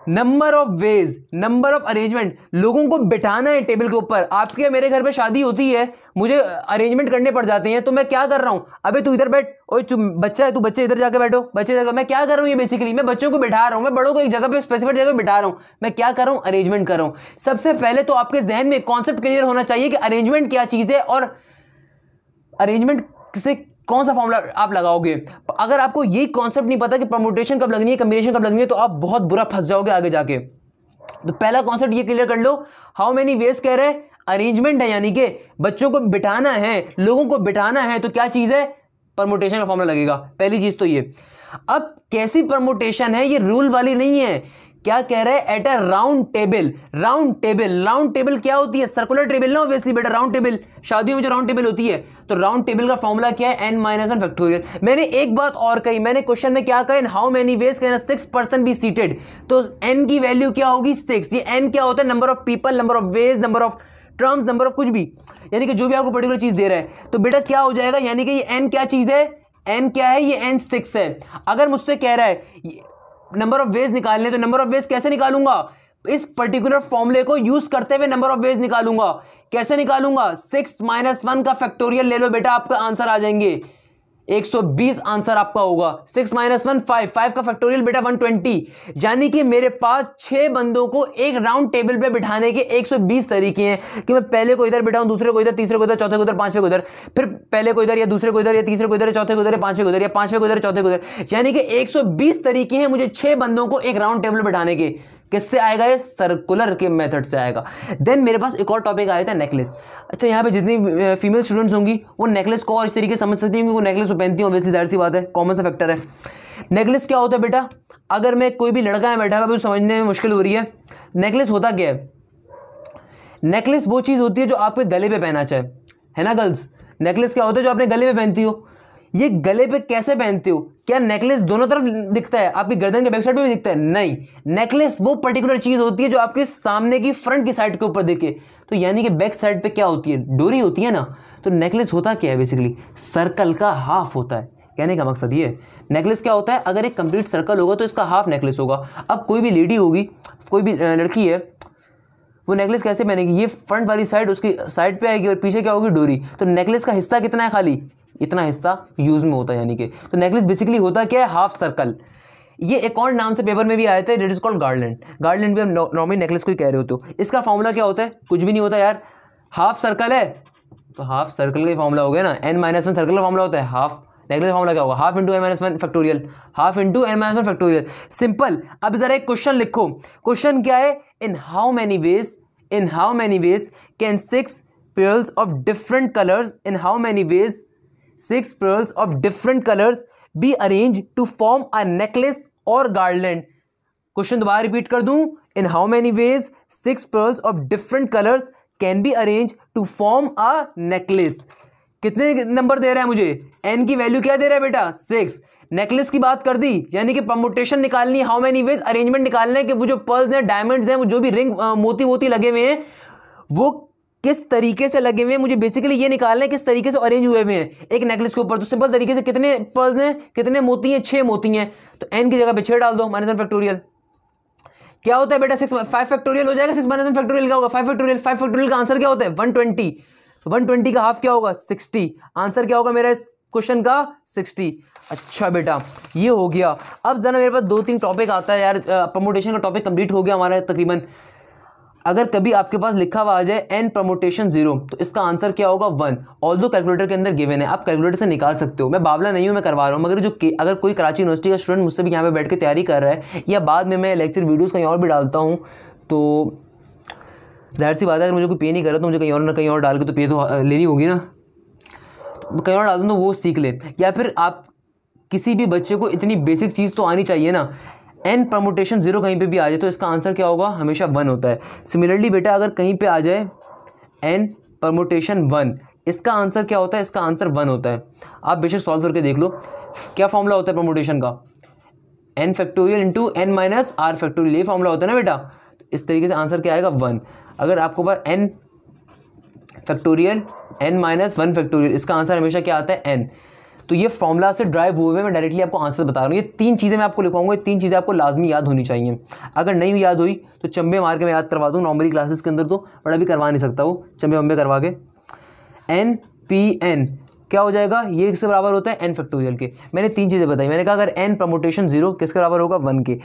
number of ways number of arrangement लोगों को बिठाना है टेबल के ऊपर आपके या मेरे घर पे शादी होती है मुझे अरेंजमेंट करने पड़ जाते हैं तो मैं क्या कर रहा हूँ अबे तू इधर बैठ और बच्चा है तू बच्चे इधर जाके बैठो बच्चे इधर मैं क्या कर रहा हूँ ये बेसिकली मैं बच्चों को बिठा रहा हूँ मैं बड़ों को एक जगह पे स्पेसिफिक जगह बिठा रहा हूँ मैं क्या कर रहा हूँ अरेंजमेंट कर रहा हूँ सबसे पहले तो आपके जहन में कॉन्सेप्ट क्लियर होना चाहिए कि अरेंजमेंट क्या चीज़ है और अरेंजमेंट से कौन सा फॉर्मूला आप लगाओगे अगर आपको ये कॉन्सेप्ट नहीं पता कि प्रमोटेशन कब लगनी है कम्बिनेशन कब लगनी है तो आप बहुत बुरा फंस जाओगे आगे जाके तो पहला कॉन्सेप्ट ये क्लियर कर लो हाउ मेनी वेज कह रहे हैं अरेंजमेंट है यानी कि बच्चों को बिठाना है लोगों को बिठाना है तो क्या चीज़ है परमोटेशन का फॉर्मूला लगेगा पहली चीज़ तो ये अब कैसी प्रमोटेशन है ये रूल वाली नहीं है क्या कह रहे हैं at a round table round table round table क्या होती है सर्कुलर टेबल ना ऑब्वियसली बेटा राउंड टेबल शादियों में जो राउंड टेबल होती है तो राउंड टेबल का फॉर्मूला क्या है एन माइनस वन फैक्टोरियल मैंने एक बात और कही मैंने क्वेश्चन में क्या कहा इन हाउ मेनी वेज कहना सिक्स पर्सन बी सीटेड तो एन की वैल्यू क्या होगी सिक्स ये एन क्या होता है number of people number of ways number of terms number of कुछ भी यानी कि जो भी आपको पर्टिकुलर चीज़ दे रहा है तो बेटा क्या हो जाएगा यानी कि ये एन क्या चीज़ है एन क्या है ये एन सिक्स है अगर मुझसे कह रहा है नंबर ऑफ वेज निकालने तो नंबर ऑफ वेज कैसे निकालूंगा इस पर्टिकुलर फॉर्मुले को यूज करते हुए नंबर ऑफ वेज निकालूंगा कैसे निकालूंगा सिक्स माइनस वन का फैक्टोरियल ले लो बेटा आपका आंसर आ जाएंगे 120 आंसर आपका होगा six minus one five five का फैक्टोरियल बेटा 120 यानी कि मेरे पास छह बंदों को एक राउंड टेबल पे बिठाने के 120 तरीके हैं कि मैं पहले को इधर बिठाऊं दूसरे को इधर तीसरे को इधर चौथे को इधर पांचवे को इधर फिर पहले को इधर या दूसरे को इधर या तीसरे को इधर चौथे को इधर पांचवे को इधर या पांचवे को इधर चौथे को इधर यानी कि एक तरीके हैं मुझे छह बंदों को एक राउंड टेबल बिठाने के किससे आएगा ये सर्कुलर के मेथड से आएगा देन मेरे पास एक और टॉपिक आया था नेकलेस अच्छा यहाँ पे जितनी फीमेल स्टूडेंट्स होंगी वो नेकलेस को और इस तरीके समझ सकती होंगी वो नेकलेस वो पहनती हूँ ऑब्वियसली जाहिर सी बात है कॉमन सा फैक्टर है नेकलेस क्या होता है बेटा अगर मैं कोई भी लड़का है बैठा हुआ मुझे समझने में मुश्किल हो रही है नेकलेस होता क्या है नेकलेस वो चीज़ होती है जो आपके गले पर पहना चाहे है ना गर्ल्स नेकलेस क्या होता है जो आपने गले में पहनती हो ये गले पे कैसे पहनते हो क्या नेकलेस दोनों तरफ दिखता है आपकी गर्दन के बैक साइड पे भी दिखता है नहीं नेकलेस वो पर्टिकुलर चीज़ होती है जो आपके सामने की फ्रंट की साइड के ऊपर दिखे तो यानी कि बैक साइड पे क्या होती है डोरी होती है ना तो नेकलेस होता क्या है बेसिकली सर्कल का हाफ होता है कहने का मकसद ये नेकलेस क्या होता है अगर एक कंप्लीट सर्कल होगा तो इसका हाफ नेकलेस होगा अब कोई भी लेडी होगी कोई भी लड़की है वो नेकलेस कैसे पहनेगी ये फ्रंट वाली साइड उसकी साइड पे आएगी और पीछे क्या होगी डोरी तो नेकलेस का हिस्सा कितना है खाली इतना हिस्सा यूज़ में होता है यानी कि तो नेकलेस बेसिकली होता क्या है हाफ सर्कल ये एक और नाम से पेपर में भी आए थे डेट इज़ कॉल्ड गार्डलैंड गार्डलैंड भी हम नॉर्मली नेकलेस को ही कह रहे होते हो इसका फॉर्मूला क्या होता है कुछ भी नहीं होता यार हाफ सर्कल है तो हाफ सर्कल का फॉर्मूला हो गया ना एन माइनस वन सर्कल का फॉर्मूला होता है हाफ नेकलेस फॉर्मूला क्या होगा half into n minus one factorial half into n minus one factorial simple अब जरा एक क्वेश्चन लिखो क्वेश्चन क्या है in how many ways in how many ways can six pairs of different colours in how many ways six pearls of different colours be arrange to form a necklace और garland question दोबारा repeat कर दूं in how many ways six pearls of different colours can be arrange to form a necklace कितने number दे रहा है मुझे N की वैल्यू क्या दे रहा है बेटा सिक्स नेकलेस की बात कर दी यानी कि परमोटेशन निकालनी हाउ मेनी वेज अरेंजमेंट निकालना है कि वो जो पर्ल्स हैं डायमंड्स हैं वो जो भी रिंग मोती वोती लगे हुए हैं वो किस तरीके से लगे हुए हैं मुझे बेसिकली ये निकालना है किस तरीके से अरेंज हुए हुए हैं एक नेकलेस के ऊपर तो सिंपल तरीके से कितने पर्ल्स हैं कितने मोती हैं छह मोती हैं तो एन की जगह पे छह डाल दो माइनस वन फैक्टोरियल क्या होता है बेटा सिक्स फाइव फैक्टोरियल हो जाएगा सिक्स माइनस वन फैक्टोरियल क्या होगा फाइव फैक्टोरियल फाइव फैक्टोरियल का आंसर क्या होता है वन ट्वेंटी वन ट्वेंटी का हाफ क्या होगा सिक्सटी आंसर क्या होगा मेरा इस क्वेश्चन का सिक्सटी अच्छा बेटा ये हो गया अब जरा मेरे पास दो तीन टॉपिक आता है यार प्रमोटेशन का टॉपिक कंप्लीट हो गया हमारा तकरीबन अगर कभी आपके पास लिखा हुआ आ जाए एन प्रमोटेशन जीरो तो इसका आंसर क्या होगा वन ऑल दो कैलकुलेटर के अंदर गिवन है आप कैलकुलेटर से निकाल सकते हो मैं बावला नहीं हूँ मैं करवा रहा हूँ मगर जो अगर कोई कराची यूनिवर्सिटी का स्टूडेंट मुझसे भी यहाँ पे बैठ के तैयारी कर रहा है या बाद में मैं लेक्चर वीडियोज़ कहीं और भी डालता हूँ तो जाहिर सी बात है अगर मुझे कोई पे नहीं कर रहा तो मुझे कहीं और ना कहीं और डाल के तो पे तो लेनी होगी ना तो कहीं और डाल दूँ तो वो सीख ले या फिर आप किसी भी बच्चे को इतनी बेसिक चीज़ तो आनी चाहिए ना एन परमोटेशन जीरो कहीं पे भी आ जाए तो इसका आंसर क्या होगा हमेशा वन होता है सिमिलरली बेटा अगर कहीं पे आ जाए एन परमोटेशन वन इसका आंसर क्या होता है इसका आंसर वन होता है आप बेशक सॉल्व करके देख लो क्या फॉर्मूला होता है परमोटेशन का n factorial into n minus r factorial ये फॉर्मूला होता है ना बेटा तो इस तरीके से आंसर क्या आएगा वन अगर आपको पास n factorial n minus one factorial इसका आंसर हमेशा क्या आता है एन तो ये फॉर्मूला से ड्राइव हुए हुए मैं डायरेक्टली आपको आंसर बता रहा हूँ ये तीन चीज़ें मैं आपको लिखवाऊंगा ये तीन चीज़ें आपको लाजमी याद होनी चाहिए अगर नहीं याद हुई तो चंबे मार के मैं याद करवा दूँ नॉर्मली क्लासेस के अंदर तो बट अभी करवा नहीं सकता वो चंबे वम्बे करवा के एन पी एन क्या हो जाएगा ये किसके बराबर होता है एन फैक्टोरियल के मैंने तीन चीज़ें बताई मैंने कहा अगर एन प्रमोटेशन जीरो किसके बराबर होगा वन के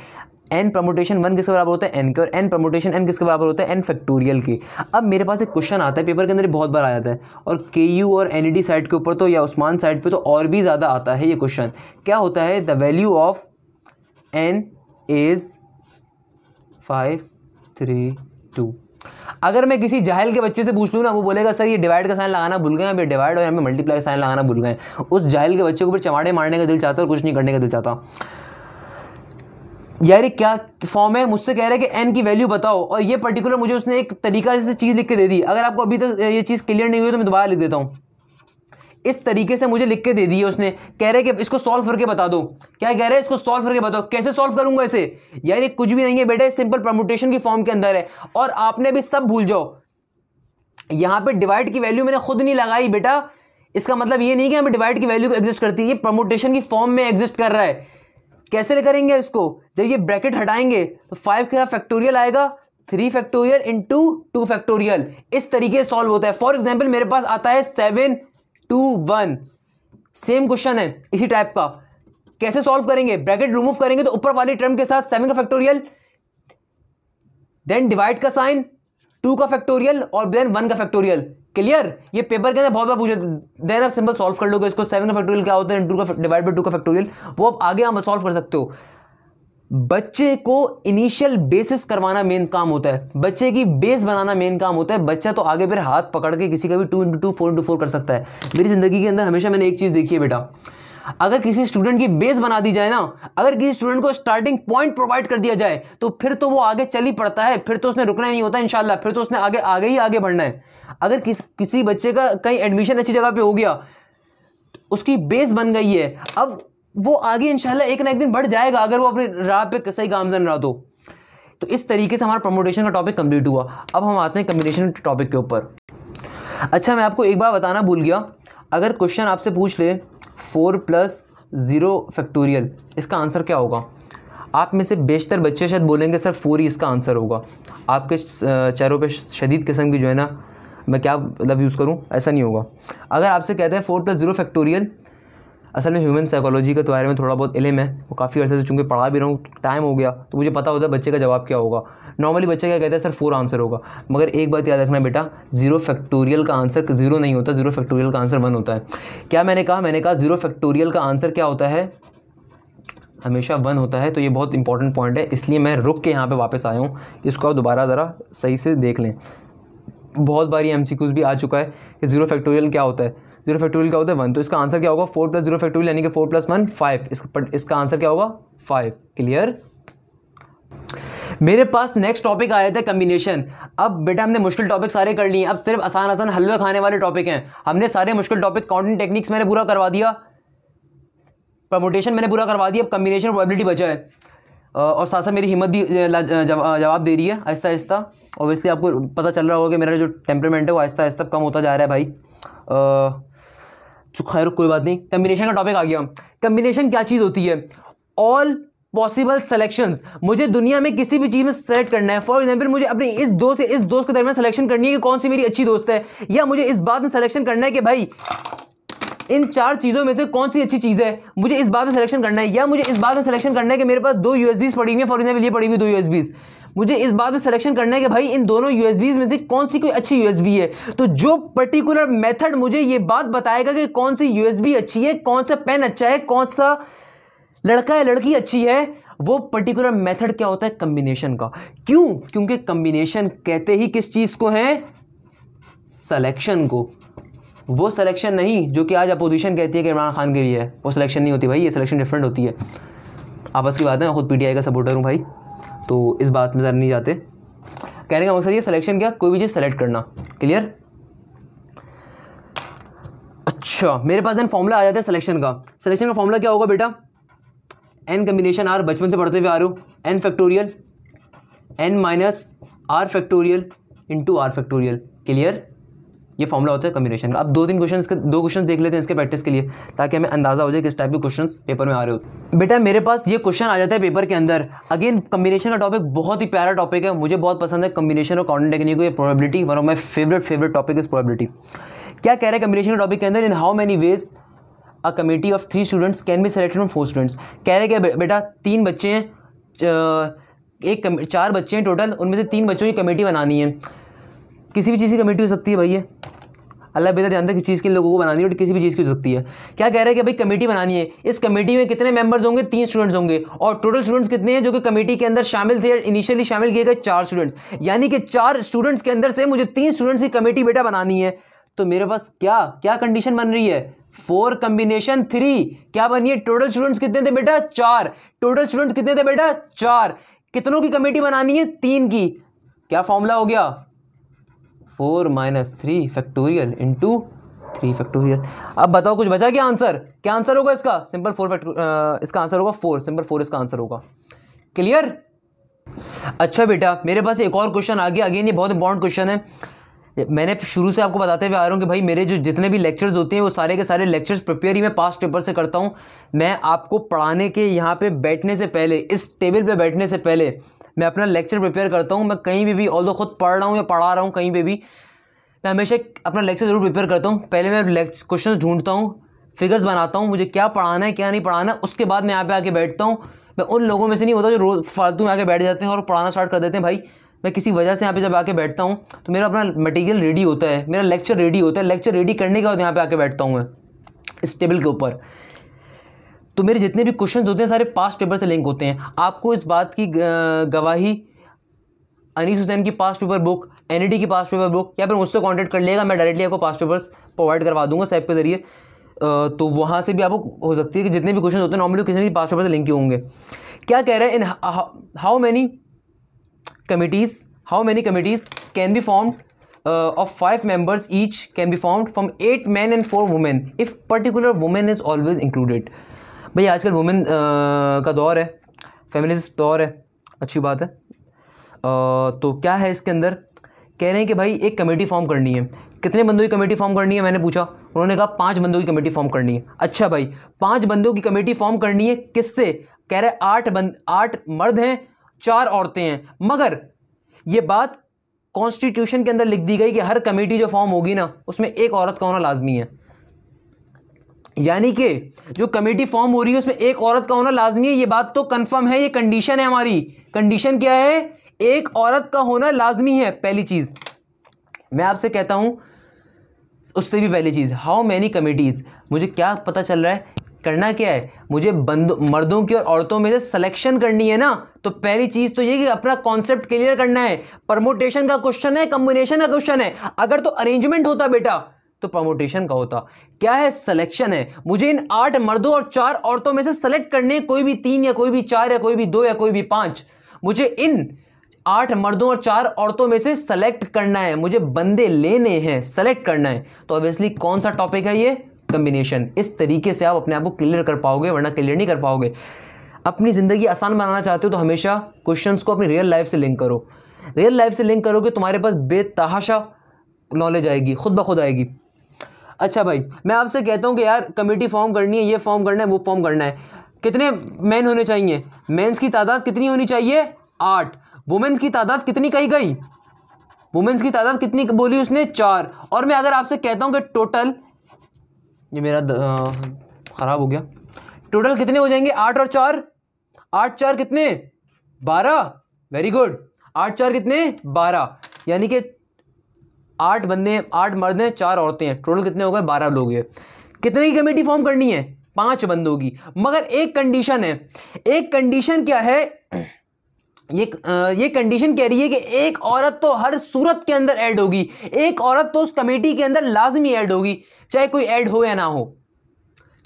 एन प्रमोटेशन वन किसके बराबर होता है एन के और एन प्रमोटेशन एन किसके बराबर होता है एन फैक्टोरियल के अब मेरे पास एक क्वेश्चन आता है पेपर के अंदर बहुत बार आ जाता है और के यू और एन ई डी साइड के ऊपर तो या उस्मान साइड पर तो और भी ज़्यादा आता है ये क्वेश्चन क्या होता है the value of n is five three two अगर मैं किसी जाहिल के बच्चे से पूछ लूँ ना वो बोलेगा सर ये डिवाइड का साइन लगाना भूल गए हैं डिवाइड और यहाँ पे मल्टीप्लाई का साइन लगाना भूल गए उस जाहिल के बच्चे को फिर चमाड़े मारने का दिल चाहता है और कुछ नहीं करने का दिल चाहता यार ये क्या फॉर्म है मुझसे कह रहा है कि एन की वैल्यू बताओ और ये पर्टिकुलर मुझे उसने एक तरीका से चीज़ लिख के दे दी अगर आपको अभी तक ये चीज़ क्लियर नहीं हुई तो मैं दोबारा लिख देता हूँ इस तरीके से मुझे लिख के दे दिए उसने कह रहे कि इसको सॉल्व करके बता दो क्या कह रहे हैं इसको सॉल्व करके बताओ कैसे सॉल्व करूंगा इसे यार ये कुछ भी नहीं है बेटा सिंपल प्रमोटेशन की फॉर्म के अंदर है और आपने भी सब भूल जाओ यहाँ पे डिवाइड की वैल्यू मैंने खुद नहीं लगाई बेटा इसका मतलब ये नहीं कि हमें डिवाइड की वैल्यू एग्जिस्ट करती है ये प्रमोटेशन की फॉर्म में एग्जिस्ट कर रहा है कैसे करेंगे इसको जब ये ब्रैकेट हटाएंगे तो फाइव के फैक्टोरियल आएगा three factorial two two factorial इस तरीके से सॉल्व होता है फॉर एग्जाम्पल मेरे पास आता है seven two one same question है इसी टाइप का कैसे सॉल्व करेंगे ब्रैकेट रिमूव करेंगे तो ऊपर वाली टर्म के साथ सेवन का फैक्टोरियल देन डिवाइड का साइन टू का फैक्टोरियल और देन वन का फैक्टोरियल क्लियर ये पेपर के अंदर बहुत बार पूछे देन आप सिंपल सॉल्व कर लोगे इसको सेवन का फैक्टोरियल क्या होता है टू का डिवाइड बाई टू का फैक्टोरियल वो आप आगे हम सॉल्व कर सकते हो बच्चे को इनिशियल बेसिस करवाना मेन काम होता है बच्चे की बेस बनाना मेन काम होता है बच्चा तो आगे फिर हाथ पकड़ के किसी का भी two into two four into four कर सकता है मेरी ज़िंदगी के अंदर हमेशा मैंने एक चीज़ देखी है बेटा अगर किसी स्टूडेंट की बेस बना दी जाए ना अगर किसी स्टूडेंट को स्टार्टिंग पॉइंट प्रोवाइड कर दिया जाए तो फिर तो वो आगे चल ही पड़ता है फिर तो उसने रुकना ही नहीं होता इनशाला फिर तो उसने आगे आगे ही आगे बढ़ना है अगर किस किसी बच्चे का कहीं एडमिशन अच्छी जगह पर हो गया उसकी बेस बन गई है अब वो आगे इनशाला एक ना एक दिन बढ़ जाएगा अगर वो अपने राह पे सही गामजन रहा तो तो इस तरीके से हमारा प्रमोटेशन का टॉपिक कंप्लीट हुआ अब हम आते हैं कम्बिनेशन टॉपिक के ऊपर अच्छा मैं आपको एक बार बताना भूल गया अगर क्वेश्चन आपसे पूछ ले फोर प्लस ज़ीरो फैक्टोरियल इसका आंसर क्या होगा आप में से बेशतर बच्चे शायद बोलेंगे सर फोर ही इसका आंसर होगा आपके चेहरों पे शदीद किस्म की जो है ना मैं क्या मतलब यूज़ करूँ ऐसा नहीं होगा अगर आपसे कहते हैं फोर प्लस ज़ीरो फैक्टोरियल असल में ह्यूमन साइकोलॉजी के तो बारे में थोड़ा बहुत इलम है वो काफ़ी अर्से से चूँकि पढ़ा भी रहा हूँ टाइम हो गया तो मुझे पता होता है बच्चे का जवाब क्या होगा नॉर्मली बच्चे क्या कहते हैं सर फोर आंसर होगा मगर एक बात याद रखना बेटा जीरो फैक्टोरियल का आंसर जीरो नहीं होता जीरो फैक्टोरियल का आंसर वन होता है क्या मैंने कहा मैंने कहा जीरो फैक्टोरियल का आंसर क्या होता है हमेशा वन होता है तो ये बहुत इंपॉर्टेंट पॉइंट है इसलिए मैं रुक के यहाँ पे वापस आया हूँ इसको आप दोबारा ज़रा सही से देख लें बहुत बार ये एम भी आ चुका है कि ज़ीरो फैक्टोरियल क्या होता है जीरो फैक्टोरियल क्या होता है वन तो इसका आंसर क्या होगा फोर प्लस जीरो फैक्टोरियल यानी कि फोर प्लस वन फाइव इसका इसका आंसर क्या होगा फाइव क्लियर मेरे पास नेक्स्ट टॉपिक आया था कम्बिनेशन अब बेटा हमने मुश्किल टॉपिक सारे कर लिए अब सिर्फ आसान आसान हलवा खाने वाले टॉपिक हैं हमने सारे मुश्किल टॉपिक काउंटिंग टेक्निक्स मैंने पूरा करवा दिया प्रमोटेशन मैंने पूरा करवा दिया अब कम्बिनेशन प्रोबेबिलिटी बचा है और साथ साथ मेरी हिम्मत भी जवाब दे रही है आहिस्ता आहिस्ता ओबियसली आपको पता चल रहा होगा कि मेरा जो टेम्परमेंट है वो आहिस्ता आहिस्ता कम होता जा रहा है भाई खैर कोई बात नहीं कम्बिनेशन का टॉपिक आ गया कम्बिनेशन क्या चीज़ होती है ऑल पॉसिबल सेलेक्शन मुझे दुनिया में किसी भी चीज़ में सेलेक्ट करना है फॉर एग्जाम्पल मुझे अपने इस दोस्त से इस दोस्त के दरमियान सेलेक्शन करनी है कि कौन सी मेरी अच्छी दोस्त है या मुझे इस बात में सेलेक्शन करना है कि भाई इन चार चीज़ों में से कौन सी अच्छी चीज़ है मुझे इस बात में सेलेक्शन करना है या मुझे इस बात में सेलेक्शन करना है कि मेरे पास दो यूएसबीज पड़ी हुई है फॉर एग्जाम्पल ये पड़ी हुई दो यूएसबीज़ मुझे इस बात में सिलेक्शन करना है कि भाई इन दोनों यूएसबीज में से कौन सी कोई अच्छी यूएसबी है तो जो पर्टिकुलर मेथड मुझे ये बात बताएगा कि कौन सी यूएसबी अच्छी है कौन सा पेन अच्छा है कौन सा लड़का या लड़की अच्छी है वो पर्टिकुलर मेथड क्या होता है कम्बिनेशन का क्यों क्योंकि कम्बिनेशन कहते ही किस चीज़ को है सलेक्शन को वो सिलेक्शन नहीं जो कि आज अपोजिशन कहती है कि इमरान खान के लिए है वो सिलेक्शन नहीं होती भाई ये सिलेक्शन डिफरेंट होती है आपस की बात है मैं खुद पीटीआई का सपोर्टर हूँ भाई तो इस बात में ज़रा नहीं जाते रहे हैं मकसद ये सिलेक्शन क्या कोई भी चीज़ सेलेक्ट करना क्लियर अच्छा मेरे पास देन फॉर्मूला आ जाता है सिलेक्शन का सिलेक्शन का फॉर्मूला क्या होगा बेटा एन कम्बिनेशन आर बचपन से पढ़ते हुए आ रहे हो n factorial n minus r factorial into r factorial clear ये फॉर्मला होता है कम्बिनेशन का अब दो तीन क्वेश्चन के दो क्वेश्चन देख लेते हैं इसके प्रैक्टिस के लिए ताकि हमें अंदाजा हो जाए किस टाइप के क्वेश्चन पेपर में आ रहे हो बेटा मेरे पास ये क्वेश्चन आ जाता है पेपर के अंदर अगेन कम्बिनेशन का टॉपिक बहुत ही प्यारा टॉपिक है मुझे बहुत पसंद है कम्बिनेशन और काउंटिंग टेक्निक ये probability one of my favourite favourite topic is probability क्या कह रहे हैं कम्बिनेशन टॉपिक के अंदर in how many ways a committee of three students can be selected from four students कह रहे हैं बेटा तीन बच्चे हैं एक चार बच्चे हैं टोटल उनमें से तीन बच्चों की कमेटी बनानी है किसी भी चीज़ की कमेटी हो सकती है भाई ये अल्लाह बेहतर जानता है किस चीज़ के लोगों को बनानी है किसी भी चीज़ की हो सकती है क्या कह रहे हैं कि भाई कमेटी बनानी है इस कमेटी में कितने मेंबर्स होंगे तीन स्टूडेंट्स होंगे और टोटल स्टूडेंट्स कितने हैं जो कि कमेटी के अंदर शामिल थे इनिशियली शामिल किए गए चार स्टूडेंट्स यानी कि चार स्टूडेंट्स के अंदर से मुझे तीन स्टूडेंट्स की कमेटी बेटा बनानी है तो मेरे पास क्या क्या कंडीशन बन रही है फोर कम्बिनेशन थ्री क्या बनी है टोटल स्टूडेंट्स कितने थे बेटा चार टोटल स्टूडेंट्स कितने थे बेटा चार कितनों की कमेटी बनानी है तीन की क्या फॉर्मूला हो गया four minus three factorial into three factorial अब बताओ कुछ बचा क्या आंसर क्या आंसर होगा इसका सिंपल फोर फैक्टो इसका आंसर होगा फोर सिंपल फोर इसका आंसर होगा क्लियर अच्छा बेटा मेरे पास एक और क्वेश्चन आ गया अगेन ये बहुत इंपॉर्टेंट क्वेश्चन है मैंने शुरू से आपको बताते हुए आ रहा हूँ कि भाई मेरे जो जितने भी लेक्चर्स होते हैं वो सारे के सारे लेक्चर्स प्रिपेयर ही मैं पास्ट पेपर से करता हूँ मैं आपको पढ़ाने के यहाँ पे बैठने से पहले इस टेबल पे बैठने से पहले मैं अपना लेक्चर प्रिपेयर करता हूँ मैं कहीं भी भी ऑल खुद पढ़ रहा हूँ या पढ़ा रहा हूँ कहीं पर भी मैं हमेशा अपना लेक्चर ज़रूर प्रिपेयर करता हूँ पहले मैं क्वेश्चन ढूंढता हूँ फिगर्स बनाता हूँ मुझे क्या पढ़ाना है क्या नहीं पढ़ाना है उसके बाद मैं यहाँ पे आके बैठता हूँ मैं उन लोगों में से नहीं होता जो रोज़ फालतू में आके बैठ जाते हैं और पढ़ाना स्टार्ट कर देते हैं भाई मैं किसी वजह से यहाँ पे जब आके बैठता हूँ तो मेरा अपना मटेरियल रेडी होता है मेरा लेक्चर रेडी होता है लेक्चर रेडी करने के बाद यहाँ पे आके बैठता हूँ मैं इस टेबल के ऊपर तो मेरे जितने भी क्वेश्चन होते हैं सारे पास्ट पेपर से लिंक होते हैं आपको इस बात की गवाही अनीस हुसैन की पास्ट पेपर बुक एन की पास्ट पेपर बुक या फिर मुझसे कॉन्टैक्ट कर लेगा मैं डायरेक्टली आपको पास्ट पेपर्स प्रोवाइड करवा दूंगा साइप के ज़रिए तो वहाँ से भी आपको हो सकती है कि जितने भी क्वेश्चन होते हैं नॉर्मली किसी भी पास्ट पेपर से लिंक होंगे क्या कह रहे हैं in how many committees how many committees can be formed of five members each can be form from eight man and four women if particular women is always included भाई आजकल women का दौर है फेमिनिस्ट दौर है अच्छी बात है आ, तो क्या है इसके अंदर कह रहे हैं कि भाई एक कमेटी फॉर्म करनी है कितने बंदों की कमेटी फॉर्म करनी है मैंने पूछा उन्होंने कहा पाँच बंदों की कमेटी फॉर्म करनी है अच्छा भाई पाँच बंदों की कमेटी फॉर्म करनी है किससे कह रहे आठ बंद आठ मर्द हैं चार औरतें हैं मगर ये बात कॉन्स्टिट्यूशन के अंदर लिख दी गई कि हर कमेटी जो फॉर्म होगी ना उसमें एक औरत का होना लाजमी है यानी कि जो कमेटी फॉर्म हो रही है उसमें एक औरत का होना लाजमी है ये बात तो कंफर्म है ये कंडीशन है हमारी कंडीशन क्या है एक औरत का होना लाजमी है पहली चीज़ मैं आपसे कहता हूं उससे भी पहली चीज़ हाउ मैनी कमेटीज़ मुझे क्या पता चल रहा है करना क्या है मुझे बंद मर्दों की और औरतों में से सिलेक्शन करनी है ना तो पहली चीज़ तो ये कि अपना कॉन्सेप्ट क्लियर करना है परमोटेशन का क्वेश्चन है कम्बिनेशन का क्वेश्चन है अगर तो अरेंजमेंट होता बेटा तो प्रमोटेशन का होता क्या है सिलेक्शन है मुझे इन आठ मर्दों और चार औरतों में से सेलेक्ट करने कोई भी तीन या कोई भी चार या कोई भी दो या कोई भी पांच मुझे इन आठ मर्दों और चार औरतों में से सेलेक्ट करना है मुझे बंदे लेने हैं सेलेक्ट करना है तो ऑब्वियसली कौन सा टॉपिक है ये कम्बिनेशन इस तरीके से आप अपने आप को क्लियर कर पाओगे वरना क्लियर नहीं कर पाओगे अपनी ज़िंदगी आसान बनाना चाहते हो तो हमेशा क्वेश्चंस को अपनी रियल लाइफ से लिंक करो रियल लाइफ से लिंक करोगे तुम्हारे पास बेतहाशा नॉलेज आएगी खुद ब खुद आएगी अच्छा भाई मैं आपसे कहता हूँ कि यार कमेटी फॉर्म करनी है ये फॉर्म करना है वो फॉर्म करना है कितने मैन होने चाहिए मैंस की तादाद कितनी होनी चाहिए आठ वुमेंस की तादाद कितनी कही गई वुमेंस की तादाद कितनी बोली उसने चार और मैं अगर आपसे कहता हूँ कि टोटल ये मेरा ख़राब हो गया टोटल कितने हो जाएंगे आठ और चार आठ चार कितने बारह वेरी गुड आठ चार कितने बारह यानी कि आठ बंदे आठ मर्द हैं चार औरतें हैं टोटल कितने हो गए बारह लोग हैं कितने की कमेटी फॉर्म करनी है पांच बंदों की मगर एक कंडीशन है एक कंडीशन क्या है ये ये कंडीशन कह रही है कि एक औरत तो हर सूरत के अंदर ऐड होगी एक औरत तो उस कमेटी के अंदर लाजमी ऐड होगी चाहे कोई ऐड हो या ना हो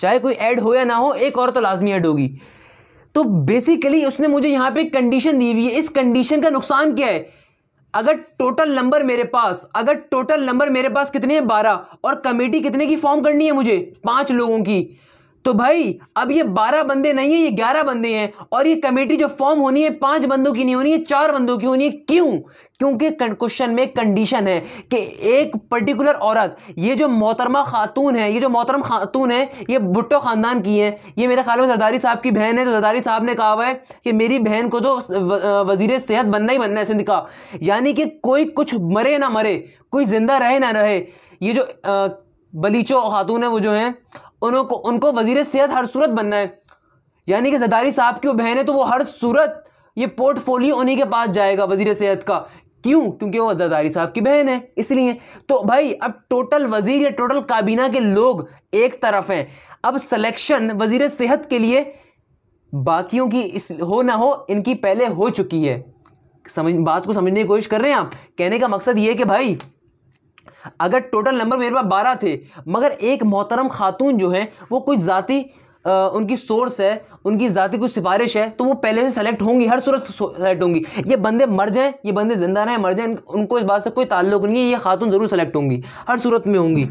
चाहे कोई ऐड हो या ना हो एक औरत तो लाजमी ऐड होगी तो बेसिकली उसने मुझे यहां पे कंडीशन दी हुई है इस कंडीशन का नुकसान क्या है अगर टोटल नंबर मेरे पास अगर टोटल नंबर मेरे पास कितने हैं बारह और कमेटी कितने की फॉर्म करनी है मुझे पांच लोगों की तो भाई अब ये बारह बंदे नहीं है ये ग्यारह बंदे हैं और ये कमेटी जो फॉर्म होनी है पांच बंदों की नहीं होनी है चार बंदों की होनी है क्यों क्योंकि क्वेश्चन में कंडीशन है कि एक पर्टिकुलर औरत ये जो मोहतरमा खातून है ये जो मोहतरम खातून है ये भुट्टो ख़ानदान की है ये मेरे ख्याल में जरदारी साहब की बहन है तो जरदारी साहब ने कहा हुआ है कि मेरी बहन को तो वजीर सेहत बनना ही बनना है सिंध का यानी कि कोई कुछ मरे ना मरे कोई ज़िंदा रहे ना रहे ये जो बलीचो खातून है वो जो हैं उनको उनको वजीर सेहत हर सूरत बनना है यानी कि जरदारी साहब की वो बहन है तो वो हर सूरत ये पोर्टफोलियो उन्हीं के पास जाएगा वजीर सेहत का क्यों क्योंकि वो जरदारी साहब की बहन है इसलिए तो भाई अब टोटल वजीर या टोटल काबीना के लोग एक तरफ हैं अब सिलेक्शन वजीर सेहत के लिए बाकियों की इस हो ना हो इनकी पहले हो चुकी है समझ बात को समझने की कोशिश कर रहे हैं आप कहने का मकसद ये है कि भाई अगर टोटल नंबर मेरे पास बारह थे मगर एक मोहतरम खातून जो है वो कुछ ज़ाती उनकी सोर्स है उनकी ज़ाती कुछ सिफारिश है तो वो पहले से सेलेक्ट होंगी हर सूरत सेलेक्ट होंगी ये बंदे मर जाएं ये बंदे जिंदा रहें मर जाएं उनको इस बात से कोई ताल्लुक नहीं है ये खातून ज़रूर सेलेक्ट होंगी हर सूरत में होंगी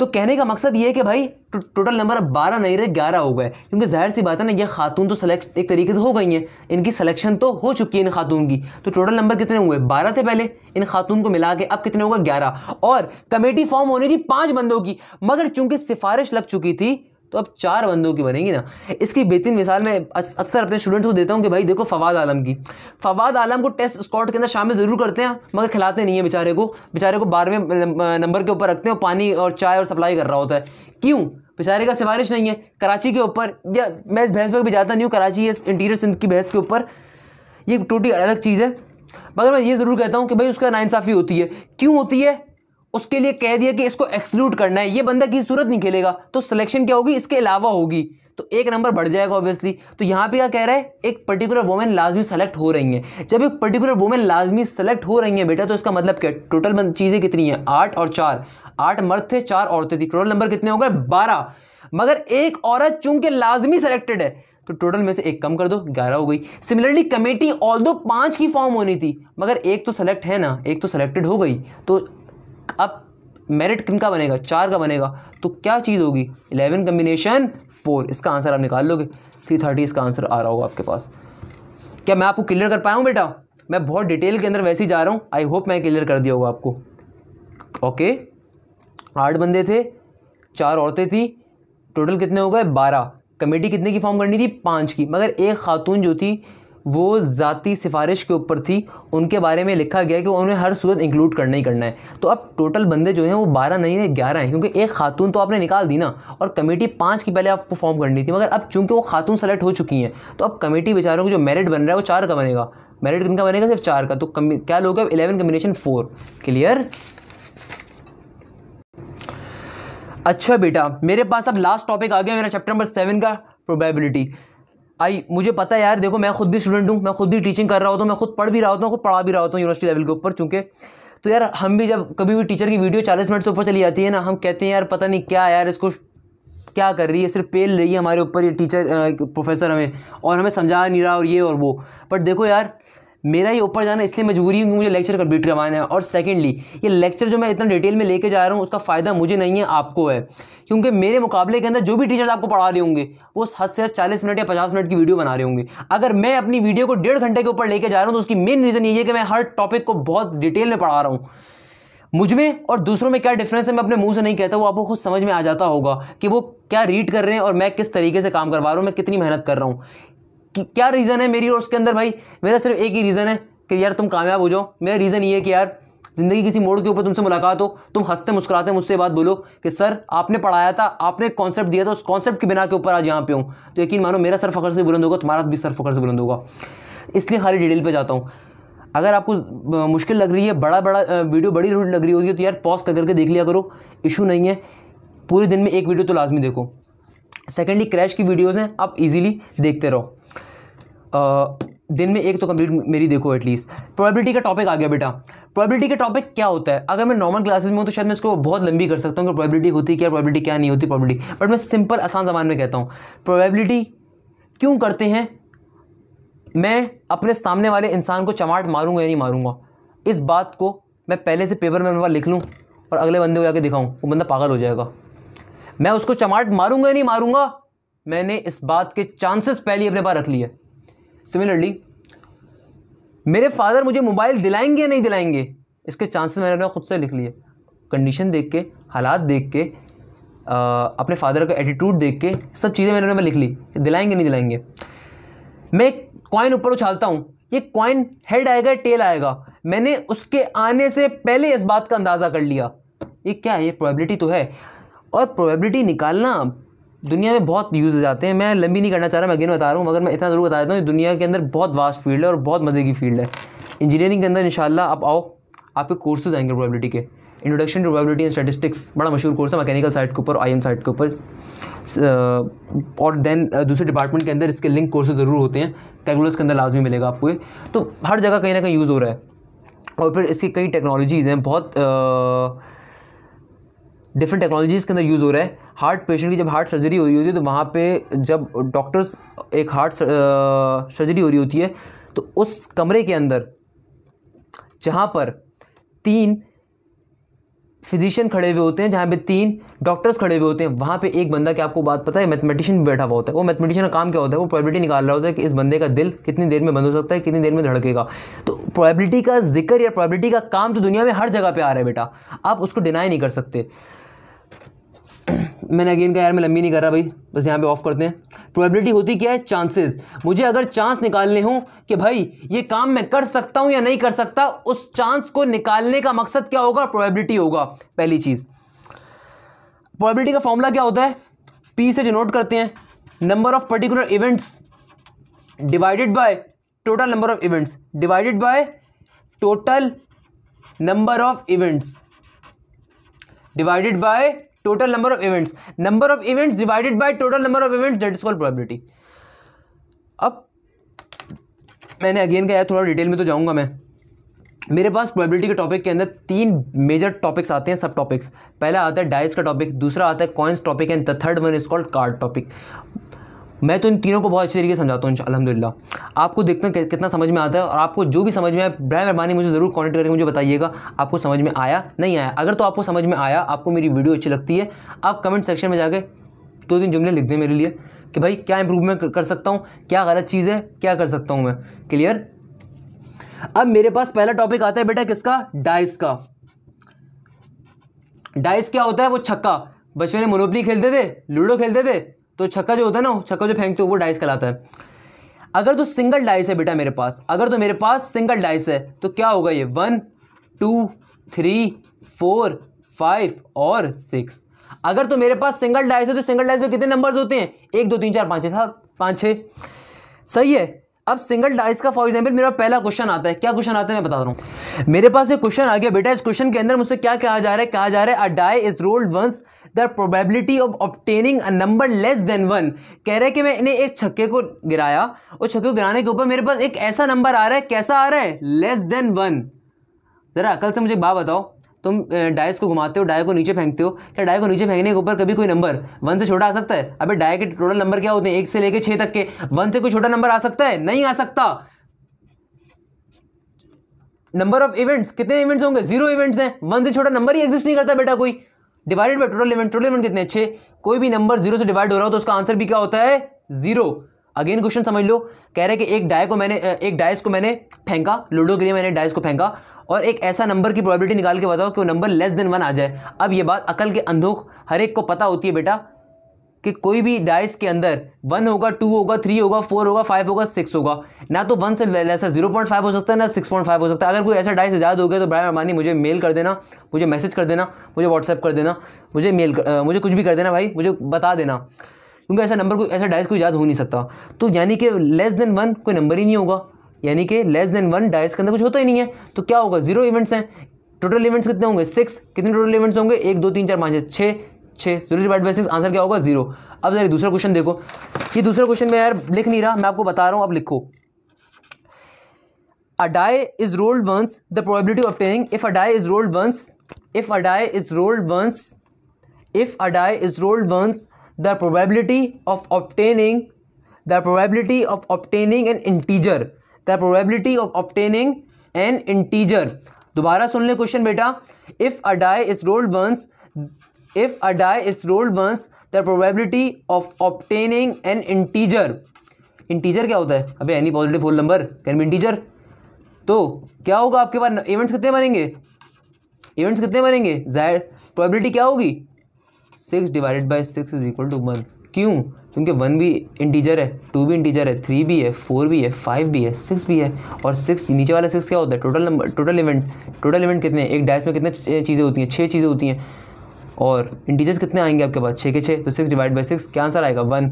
तो कहने का मकसद ये है कि भाई टोटल तो नंबर अब बारह नहीं रहे ग्यारह हो गए क्योंकि जाहिर सी बात है ना ये खातून तो सेलेक्ट एक तरीके से हो गई हैं इनकी सिलेक्शन तो हो चुकी है इन खातून की तो टोटल नंबर कितने हुए बारह थे पहले इन खातून को मिला के अब कितने होगा ग्यारह और कमेटी फॉर्म होनी थी पाँच बंदों की मगर चूंकि सिफारिश लग चुकी थी तो अब चार बंदों की बनेगी ना इसकी बेहतरीन मिसाल मैं अक्सर अपने स्टूडेंट्स को देता हूँ कि भाई देखो फवाद आलम की फवाद आलम को टेस्ट स्कॉट के अंदर शामिल ज़रूर करते हैं मगर खिलाते नहीं है बेचारे को बेचारे को बारहवें नंबर के ऊपर रखते हैं पानी और चाय और सप्लाई कर रहा होता है क्यों बेचारे का सिफारिश नहीं है कराची के ऊपर या मैं इस बहस पर भी जाता नहीं हूँ कराची या इंटीरियर सिंध की बहस के ऊपर ये टोटी अलग चीज़ है मगर मैं ये ज़रूर कहता हूँ कि भाई उसका नाइंसाफ़ी होती है क्यों होती है उसके लिए कह दिया कि इसको एक्सक्लूड करना है ये बंदा किसी सूरत नहीं खेलेगा तो सिलेक्शन क्या होगी इसके अलावा होगी तो एक नंबर बढ़ जाएगा ऑब्वियसली तो यहाँ पे क्या कह रहा है एक पर्टिकुलर वोमेन लाजमी सेलेक्ट हो रही हैं जब एक पर्टिकुलर वोमेन लाजमी सेलेक्ट हो रही हैं बेटा तो इसका मतलब क्या टोटल चीज़ें कितनी हैं आठ और चार आठ मर्द थे चार औरतें थी टोटल नंबर कितने हो गए बारह मगर एक औरत चूंकि लाजमी सेलेक्टेड है तो टोटल में से एक कम कर दो ग्यारह हो गई सिमिलरली कमेटी ऑल दो पांच की फॉर्म होनी थी मगर एक तो सेलेक्ट है ना एक तो सेलेक्टेड हो गई तो अब मेरिट किन का बनेगा चार का बनेगा तो क्या चीज़ होगी इलेवन कम्बिनेशन फोर इसका आंसर आप निकाल लोगे थ्री थर्टी इसका आंसर आ रहा होगा आपके पास क्या मैं आपको क्लियर कर पाया हूँ बेटा मैं बहुत डिटेल के अंदर वैसे ही जा रहा हूँ आई होप मैं क्लियर कर दिया होगा आपको ओके आठ बंदे थे चार औरतें थी टोटल कितने हो गए बारह कमेटी कितने की फॉर्म करनी थी पाँच की मगर एक खातून जो थी वो ज़ाती सिफारिश के ऊपर थी उनके बारे में लिखा गया कि उन्हें हर सूरत इंक्लूड करना ही करना है तो अब टोटल बंदे जो हैं वो बारह नहीं है ग्यारह हैं क्योंकि एक खातून तो आपने निकाल दी ना और कमेटी पाँच की पहले आपको फॉर्म करनी थी मगर अब चूंकि वो खातून सेलेक्ट हो चुकी हैं तो अब कमेटी बेचारों को जो मेरिट बन रहा है वो चार का बनेगा मेरिट किन का बनेगा सिर्फ चार का तो क्या लोग अब इलेवन कम्बिनेशन फोर क्लियर अच्छा बेटा मेरे पास अब लास्ट टॉपिक आ गया मेरा चैप्टर नंबर सेवन का प्रोबेबिलिटी आई मुझे पता है यार देखो मैं खुद भी स्टूडेंट हूँ मैं खुद भी टीचिंग कर रहा होता हूँ मैं खुद पढ़ भी रहा होता हूँ खुद पढ़ा भी रहा होता हूँ यूनिवर्सिटी लेवल के ऊपर चूँकि तो यार हम भी जब कभी भी टीचर की वीडियो चालीस मिनट से ऊपर चली जाती है ना हम कहते हैं यार पता नहीं क्या यार इसको क्या कर रही है सिर्फ पेल रही है हमारे ऊपर ये टीचर प्रोफेसर हमें और हमें समझा नहीं रहा और ये और वो बट देखो यार मेरा ही ऊपर जाना इसलिए मजबूरी है क्योंकि मुझे लेक्चर कंप्लीट करवाना है और सेकेंडली ये लेक्चर जो मैं इतना डिटेल में लेके जा रहा हूँ उसका फ़ायदा मुझे नहीं है आपको है क्योंकि मेरे मुकाबले के अंदर जो भी टीचर्स आपको पढ़ा रहे होंगे वो हद से हद चालीस मिनट या पचास मिनट की वीडियो बना रहे होंगे अगर मैं अपनी वीडियो को डेढ़ घंटे के ऊपर लेके जा रहा हूँ तो उसकी मेन रीज़न ये है कि मैं हर टॉपिक को बहुत डिटेल में पढ़ा रहा हूँ मुझ में और दूसरों में क्या डिफरेंस है मैं अपने मुंह से नहीं कहता वो आपको खुद समझ में आ जाता होगा कि वो क्या रीड कर रहे हैं और मैं किस तरीके से काम करवा रहा हूँ मैं कितनी मेहनत कर रहा हूँ क्या रीज़न है मेरी और उसके अंदर भाई मेरा सिर्फ एक ही रीज़न है कि यार तुम कामयाब हो जाओ मेरा रीज़न ये है कि यार ज़िंदगी किसी मोड़ के ऊपर तुमसे मुलाकात हो तुम हंसते मुस्कुराते मुझसे बात बोलो कि सर आपने पढ़ाया था आपने एक कॉन्सेप्ट दिया था उस कॉन्सेप्ट के बिना के ऊपर आज यहाँ पे हूँ तो यकीन मानो मेरा सर फखर से बुलंद होगा तुम्हारा भी सर फखर से बुलंद होगा इसलिए खाली डिटेल पर जाता हूँ अगर आपको मुश्किल लग रही है बड़ा बड़ा वीडियो बड़ी रूट लग रही होगी तो यार पॉज कर करके देख लिया करो इशू नहीं है पूरे दिन में एक वीडियो तो लाजमी देखो सेकेंडली क्रैश की वीडियोज़ हैं आप इजीली देखते रहो दिन में एक तो कंप्लीट मेरी देखो एटलीस्ट प्रोबेबिलिटी का टॉपिक आ गया बेटा प्रोबेबिलिटी का टॉपिक क्या होता है अगर मैं नॉर्मल क्लासेस में हूँ तो शायद मैं इसको बहुत लंबी कर सकता हूँ कि प्रोबेबिलिटी होती क्या प्रोबेबिलिटी क्या नहीं होती प्रोबेबिलिटी बट मैं सिंपल आसान जबान में कहता हूँ प्रोबेबिलिटी क्यों करते हैं मैं अपने सामने वाले इंसान को चमाट मारूंगा या नहीं मारूंगा इस बात को मैं पहले से पेपर में लिख लूँ और अगले बंदे को जाकर दिखाऊँ वो बंदा पागल हो जाएगा मैं उसको चमाट मारूंगा या नहीं मारूंगा मैंने इस बात के चांसेस पहले अपने पास रख लिए सिमिलरली मेरे फादर मुझे मोबाइल दिलाएंगे या नहीं दिलाएंगे इसके चांसेस मैंने खुद से लिख लिए कंडीशन देख के हालात देख के आ, अपने फादर का एटीट्यूड देख के सब चीज़ें मैंने में लिख ली दिलाएंगे नहीं दिलाएंगे मैं एक कॉइन ऊपर उछालता हूँ ये कॉइन हेड आएगा टेल आएगा मैंने उसके आने से पहले इस बात का अंदाज़ा कर लिया ये क्या है ये प्रोबेबिलिटी तो है और प्रोबेबिलिटी निकालना दुनिया में बहुत यूज आते हैं मैं लंबी नहीं करना चाह रहा मैं अगेन बता रहा हूँ मगर मैं इतना ज़रूर बता देता हूँ दुनिया के अंदर बहुत वास्ट फील्ड है और बहुत मज़े की फील्ड है इंजीनियरिंग के अंदर इन आप आओ आपके कोर्सेज आएंगे प्रोबेबिलिटी के introduction to probability and statistics बड़ा मशहूर कोर्स है मैकेनिकल साइड के ऊपर आई एम साइड के ऊपर uh, और देन uh, दूसरे डिपार्टमेंट के अंदर इसके लिंक कोर्सेज ज़रूर होते हैं कैलकुलस के अंदर लाजमी मिलेगा आपको ये तो हर जगह कहीं ना कहीं यूज़ हो रहा है और फिर इसकी कई टेक्नोलॉजीज़ हैं बहुत डिफरेंट uh, टेक्नोलॉजीज़ के अंदर यूज़ हो रहा है हार्ट पेशेंट की जब हार्ट सर्जरी हो रही होती है तो वहाँ पे जब डॉक्टर्स एक हार्ट सर्जरी हो रही होती है तो उस कमरे के अंदर जहाँ पर तीन फिजिशियन खड़े हुए होते हैं जहाँ पे तीन डॉक्टर्स खड़े हुए होते हैं वहाँ पे एक बंदा क्या आपको बात पता है मैथमेटिशियन भी बैठा हुआ होता है वो मैथमेटिशियन का काम क्या होता है वो प्रोबेबिलिटी निकाल रहा होता है कि इस बंदे का दिल कितनी देर में बंद हो सकता है कितनी देर में धड़केगा तो प्रोबेबिलिटी का जिक्र या प्रोबेबिलिटी का काम तो दुनिया में हर जगह पर आ रहा है बेटा आप उसको डिनाई नहीं कर सकते मैंने अगेन कहा यार मैं लंबी नहीं कर रहा भाई बस यहाँ पे ऑफ करते हैं प्रोबेबिलिटी होती क्या है चांसेस मुझे अगर चांस निकालने हो कि भाई ये काम मैं कर सकता हूँ या नहीं कर सकता उस चांस को निकालने का मकसद क्या होगा प्रोबेबिलिटी होगा पहली चीज़ प्रोबेबिलिटी का फॉर्मूला क्या होता है पी से डिनोट करते हैं number of particular events divided by total number of events divided by total number of events divided by total number of events number of events divided by total number of events that is called probability अब मैंने again कहा थोड़ा detail में तो जाऊंगा मैं मेरे पास probability के टॉपिक के अंदर तीन मेजर टॉपिक्स आते हैं सब टॉपिक्स पहला आता है डाइस का टॉपिक दूसरा आता है coins topic and the third one is called card topic मैं तो इन तीनों को बहुत अच्छे तरीके से समझाता हूँ अलहमदिल्ला आपको देखना कितना समझ में आता है और आपको जो भी समझ में आए बर मेहरबानी मुझे ज़रूर कॉन्टेक्ट करके मुझे बताइएगा आपको समझ में आया नहीं आया अगर तो आपको समझ में आया आपको मेरी वीडियो अच्छी लगती है आप कमेंट सेक्शन में जाकर दो तीन जुमले लिख दें मेरे लिए कि भाई क्या इंप्रूवमेंट कर सकता हूँ क्या गलत चीज़ है क्या कर सकता हूँ मैं क्लियर अब मेरे पास पहला टॉपिक आता है बेटा किसका डाइस का डाइस क्या होता है वो छक्का बचपन में मोनोपली खेलते थे लूडो खेलते थे तो छक्का जो होता है ना छक्का जो फेंकते हो वो डाइस कहलाता है अगर तो सिंगल डाइस है बेटा मेरे पास अगर तो मेरे पास सिंगल डाइस है तो क्या होगा ये one two three four five और सिक्स अगर तो मेरे पास सिंगल डाइस है तो सिंगल डाइस में कितने नंबर्स होते हैं एक दो तीन चार पाँच छः सात पाँच छः सही है अब सिंगल डाइस का फॉर एग्जाम्पल मेरा पहला क्वेश्चन आता है क्या क्वेश्चन आता है मैं बता रहा हूँ मेरे पास एक क्वेश्चन आ गया बेटा इस क्वेश्चन के अंदर मुझसे क्या कहा जा रहा है कहा जा रहा है a die is rolled once the probability of obtaining a number less than one कह रहे कि मैंने एक छक्के को गिराया और छक्के को गिराने के ऊपर मेरे पास एक ऐसा नंबर आ रहा है कैसा आ रहा है लेस देन वन ज़रा अकल से मुझे बात बताओ तुम डाइस को घुमाते हो डाई को नीचे फेंकते हो क्या डाई को नीचे फेंकने के ऊपर कभी कोई नंबर वन से छोटा आ सकता है अबे डाई के टोटल नंबर क्या होते हैं एक से लेके छः तक के वन से कोई छोटा नंबर आ सकता है नहीं आ सकता नंबर ऑफ इवेंट्स कितने इवेंट्स होंगे जीरो इवेंट्स हैं वन से छोटा नंबर ही एग्जिस्ट नहीं करता बेटा कोई divided by total eleven total eleven कितने अच्छे कोई भी नंबर जीरो से डिवाइड हो रहा हो तो उसका आंसर भी क्या होता है जीरो अगेन क्वेश्चन समझ लो कह रहे कि एक डाय को मैंने एक डाइस को मैंने फेंका लूडो के लिए मैंने डाइस को फेंका और एक ऐसा नंबर की प्रोबेबिलिटी निकाल के बताओ कि वो नंबर लेस देन वन आ जाए अब ये बात अकल के अंधोख हर एक को पता होती है बेटा कि कोई भी डाइस के अंदर वन होगा टू होगा थ्री होगा फोर होगा फाइव होगा सिक्स होगा ना तो वन से लेसर जीरो पॉइंट फाइव हो सकता है ना सिक्स पॉइंट फाइव हो सकता है अगर कोई ऐसा डाइस ज़्यादा हो गया तो भाई मेहरबानी मुझे मेल कर देना मुझे मैसेज कर देना मुझे व्हाट्सअप कर देना मुझे मेल कर, आ, मुझे कुछ भी कर देना भाई मुझे बता देना क्योंकि ऐसा नंबर कोई ऐसा डाइस कोई याद हो नहीं सकता तो यानी कि लेस देन वन कोई नंबर ही नहीं होगा यानी कि लेस देन वन डाइस के अंदर कुछ होता ही नहीं है तो क्या होगा जीरो इवेंट्स हैं टोटल इवेंट्स कितने होंगे सिक्स कितने टोटल इवेंट्स होंगे एक दो तीन चार पाँच छः छः सुरेश बाइट बाई सिक्स आंसर क्या होगा जीरो अब जरा दूसरा क्वेश्चन देखो ये दूसरा क्वेश्चन में यार लिख नहीं रहा मैं आपको बता रहा हूँ अब लिखो a die is rolled once the probability of obtaining if a die is rolled once if a die is rolled once if a die is rolled once the probability of obtaining the probability of obtaining an integer the probability of obtaining an integer दोबारा सुन ले question बेटा if a die is rolled once if a die is rolled once the probability of obtaining an integer integer क्या होता है अभी any positive whole number can be integer तो क्या होगा आपके पास इवेंट्स कितने बनेंगे इवेंट्स कितने बनेंगे जाहिर प्रोबेबिलिटी क्या होगी six divided by six is equal to one क्यों क्योंकि वन भी इंटीजर है टू भी इंटीजर है थ्री भी है फोर भी है फाइव भी है सिक्स भी है और सिक्स नीचे वाला सिक्स क्या होता है total number total event total event कितने एक डाइस में कितने चीज़ें होती हैं छः चीज़ें होती हैं और इंटीजर्स कितने आएंगे आपके पास छः के छः तो सिक्स डिवाइड बाई सिक्स क्या आंसर आएगा वन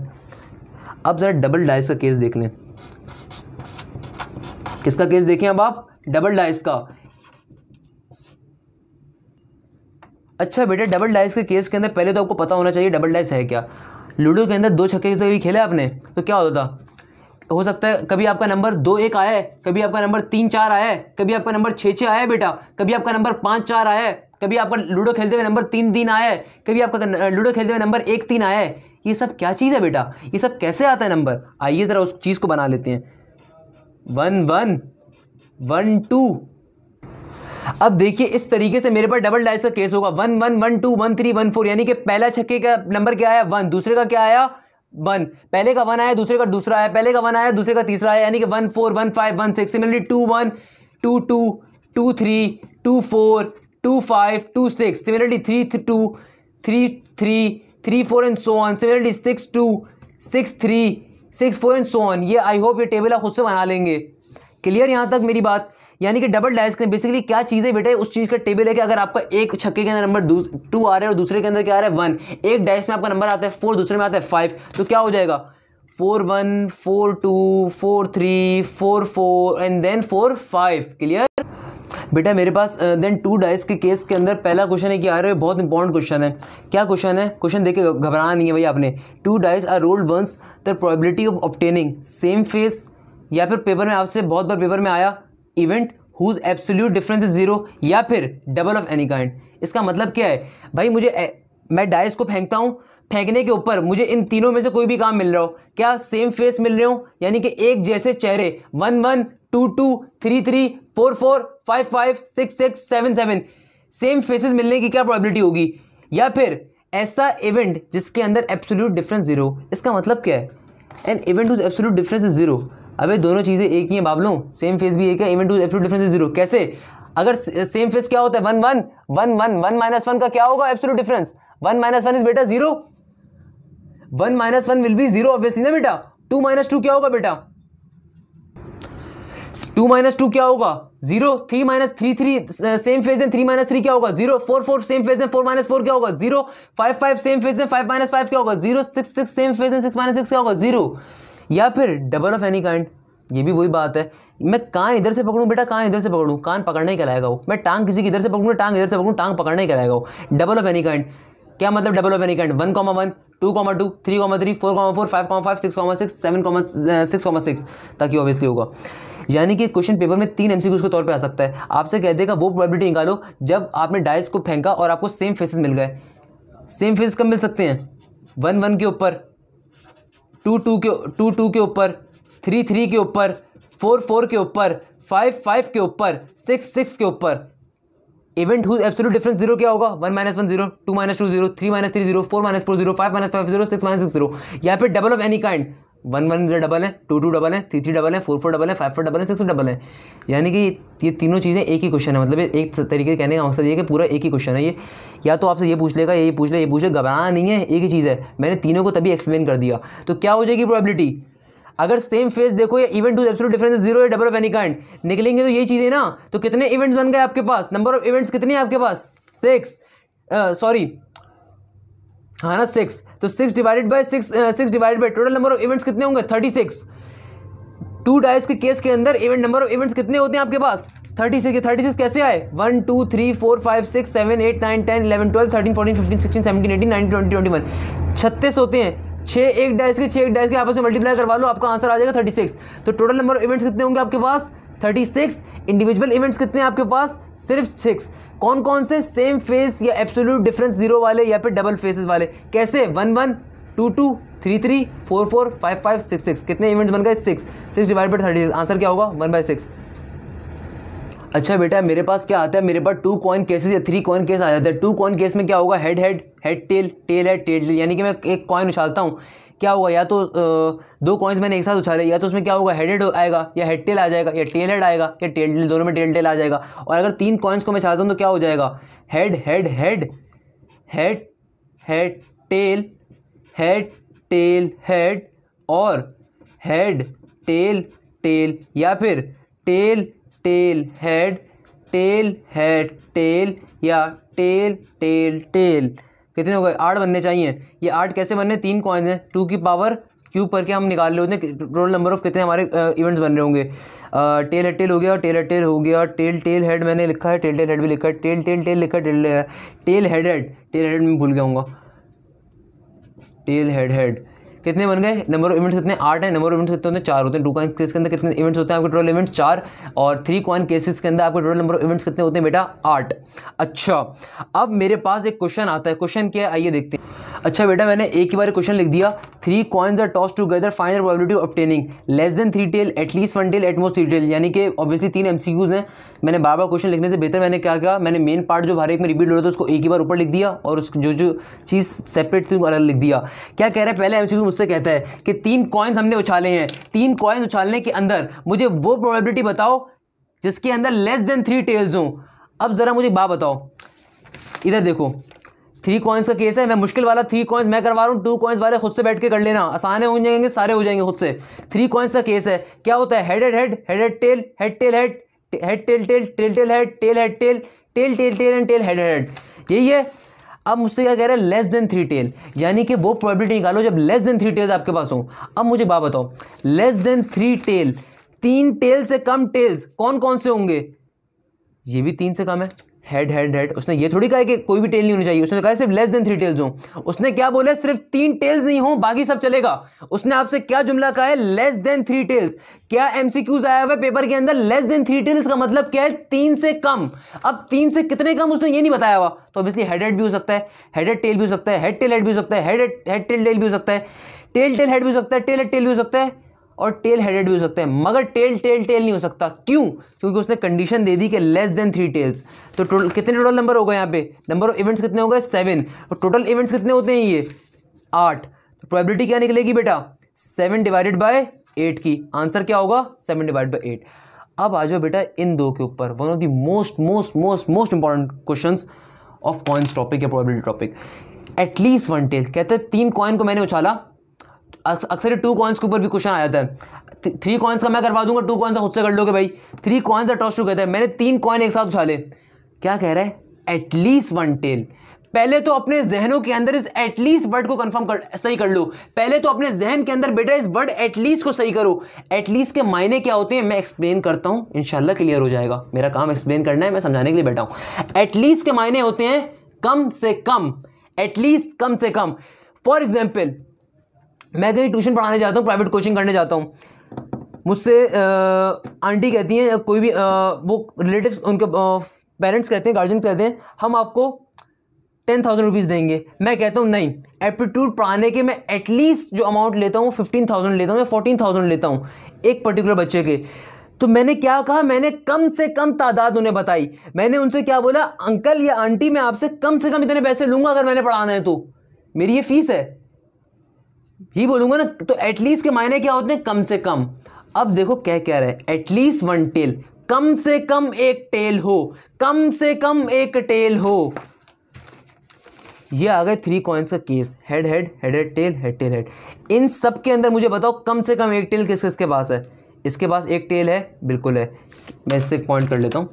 अब ज़रा डबल डाइस का केस देख लें किसका केस देखें अब आप डबल डाइस का अच्छा बेटा डबल डाइस के केस के अंदर पहले तो आपको पता होना चाहिए डबल डाइस है क्या लूडो के अंदर दो छक्के से भी खेले आपने तो क्या होता था हो सकता है कभी आपका नंबर दो एक आया है कभी आपका नंबर तीन चार आया है कभी आपका नंबर छः छः आया है बेटा कभी आपका नंबर पाँच चार आया है कभी आपका लूडो खेलते हुए नंबर तीन तीन आया है कभी आपका लूडो खेलते हुए नंबर एक तीन आया है ये सब क्या चीज़ है बेटा ये सब कैसे आता है नंबर आइए ज़रा उस चीज़ को बना लेते हैं वन वन वन टू अब देखिए इस तरीके से मेरे पास डबल डाइस का केस होगा one one one two one three one four यानी कि पहला छक्के का नंबर क्या आया वन दूसरे का क्या आया वन पहले का वन आया दूसरे का दूसरा आया पहले का वन आया दूसरे का तीसरा आया यानी कि one four one five one six similarly two one two two two three two four two five two six similarly three two three three three four and so on similarly six two six three six four and so on ये I hope ये table आप खुद से बना लेंगे clear यहाँ तक मेरी बात यानी कि डबल डाइस करें बेसिकली क्या चीज़ है बेटा उस चीज़ का टेबल है कि अगर आपका एक छक्के के अंदर नंबर टू आ रहा है और दूसरे के अंदर क्या आ रहा है वन एक डाइस में आपका नंबर आता है फोर दूसरे में आता है फाइव तो क्या हो जाएगा four one four two four three four four and then four five clear बेटा मेरे पास देन टू डाइस के केस के अंदर पहला क्वेश्चन है कि यार बहुत इंपॉर्टेंट क्वेश्चन है क्या क्वेश्चन है क्वेश्चन देख के घबराना नहीं है भाई आपने two dice are rolled once the probability of obtaining same face या फिर पेपर में आपसे बहुत बार पेपर में आया event whose absolute difference is zero या फिर डबल ऑफ एनी काइंड इसका मतलब क्या है भाई मुझे ए, मैं डाइस को फेंकता हूँ फेंकने के ऊपर मुझे इन तीनों में से कोई भी काम मिल रहा हो क्या सेम फेस मिल रहे हो यानी कि एक जैसे चेहरे one one two two three three four four five five six six seven seven same faces मिलने की क्या प्रोबेबिलिटी होगी या फिर ऐसा इवेंट जिसके अंदर एब्सोल्यूट डिफरेंस जीरो इसका मतलब क्या है an event whose absolute difference is zero अबे दोनों चीज़ें एक ही हैं बाबलों सेम फेस भी एक है event whose absolute difference is zero कैसे अगर सेम फेस uh, क्या होता है one one one one one minus one का क्या होगा absolute difference one minus one is बेटा zero one minus one will be zero obviously ना बेटा टू माइनस टू क्या होगा बेटा टू माइनस टू क्या होगा zero three minus three three same face three minus three क्या होगा zero four four same face four minus four क्या होगा zero five five same face five minus five क्या होगा zero six six same face six minus six क्या होगा zero या फिर डबल ऑफ एनी काइंड ये भी वही बात है मैं कान इधर से पकड़ूं बेटा कान इधर से पकड़ूं कान पकड़ने ही लाएगा वो मैं टांग किसी की इधर से पकड़ूँ टांग इधर से पकड़ूँ टांग पकड़ने ही लाएगा वो डबल ऑफ एनी काइंड क्या मतलब double of any kind one comma one two comma two three comma three four comma four five comma five six comma six seven comma six comma six ताकि obviously होगा यानी कि question paper में तीन MC के तौर पर आ सकता है आपसे कह देगा वो प्रॉबिलिटी निकालो जब आपने डाइस को फेंका और आपको सेम फेसेस मिल गए सेम फेसेस कब मिल सकते हैं वन वन के ऊपर टू टू के टू टू के ऊपर थ्री थ्री के ऊपर फोर फोर के ऊपर फाइव फाइव के ऊपर सिक्स सिक्स के ऊपर event who absolute difference zero क्या होगा one minus one zero two minus two zero three minus three zero four minus four zero five minus five zero six minus six zero यहाँ पे double of any kind one one zero double है two two double है three three double है four four double है five four double है six double है यानी कि ये तीनों चीज़ें एक ही क्वेश्चन है मतलब एक तरीके कहने का मकसद ये कि पूरा एक ही क्वेश्चन है ये या तो आपसे ये पूछ लेगा ये पूछ ले ये पूछ ले घबराना नहीं है एक ही चीज़ है मैंने तीनों को तभी एक्सप्लेन कर दिया तो क्या हो जाएगी प्रॉबिलिटी अगर सेम फेस देखो या event two absolute difference zero double of any kind निकलेंगे तो यही चीज़ें ना तो कितने इवेंट्स बन गए आपके पास नंबर ऑफ इवेंट्स कितने हैं आपके पास सिक्स सॉरी हाँ ना सिक्स तो six divided by six six divided by total number of events कितने होंगे थर्टी सिक्स टू डाइस के केस के अंदर इवेंट नंबर ऑफ इवेंट्स कितने होते हैं आपके पास थर्टी सिक्स थर्टी सिक्स कैसे आए one two three four five six seven eight nine ten eleven twelve thirteen fourteen fifteen sixteen seventeen eighteen nine twenty twenty one छत्तीस होते हैं छः एक डाइस के छः एक डाइस के आपस में मल्टीप्लाई करवा लो आपका आंसर आ जाएगा थर्टी सिक्स तो टोटल नंबर ऑफ इवेंट्स कितने होंगे आपके पास थर्टी सिक्स इंडिविजुअल इवेंट्स कितने हैं आपके पास सिर्फ सिक्स कौन कौन से सेम फेस या एब्सोल्यूट डिफरेंस जीरो वाले या फिर डबल फेसेस वाले कैसे one one two two three three four four five five six six कितने इवेंट्स बन गए six six divide by thirty answer क्या होगा वन बाई सिक्स अच्छा बेटा मेरे पास क्या आता है मेरे पास टू कॉइन केसेस या थ्री कॉइन केस आ जाते हैं टू कॉइन केस में क्या होगा head head head tail tail head tail यानी कि मैं एक कॉइन उछालता हूँ क्या होगा या तो दो कॉइन्स मैंने एक साथ उछाले या तो उसमें क्या होगा हेडेड आएगा या हेड टेल आ जाएगा या टेल हेड आएगा या टेल टेल दोनों में टेल टेल आ जाएगा और अगर तीन कॉइन्स को मैं चाहता हूँ तो क्या हो जाएगा head head head head head tail head tail head और हेड टेल टेल या फिर tail tail head tail head tail या टेल टेल टेल कितने हो गए आठ बनने चाहिए ये आठ कैसे बनने तीन कॉइन्स हैं टू की पावर क्यूब करके हम निकाल रहे होते हैं टोटल नंबर ऑफ कितने हमारे इवेंट्स बन रहे होंगे टेल हेड टेल हो गया टेल हेड टेल हो गया टेल टेल हेड मैंने लिखा है टेल टेल हेड भी लिखा है टेल टेल टेल लिखा है tail tail head head tail head में भूल गया हूँ टेल हेड हेड कितने बन गए नंबर ऑफ इवेंट्स कितने आठ है नंबर ऑफ इवेंट्स कितने होते हैं चार होते हैं टू कॉइन केस के अंदर कितने इवेंट्स होते हैं आपके टोटल इवेंट्स चार और थ्री कॉइन केसेस के अंदर आपके टोटल नंबर ऑफ इवेंट्स कितने होते हैं बेटा आठ अच्छा अब मेरे पास एक क्वेश्चन आता है क्वेश्चन क्या है आइए देखते हैं अच्छा बेटा मैंने एक ही बार क्वेश्चन लिख दिया three coins are toss together final the of obtaining less than three tail at least one tail at most three tail यानी कि ऑब्वियसली तीन एमसीक्यूज हैं मैंने बार बार क्वेश्चन लिखने से बेहतर मैंने क्या कहा मैंने मेन पार्ट जो भारत एक में रिपीट हो रहा था उसको एक ही बार ऊपर लिख दिया और उस जो जो चीज़ सेपरेट थी अलग लिख दिया क्या कह रहा है पहले एमसीक्यू मुझसे कहता है कि तीन कॉइन्स हमने उछाले हैं तीन कॉइन्स उछालने के अंदर मुझे वो प्रॉबिलिटी बताओ जिसके अंदर लेस देन थ्री टेल्स हों अब ज़रा मुझे बात बताओ इधर देखो थ्री कॉइन्स का केस है मैं मुश्किल वाला थ्री कॉइन्स मैं करवा रहा हूँ टू कॉइन्स वाले खुद से बैठ के कर लेना आसान हो जाएंगे सारे हो जाएंगे खुद से थ्री कॉइन्स का केस है क्या होता है head head head tail head tail head head tail tail tail tail head tail head tail tail tail tail and tail head head यही है अब मुझसे क्या कह रहा है लेस देन थ्री टेल यानी कि वो प्रॉबिलिटी निकालो जब लेस देन थ्री टेल्स आपके पास हो अब मुझे बात बताओ लेस देन थ्री टेल तीन टेल से कम टेल्स कौन कौन से होंगे ये भी तीन से कम है हेड हेड हेड उसने ये थोड़ी कहा कि कोई भी टेल नहीं होनी चाहिए उसने कहा सिर्फ लेस देन थ्री टेल्स हो उसने क्या बोला सिर्फ तीन टेल्स नहीं हो बाकी सब चलेगा उसने आपसे क्या जुमला कहा है लेस देन थ्री टेल्स क्या एमसीक्यूज आया हुआ है पेपर के अंदर लेस देन थ्री टेल्स का मतलब क्या है तीन से कम अब तीन से कितने कम उसने ये नहीं बताया हुआ तो ऑब्वियसली हेड हेड भी हो सकता है हेड हेड टेल भी हो सकता है हेड टेल हेड भी हो सकता है हेड हेड टेल टेल भी हो सकता है टेल टेल हेड भी हो सकता है टेल हेड टेल भी हो सकता है और टेल हेडेड भी हो सकता है मगर टेल टेल टेल नहीं हो सकता क्यों क्योंकि उसने कंडीशन दे दी कि लेस देन थ्री टेल्स तो टोटल कितने टोटल नंबर हो गए यहाँ पे नंबर ऑफ इवेंट्स कितने हो गए सेवन और टोटल इवेंट्स कितने होते हैं ये आठ तो प्रोबेबिलिटी क्या निकलेगी बेटा सेवन डिवाइडेड बाय एट की आंसर क्या होगा सेवन डिवाइड बाई एट अब आ जाओ बेटा इन दो के ऊपर one of the most most most most important question of coins topic या probability topic at least one tail कहते हैं तीन कॉइन को मैंने उछाला अक्सर टू कॉइन्स के ऊपर भी क्वेश्चन आ जाता है थ्री कॉइन्स का मैं करवा दूंगा टू कॉइन्स का खुद से कर लोगे भाई थ्री कॉइन्स का टॉस टू कहता है मैंने तीन कॉइन एक साथ उछाले क्या कह रहा है एटलीस्ट वन टेल पहले तो अपने जहनों के अंदर इस एटलीस्ट वर्ड को कंफर्म कर सही कर लो पहले तो अपने जहन के अंदर बेटा इस वर्ड एटलीस्ट को सही करो एटलीस्ट के मायने क्या होते हैं मैं एक्सप्लेन करता हूं इनशाला क्लियर हो जाएगा मेरा काम एक्सप्लेन करना है मैं समझाने के लिए बैठा हूं एटलीस्ट के मायने होते हैं कम से कम एटलीस्ट कम से कम फॉर एग्जाम्पल मैं कहीं ट्यूशन पढ़ाने जाता हूँ प्राइवेट कोचिंग करने जाता हूँ मुझसे आंटी कहती हैं कोई भी आ, वो रिलेटिव्स उनके पेरेंट्स कहते हैं गार्जियंस कहते हैं हम आपको टेन थाउजेंड रुपीज़ देंगे मैं कहता हूँ नहीं एप्टीट्यूड पढ़ाने के मैं एटलीस्ट जो अमाउंट लेता हूँ फिफ्टीन थाउजेंड लेता हूँ या फोर्टीन थाउजेंड लेता हूँ एक पर्टिकुलर बच्चे के तो मैंने क्या कहा मैंने कम से कम तादाद उन्हें बताई मैंने उनसे क्या बोला अंकल या आंटी मैं आपसे कम से कम इतने पैसे लूँगा अगर मैंने पढ़ाना है तो मेरी ये फ़ीस है ही बोलूंगा ना तो एटलीस्ट के मायने क्या होते हैं कम से कम अब देखो क्या कह रहे हैं एटलीस्ट वन टेल कम से कम एक टेल हो कम से कम एक टेल हो ये आ गए थ्री कॉइंस का case head head head head tail head tail head इन सब के अंदर मुझे बताओ कम से कम एक टेल किस किसके पास है इसके पास एक टेल है बिल्कुल है मैं इससे पॉइंट कर लेता हूं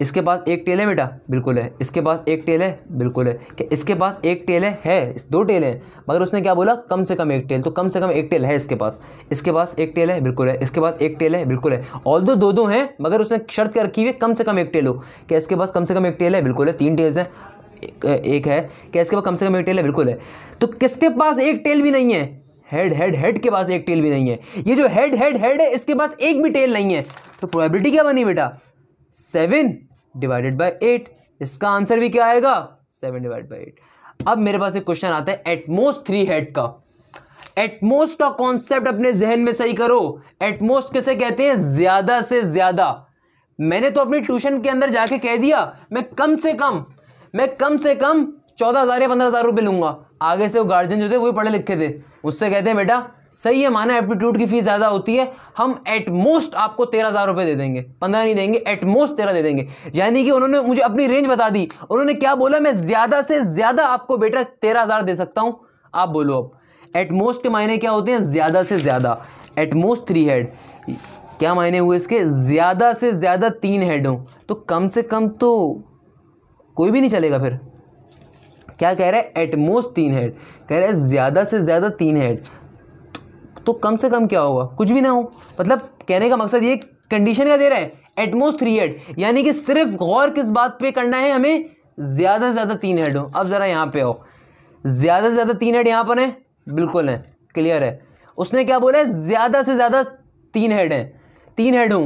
इसके पास एक टेल है बेटा बिल्कुल है इसके पास एक टेल है बिल्कुल है क्या इसके पास एक टेल है है दो टेल है मगर उसने क्या बोला कम से कम एक टेल तो कम से कम एक टेल है इसके पास इसके पास एक टेल है बिल्कुल है इसके पास एक टेल है बिल्कुल है ऑल दो दो दो हैं मगर उसने शर्त क्या रखी हुई कम से कम एक टेल हो क्या इसके पास कम से कम एक टेल है बिल्कुल है तीन टेल्स हैं एक है क्या इसके पास कम से कम एक टेल है बिल्कुल है तो किसके पास एक टेल भी नहीं है हेड हेड हेड के पास एक टेल भी नहीं है ये जो हेड हेड हेड है इसके पास एक भी टेल नहीं है तो प्रोबेबिलिटी क्या बनी बेटा सेवन डिवाइडेड बाय एट इसका आंसर भी क्या आएगा सेवन डिवाइड बाई एट अब मेरे पास एक क्वेश्चन आता है एटमोस्ट थ्री हेड का एटमोस्ट का कॉन्सेप्ट अपने जहन में सही करो एटमोस्ट किसे कहते हैं ज्यादा से ज्यादा मैंने तो अपनी ट्यूशन के अंदर जाके कह दिया मैं कम से कम मैं कम से कम चौदह हज़ार या पंद्रह हज़ार रुपये लूंगा आगे से वो गार्जियन जो थे वो पढ़े लिखे थे उससे कहते हैं बेटा सही है माना एप्टीट्यूड की फ़ीस ज़्यादा होती है हम एटमोस्ट आपको तेरह हज़ार रुपए दे देंगे पंद्रह नहीं देंगे एटमोस्ट तेरह दे देंगे यानी कि उन्होंने मुझे अपनी रेंज बता दी उन्होंने क्या बोला मैं ज़्यादा से ज़्यादा आपको बेटा तेरह हज़ार दे सकता हूं आप बोलो अब एटमोस्ट के मायने क्या होते हैं ज़्यादा से ज़्यादा एटमोस्ट थ्री हेड क्या मायने हुए इसके ज़्यादा से ज़्यादा तीन हेड हो तो कम से कम तो कोई भी नहीं चलेगा फिर क्या कह रहा है एटमोस्ट तीन हेड कह रहा है ज़्यादा से ज़्यादा तीन हेड तो कम से कम क्या होगा कुछ भी ना हो मतलब कहने का मकसद ये कंडीशन क्या दे रहा है एटमोस्ट थ्री हेड यानी कि सिर्फ गौर किस बात पे करना है हमें ज़्यादा से ज़्यादा तीन हेड हो अब ज़रा यहाँ पे आओ ज़्यादा से ज़्यादा तीन हेड यहाँ पर है बिल्कुल है क्लियर है उसने क्या बोला है ज़्यादा से ज़्यादा तीन हेड हैं तीन हेड हूँ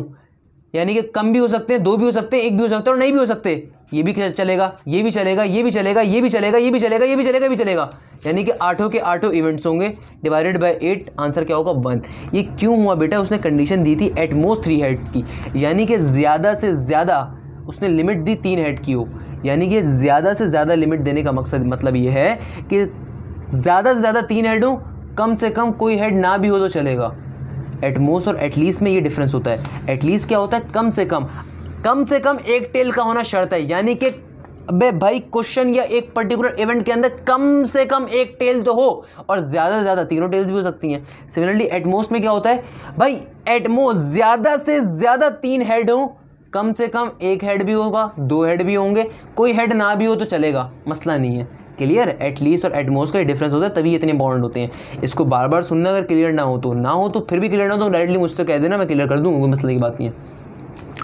यानी कि कम भी हो सकते हैं दो भी हो सकते हैं एक भी हो सकते हैं और नहीं भी हो सकते ये भी चलेगा ये भी चलेगा ये भी चलेगा ये भी चलेगा ये भी चलेगा ये भी चलेगा ये भी चलेगा यानी कि आठों के आठों इवेंट्स होंगे डिवाइडेड बाय एट आंसर क्या होगा वन ये क्यों हुआ बेटा उसने कंडीशन दी थी एटमोस्ट थ्री हेड की यानी कि ज़्यादा से ज़्यादा उसने लिमिट दी तीन हेड की हो यानी कि ज़्यादा से ज़्यादा लिमिट देने का मकसद मतलब ये है कि ज़्यादा से ज़्यादा तीन हेड हो कम से कम कोई हेड ना भी हो तो चलेगा एटमोस्ट और एटलीस्ट में ये डिफरेंस होता है एटलीस्ट क्या होता है कम से कम कम से कम एक टेल का होना शर्त है यानी कि बे भाई क्वेश्चन या एक पर्टिकुलर इवेंट के अंदर कम से कम एक टेल तो हो और ज़्यादा से ज़्यादा तीनों टेल्स भी हो सकती हैं सिमिलरली एटमोस्ट में क्या होता है भाई एटमोस्ट ज़्यादा से ज़्यादा तीन हेड हो कम से कम एक हेड भी होगा दो हेड भी होंगे कोई हेड ना भी हो तो चलेगा मसला नहीं है क्लियर एटलीस्ट और एटमोस्ट का डिफरेंस होता है तभी इतने बॉन्ड होते हैं इसको बार बार सुनना अगर क्लियर ना हो तो ना हो तो फिर भी क्लियर ना हो तो डायरेक्टली मुझसे कह देना मैं क्लियर कर दूँगा कोई मसले की बात नहीं है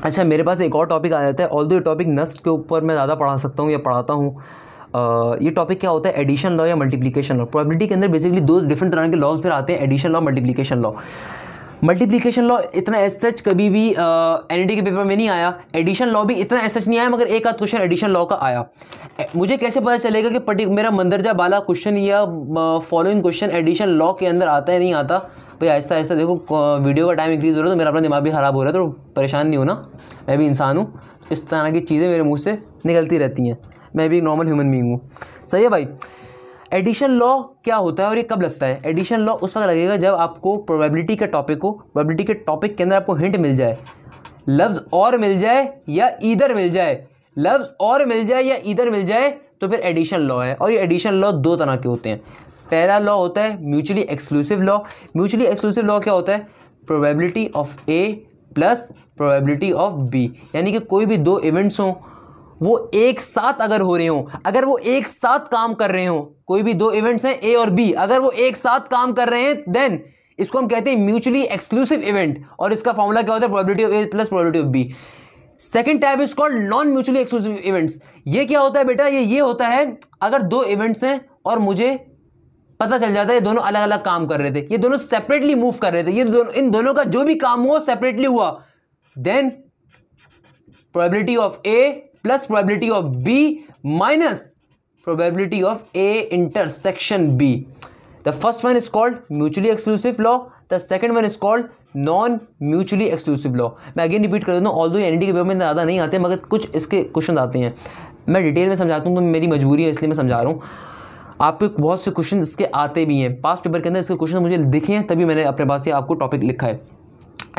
अच्छा मेरे पास एक और टॉपिक आ जाता है ऑल दो ये टॉपिक नस्ट के ऊपर मैं ज़्यादा पढ़ा सकता हूँ या पढ़ाता हूँ ये टॉपिक क्या होता है एडिशन लॉ या मल्टीप्लिकेशन लॉ प्रोबेबिलिटी के अंदर बेसिकली दो डिफरेंट तरह के लॉज फिर आते हैं addition law multiplication law multiplication law इतना एस सच कभी भी एन के पेपर में नहीं आया एडिशन लॉ भी इतना एस सच नहीं आया मगर एक आध क्वेश्चन एडिशन लॉ का आया मुझे कैसे पता चलेगा कि पर्टिक मेरा मंदरजा बाला क्वेश्चन या फॉलोइंग क्वेश्चन एडिशन लॉ के अंदर आता है नहीं आता भाई ऐसा ऐसा देखो वीडियो का टाइम इंक्रीज़ हो रहा है तो मेरा अपना दिमाग भी ख़राब हो रहा है तो परेशान नहीं होना मैं भी इंसान हूँ इस तरह की चीज़ें मेरे मुँह से निकलती रहती हैं मैं भी एक नॉर्मल ह्यूमन बींग हूँ सही है भाई एडिशन लॉ क्या होता है और ये कब लगता है एडिशन लॉ उस वक्त लगेगा जब आपको प्रोबेबिलिटी के टॉपिक को प्रोबेबिलिटी के टॉपिक के अंदर आपको हिंट मिल जाए लफ्ज़ और मिल जाए या इधर मिल जाए लफ्ज़ और मिल जाए या इधर मिल जाए तो फिर एडिशन लॉ है और ये एडिशन लॉ दो तरह के होते हैं पहला लॉ होता है mutually exclusive law mutually exclusive law क्या होता है probability of A plus probability of B यानी कि कोई भी दो इवेंट्स हों वो एक साथ अगर हो रहे हो अगर वो एक साथ काम कर रहे हो कोई भी दो इवेंट्स हैं ए और बी अगर वो एक साथ काम कर रहे हैं देन इसको हम कहते हैं म्यूचुअली एक्सक्लूसिव इवेंट और इसका फॉर्मूला क्या होता है probability of A plus probability of B second type is called non mutually exclusive events ये क्या होता है बेटा ये ये होता है अगर दो इवेंट्स हैं और मुझे पता चल जाता है ये दोनों अलग अलग काम कर रहे थे ये दोनों सेपरेटली मूव कर रहे थे ये दोनों इन दोनों का जो भी काम हुआ सेपरेटली हुआ then probability of A plus probability of B minus probability of A intersection B the first one is called mutually exclusive law the second one is called non mutually exclusive law मैं again repeat कर देता हूँ all दो के paper में ज़्यादा नहीं आते मगर कुछ इसके क्वेश्चन आते हैं मैं डिटेल में समझाता हूँ तो मेरी मजबूरी है इसलिए मैं समझा रहा हूँ आपको बहुत से क्वेश्चन इसके आते भी हैं पास्ट पेपर के अंदर इसके क्वेश्चन मुझे दिखे हैं तभी मैंने अपने पास से आपको टॉपिक लिखा है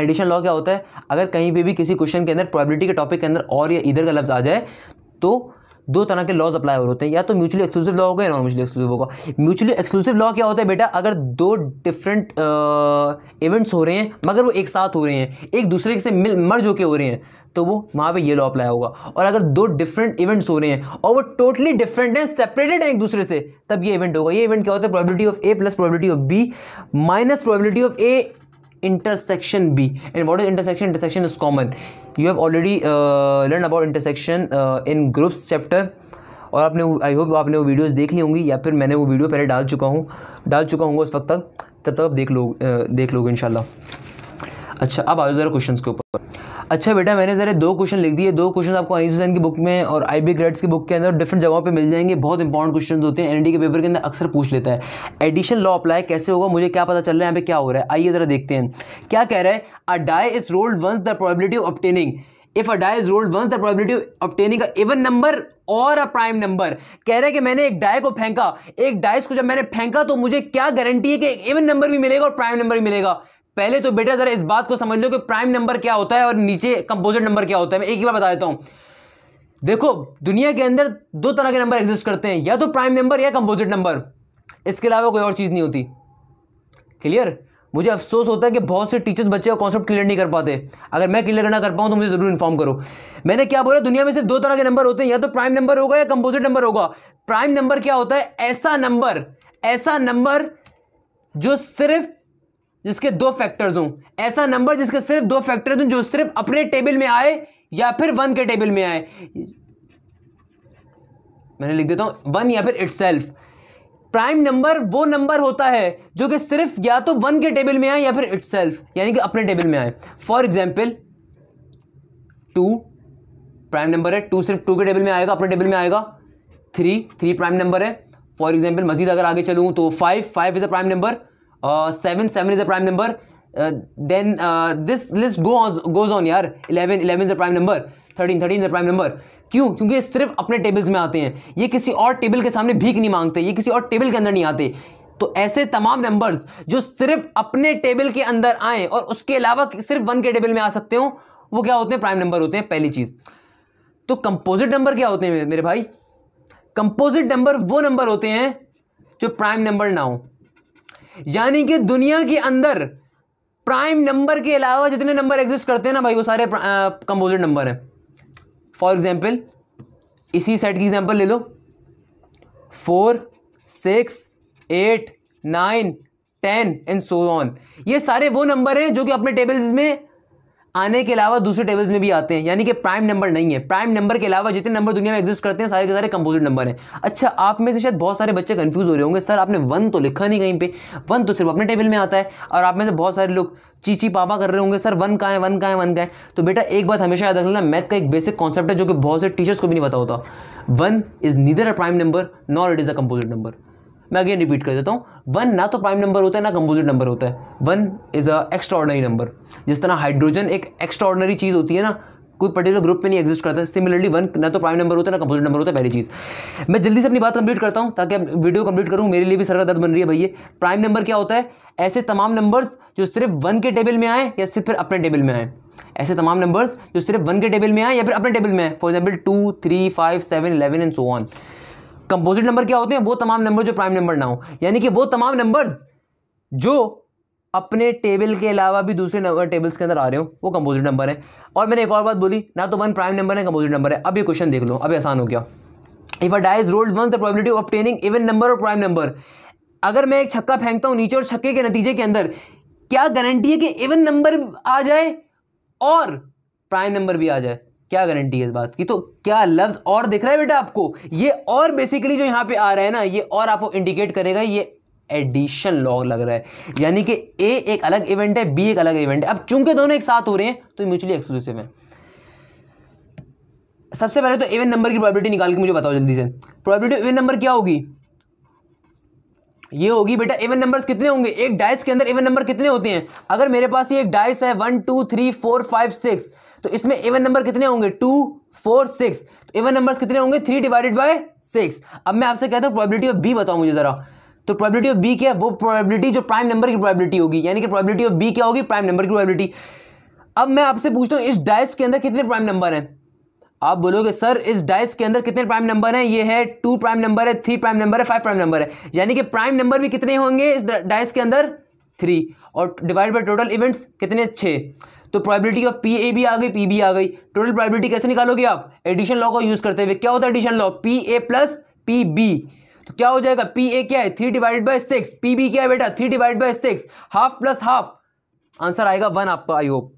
एडिशन लॉ क्या होता है अगर कहीं पर भी किसी क्वेश्चन के अंदर प्रॉबिलिटी के टॉपिक के अंदर और या इधर का लफ्ज़ आ जाए तो दो तरह के लॉज अप्लाई हो रहे होते हैं या तो म्यूचुअली एक्सक्लूसिव लॉ होगा या नॉन म्यूचुअली एक्सक्लूसिव होगा म्यूचुअली एक्सक्लूसिव लॉ क्या होता है बेटा अगर दो डिफरेंट इवेंट्स हो रहे हैं मगर वो एक साथ हो रहे हैं एक दूसरे से मिल मर्ज होकर हो रहे हैं तो वो वहाँ पे ये लॉ अप्लाई होगा और अगर दो डिफरेंट इवेंट्स हो रहे हैं और वो टोटली डिफरेंट हैं सेपरेटेड हैं एक दूसरे से तब ये इवेंट होगा ये इवेंट क्या होता है probability of A plus probability of B minus probability of A intersection B. And what is intersection? Intersection is common. You have already uh, learned about intersection uh, in groups chapter. और आपने I hope आपने वो videos देख ली होंगी या फिर मैंने वो वीडियो पहले डाल चुका हूँ डाल चुका हूँ उस वक्त तक तब तक आप देख लो देख लोगे इन अच्छा अब आ जाओ ज़रा क्वेश्चन के ऊपर अच्छा बेटा मैंने ज़रा दो क्वेश्चन लिख दिए दो क्वेश्चन आपको आइंस्टाइन की बुक में और आई बी ग्रेड्स की बुक के अंदर डिफरेंट जगहों पे मिल जाएंगे बहुत इंपॉर्टेंट क्वेश्चन होते हैं एनडी के पेपर के अंदर अक्सर पूछ लेता है एडिशन लॉ अप्लाई कैसे होगा मुझे क्या पता चल रहा है यहाँ पे क्या हो रहा है आइए ज़रा देखते हैं क्या कह रहा है a die is rolled once the probability of obtaining if a die is rolled once the probability of obtaining even number और अ प्राइम नंबर कह रहा है कि मैंने एक डाई को फेंका एक डाइस को जब मैंने फेंका तो मुझे क्या गारंटी है कि इवन नंबर भी मिलेगा और प्राइम नंबर भी मिलेगा पहले तो बेटा ज़रा इस बात को समझ लो कि प्राइम नंबर क्या होता है और नीचे कंपोजिट नंबर क्या होता है मैं एक ही बार बता देता हूँ देखो दुनिया के अंदर दो तरह के नंबर एग्जिस्ट करते हैं या तो प्राइम नंबर या कंपोजिट नंबर इसके अलावा कोई और चीज़ नहीं होती क्लियर मुझे अफसोस होता है कि बहुत से टीचर्स बच्चे का कॉन्सेप्ट क्लियर नहीं कर पाते अगर मैं क्लियर ना कर पाऊँ तो मुझे ज़रूर इन्फॉर्म करो मैंने क्या बोला दुनिया में सिर्फ दो तरह के नंबर होते हैं या तो प्राइम नंबर होगा या कंपोजिट नंबर होगा प्राइम नंबर क्या होता है ऐसा नंबर ऐसा नंबर जो सिर्फ जिसके दो फैक्टर्स हों ऐसा नंबर जिसके सिर्फ दो फैक्टर्स हों जो सिर्फ अपने टेबल में आए या फिर वन के टेबल में आए मैंने लिख देता हूं वन या फिर इट प्राइम नंबर वो नंबर होता है जो कि सिर्फ या तो वन के टेबल में आए या फिर इट यानी कि अपने टेबल में आए for example two prime number है टू सिर्फ टू के टेबल में आएगा अपने टेबल में आएगा थ्री थ्री प्राइम नंबर है फॉर एग्जाम्पल मजीद अगर आगे चलूँ तो five five is a prime number seven seven is a prime number then this list go goes on यार eleven eleven is a prime number thirteen thirteen is a prime number क्यों क्योंकि ये सिर्फ अपने टेबल्स में आते हैं ये किसी और टेबल के सामने भीख नहीं मांगते ये किसी और टेबल के अंदर नहीं आते तो ऐसे तमाम नंबर्स जो सिर्फ अपने टेबल के अंदर आए और उसके अलावा सिर्फ वन के टेबल में आ सकते हो वो क्या होते हैं प्राइम नंबर होते हैं पहली चीज़ तो कंपोजिट नंबर क्या होते हैं मेरे भाई कंपोजिट नंबर वो नंबर होते हैं जो प्राइम नंबर ना हो यानी कि दुनिया के अंदर प्राइम नंबर के अलावा जितने नंबर एग्जिस्ट करते हैं ना भाई वो सारे कंपोजिट नंबर हैं फॉर एग्जाम्पल इसी सेट की एग्जाम्पल ले लो four six eight nine ten and so on ये सारे वो नंबर हैं जो कि अपने टेबल्स में आने के अलावा दूसरे टेबल्स में भी आते हैं यानी कि प्राइम नंबर नहीं है प्राइम नंबर के अलावा जितने नंबर दुनिया में एग्जिस्ट करते हैं सारे के सारे कंपोजिट नंबर हैं अच्छा आप में से शायद बहुत सारे बच्चे कंफ्यूज हो रहे होंगे सर आपने वन तो लिखा नहीं कहीं पे वन तो सिर्फ अपने टेबल में आता है और आप में से बहुत सारे लोग चीची पापा कर रहे होंगे सर वन का है वन का है वन का है तो बेटा एक बात हमेशा याद रखना मैथ का एक बेसिक कॉन्सेप्ट है जो कि बहुत से टीचर्स को भी नहीं पता होता one is neither a prime number nor it is a composite number मैं अगेन रिपीट कर देता हूँ वन ना तो प्राइम नंबर होता है ना कंपोजिट नंबर होता है one is a extraordinary number जिस तरह हाइड्रोजन एक एक्स्ट्राऑर्डनरी चीज़ होती है ना कोई पर्टिकुलर ग्रुप में नहीं एग्जिस्ट करता सिमिलरली वन ना तो प्राइम नंबर होता है ना कंपोजिट नंबर होता है पहली चीज़ मैं जल्दी से अपनी बात कंप्लीट करता हूँ ताकि वीडियो कंप्लीट करूँ मेरे लिए भी सर दर्द बन रही है भैया प्राइम नंबर क्या होता है ऐसे तमाम नंबर्स जो सिर्फ वन के टेबल में आए या सिर्फ फिर अपने टेबल में आए ऐसे तमाम नंबर्स जो सिर्फ वन के टेबल में आए या फिर अपने टेबल में आए for example two three five seven eleven and so on composite number क्या होते हैं वो तमाम नंबर जो प्राइम नंबर ना हो यानी कि वो तमाम नंबर्स जो अपने टेबल के अलावा भी दूसरे नंबर टेबल्स के अंदर आ रहे हो वो कंपोजिट नंबर है और मैंने एक और बात बोली ना तो वन प्राइम नंबर है कंपोजिट नंबर है अभी क्वेश्चन देख लो अभी आसान हो गया if a dies rolled one the probability of obtaining even number और प्राइम नंबर अगर मैं एक छक्का फेंकता हूँ नीचे और छक्के के नतीजे के अंदर क्या गारंटी है कि इवन नंबर आ जाए और प्राइम नंबर भी आ जाए क्या गारंटी है इस बात की तो क्या लफ्ज़ और दिख रहा है बेटा आपको ये और बेसिकली जो यहाँ पे आ रहा है ना ये और आपको इंडिकेट करेगा ये एडिशन लॉग लग रहा है यानी कि ए एक अलग इवेंट है बी एक अलग इवेंट है अब चूंकि दोनों एक साथ हो रहे हैं तो म्यूचुअली एक्सक्लूसिव है सबसे पहले तो इवन नंबर की प्रॉबिलिटी निकाल के मुझे बताओ जल्दी से प्रॉबिलिटी इवन नंबर क्या होगी ये होगी बेटा इवन नंबर्स कितने होंगे एक डाइस के अंदर इवन नंबर कितने होते हैं अगर मेरे पास ये एक डाइस है one two three four five six तो इसमें इवन नंबर कितने होंगे टू फोर सिक्स तो इवन नंबर कितने होंगे थ्री डिवाइडेड बाय सिक्स अब मैं आपसे कहता हूँ प्रोबेबिलिटी ऑफ बी बताओ मुझे ज़रा तो प्रोबेबिलिटी ऑफ बी क्या है वो प्रोबेबिलिटी जो प्राइम नंबर की प्रोबेबिलिटी होगी यानी कि प्रोबेबिलिटी ऑफ बी क्या होगी प्राइम नंबर की प्रोबेबिलिटी अब मैं आपसे पूछता हूँ इस डाइस के अंदर कितने प्राइम नंबर हैं आप बोलोगे सर इस डाइस के अंदर कितने प्राइम नंबर हैं ये है टू प्राइम नंबर है थ्री प्राइम नंबर है फाइव प्राइम नंबर है यानी कि प्राइम नंबर भी कितने होंगे इस डाइस के अंदर थ्री और डिवाइड बाई टोटल इवेंट्स कितने छः तो प्रोबेबिलिटी ऑफ पी ए भी आ गई पी बी आ गई टोटल प्रोबेबिलिटी कैसे निकालोगे आप एडिशन लॉ को यूज करते हुए क्या होता है addition law P A plus P B तो क्या हो जाएगा पी ए क्या है three divided by six P B क्या है बेटा three divide by six half plus half answer आएगा वन आपका आई होप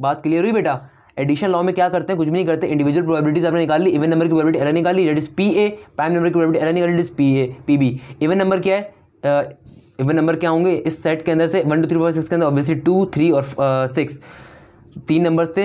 बात क्लियर हुई बेटा एडिशन लॉ में क्या करते हैं कुछ भी नहीं करते इंडिविजुअल प्रोबेबिलिटीज आपने निकाल ली इवन नंबर की प्रोबेबिलिटी एल निकाल ली that is P A prime number की प्रोबेबिलिटी एल निकाल the is P A P B even number क्या है uh, इवन नंबर क्या होंगे इस सेट के अंदर से one two three four six के अंदर ऑब्वियसली टू थ्री और सिक्स uh, तीन नंबर्स थे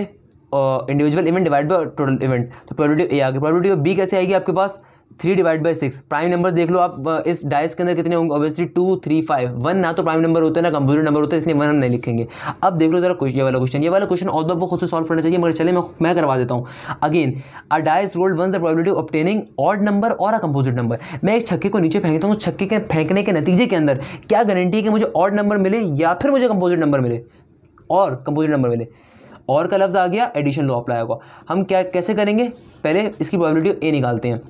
individual event divide by total event तो प्रॉबिलिटी ए आ गई प्रॉबिलिटी ऑफ बी कैसे आएगी आपके पास three divide by six prime number देख लो आप इस डाइस के अंदर कितने होंगे obviously two three five one ना तो प्राइम नंबर होता है ना कंप्यूटर नंबर होता है इसलिए वन हम नहीं लिखेंगे अब देख लो जरा ये वाला क्वेश्चन ये वाला क्वेश्चन और तो आपको खुद से सॉल्व करना चाहिए मगर चले मैं मैं करवा देता हूँ again a dice rolled one the probability obtaining odd number और अ कंपोजिट नंबर मैं एक छक्के को नीचे फेंकता हूँ छक्के के फेंकने के नतीजे के अंदर क्या गारंटी है कि मुझे ऑड नंबर मिले या फिर मुझे कंपोजिट नंबर मिले और कंपोजिट नंबर मिले और का लफ्ज़ आ गया एडिशन लॉ अप्लाई होगा हम क्या कैसे करेंगे पहले इसकी प्रॉबिलिटी ए निकालते हैं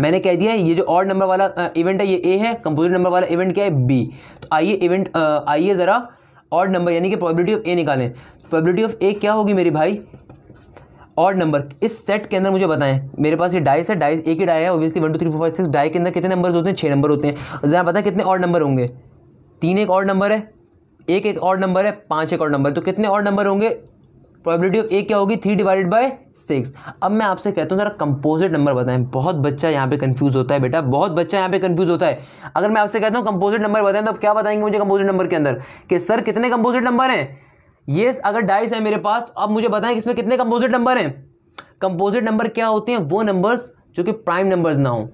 मैंने कह दिया है ये जो ऑड नंबर वाला इवेंट है ये ए है कंपोजिट नंबर वाला इवेंट क्या है बी तो आइए इवेंट आइए ज़रा ऑड नंबर यानी कि प्रॉबिलिटी ऑफ ए निकालें प्रॉबिलिटी ऑफ ए क्या होगी मेरे भाई ऑड नंबर इस सेट के अंदर मुझे बताएं मेरे पास ये डाइस है डाइस एक ही डाई है obviously one two three four five six die के अंदर कितने नंबर होते हैं छः नंबर होते हैं ज़रा पता है कितने और नंबर होंगे तीन एक और नंबर है एक एक और नंबर है पाँच एक और नंबर तो कितने और नंबर होंगे प्रॉबिलिटी ऑफ ए क्या होगी थ्री डिवाइडेड बाय सिक्स अब मैं आपसे कहता हूँ जरा कंपोजिट नंबर बताएं बहुत बच्चा यहाँ पे कंफ्यूज होता है बेटा बहुत बच्चा यहाँ पे कंफ्यूज होता है अगर मैं आपसे कहता हूँ कंपोजिट नंबर बताएं तो आप क्या बताएंगे मुझे कंपोजिट नंबर के अंदर कि सर कितने कंपोजिट नंबर हैं ये अगर डाइस है मेरे पास अब तो मुझे बताएं कि इसमें कितने कंपोजिट नंबर हैं कंपोजिट नंबर क्या होते हैं वो नंबर्स जो कि प्राइम नंबर्स ना हों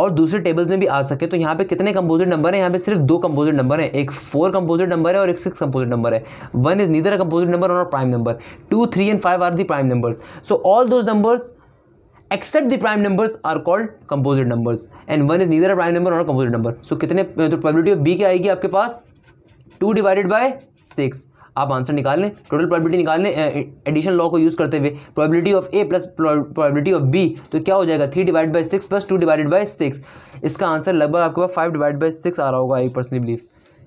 और दूसरे टेबल्स में भी आ सके तो यहाँ पे कितने कंपोजिट नंबर हैं यहाँ पे सिर्फ दो कंपोजिट नंबर हैं एक फोर कंपोजिट नंबर है और एक सिक्स कंपोजिट नंबर है one is neither composite number और prime number two three and five are the prime numbers so all those numbers except the prime numbers are called composite numbers and one is neither a prime number और composite number so कितने तो probability of B क्या आएगी आपके पास two divided by six आप answer निकाल लें टोटल प्रोबेबिलिटी निकाल लें एडिशन लॉ को यूज़ करते हुए probability of A plus probability of B तो क्या हो जाएगा three divide by six plus two divided by six इसका आंसर लगभग आपके पास फाइव डिवाइड बाई सिक्स आ रहा होगा आई पर्सनली बिलीफ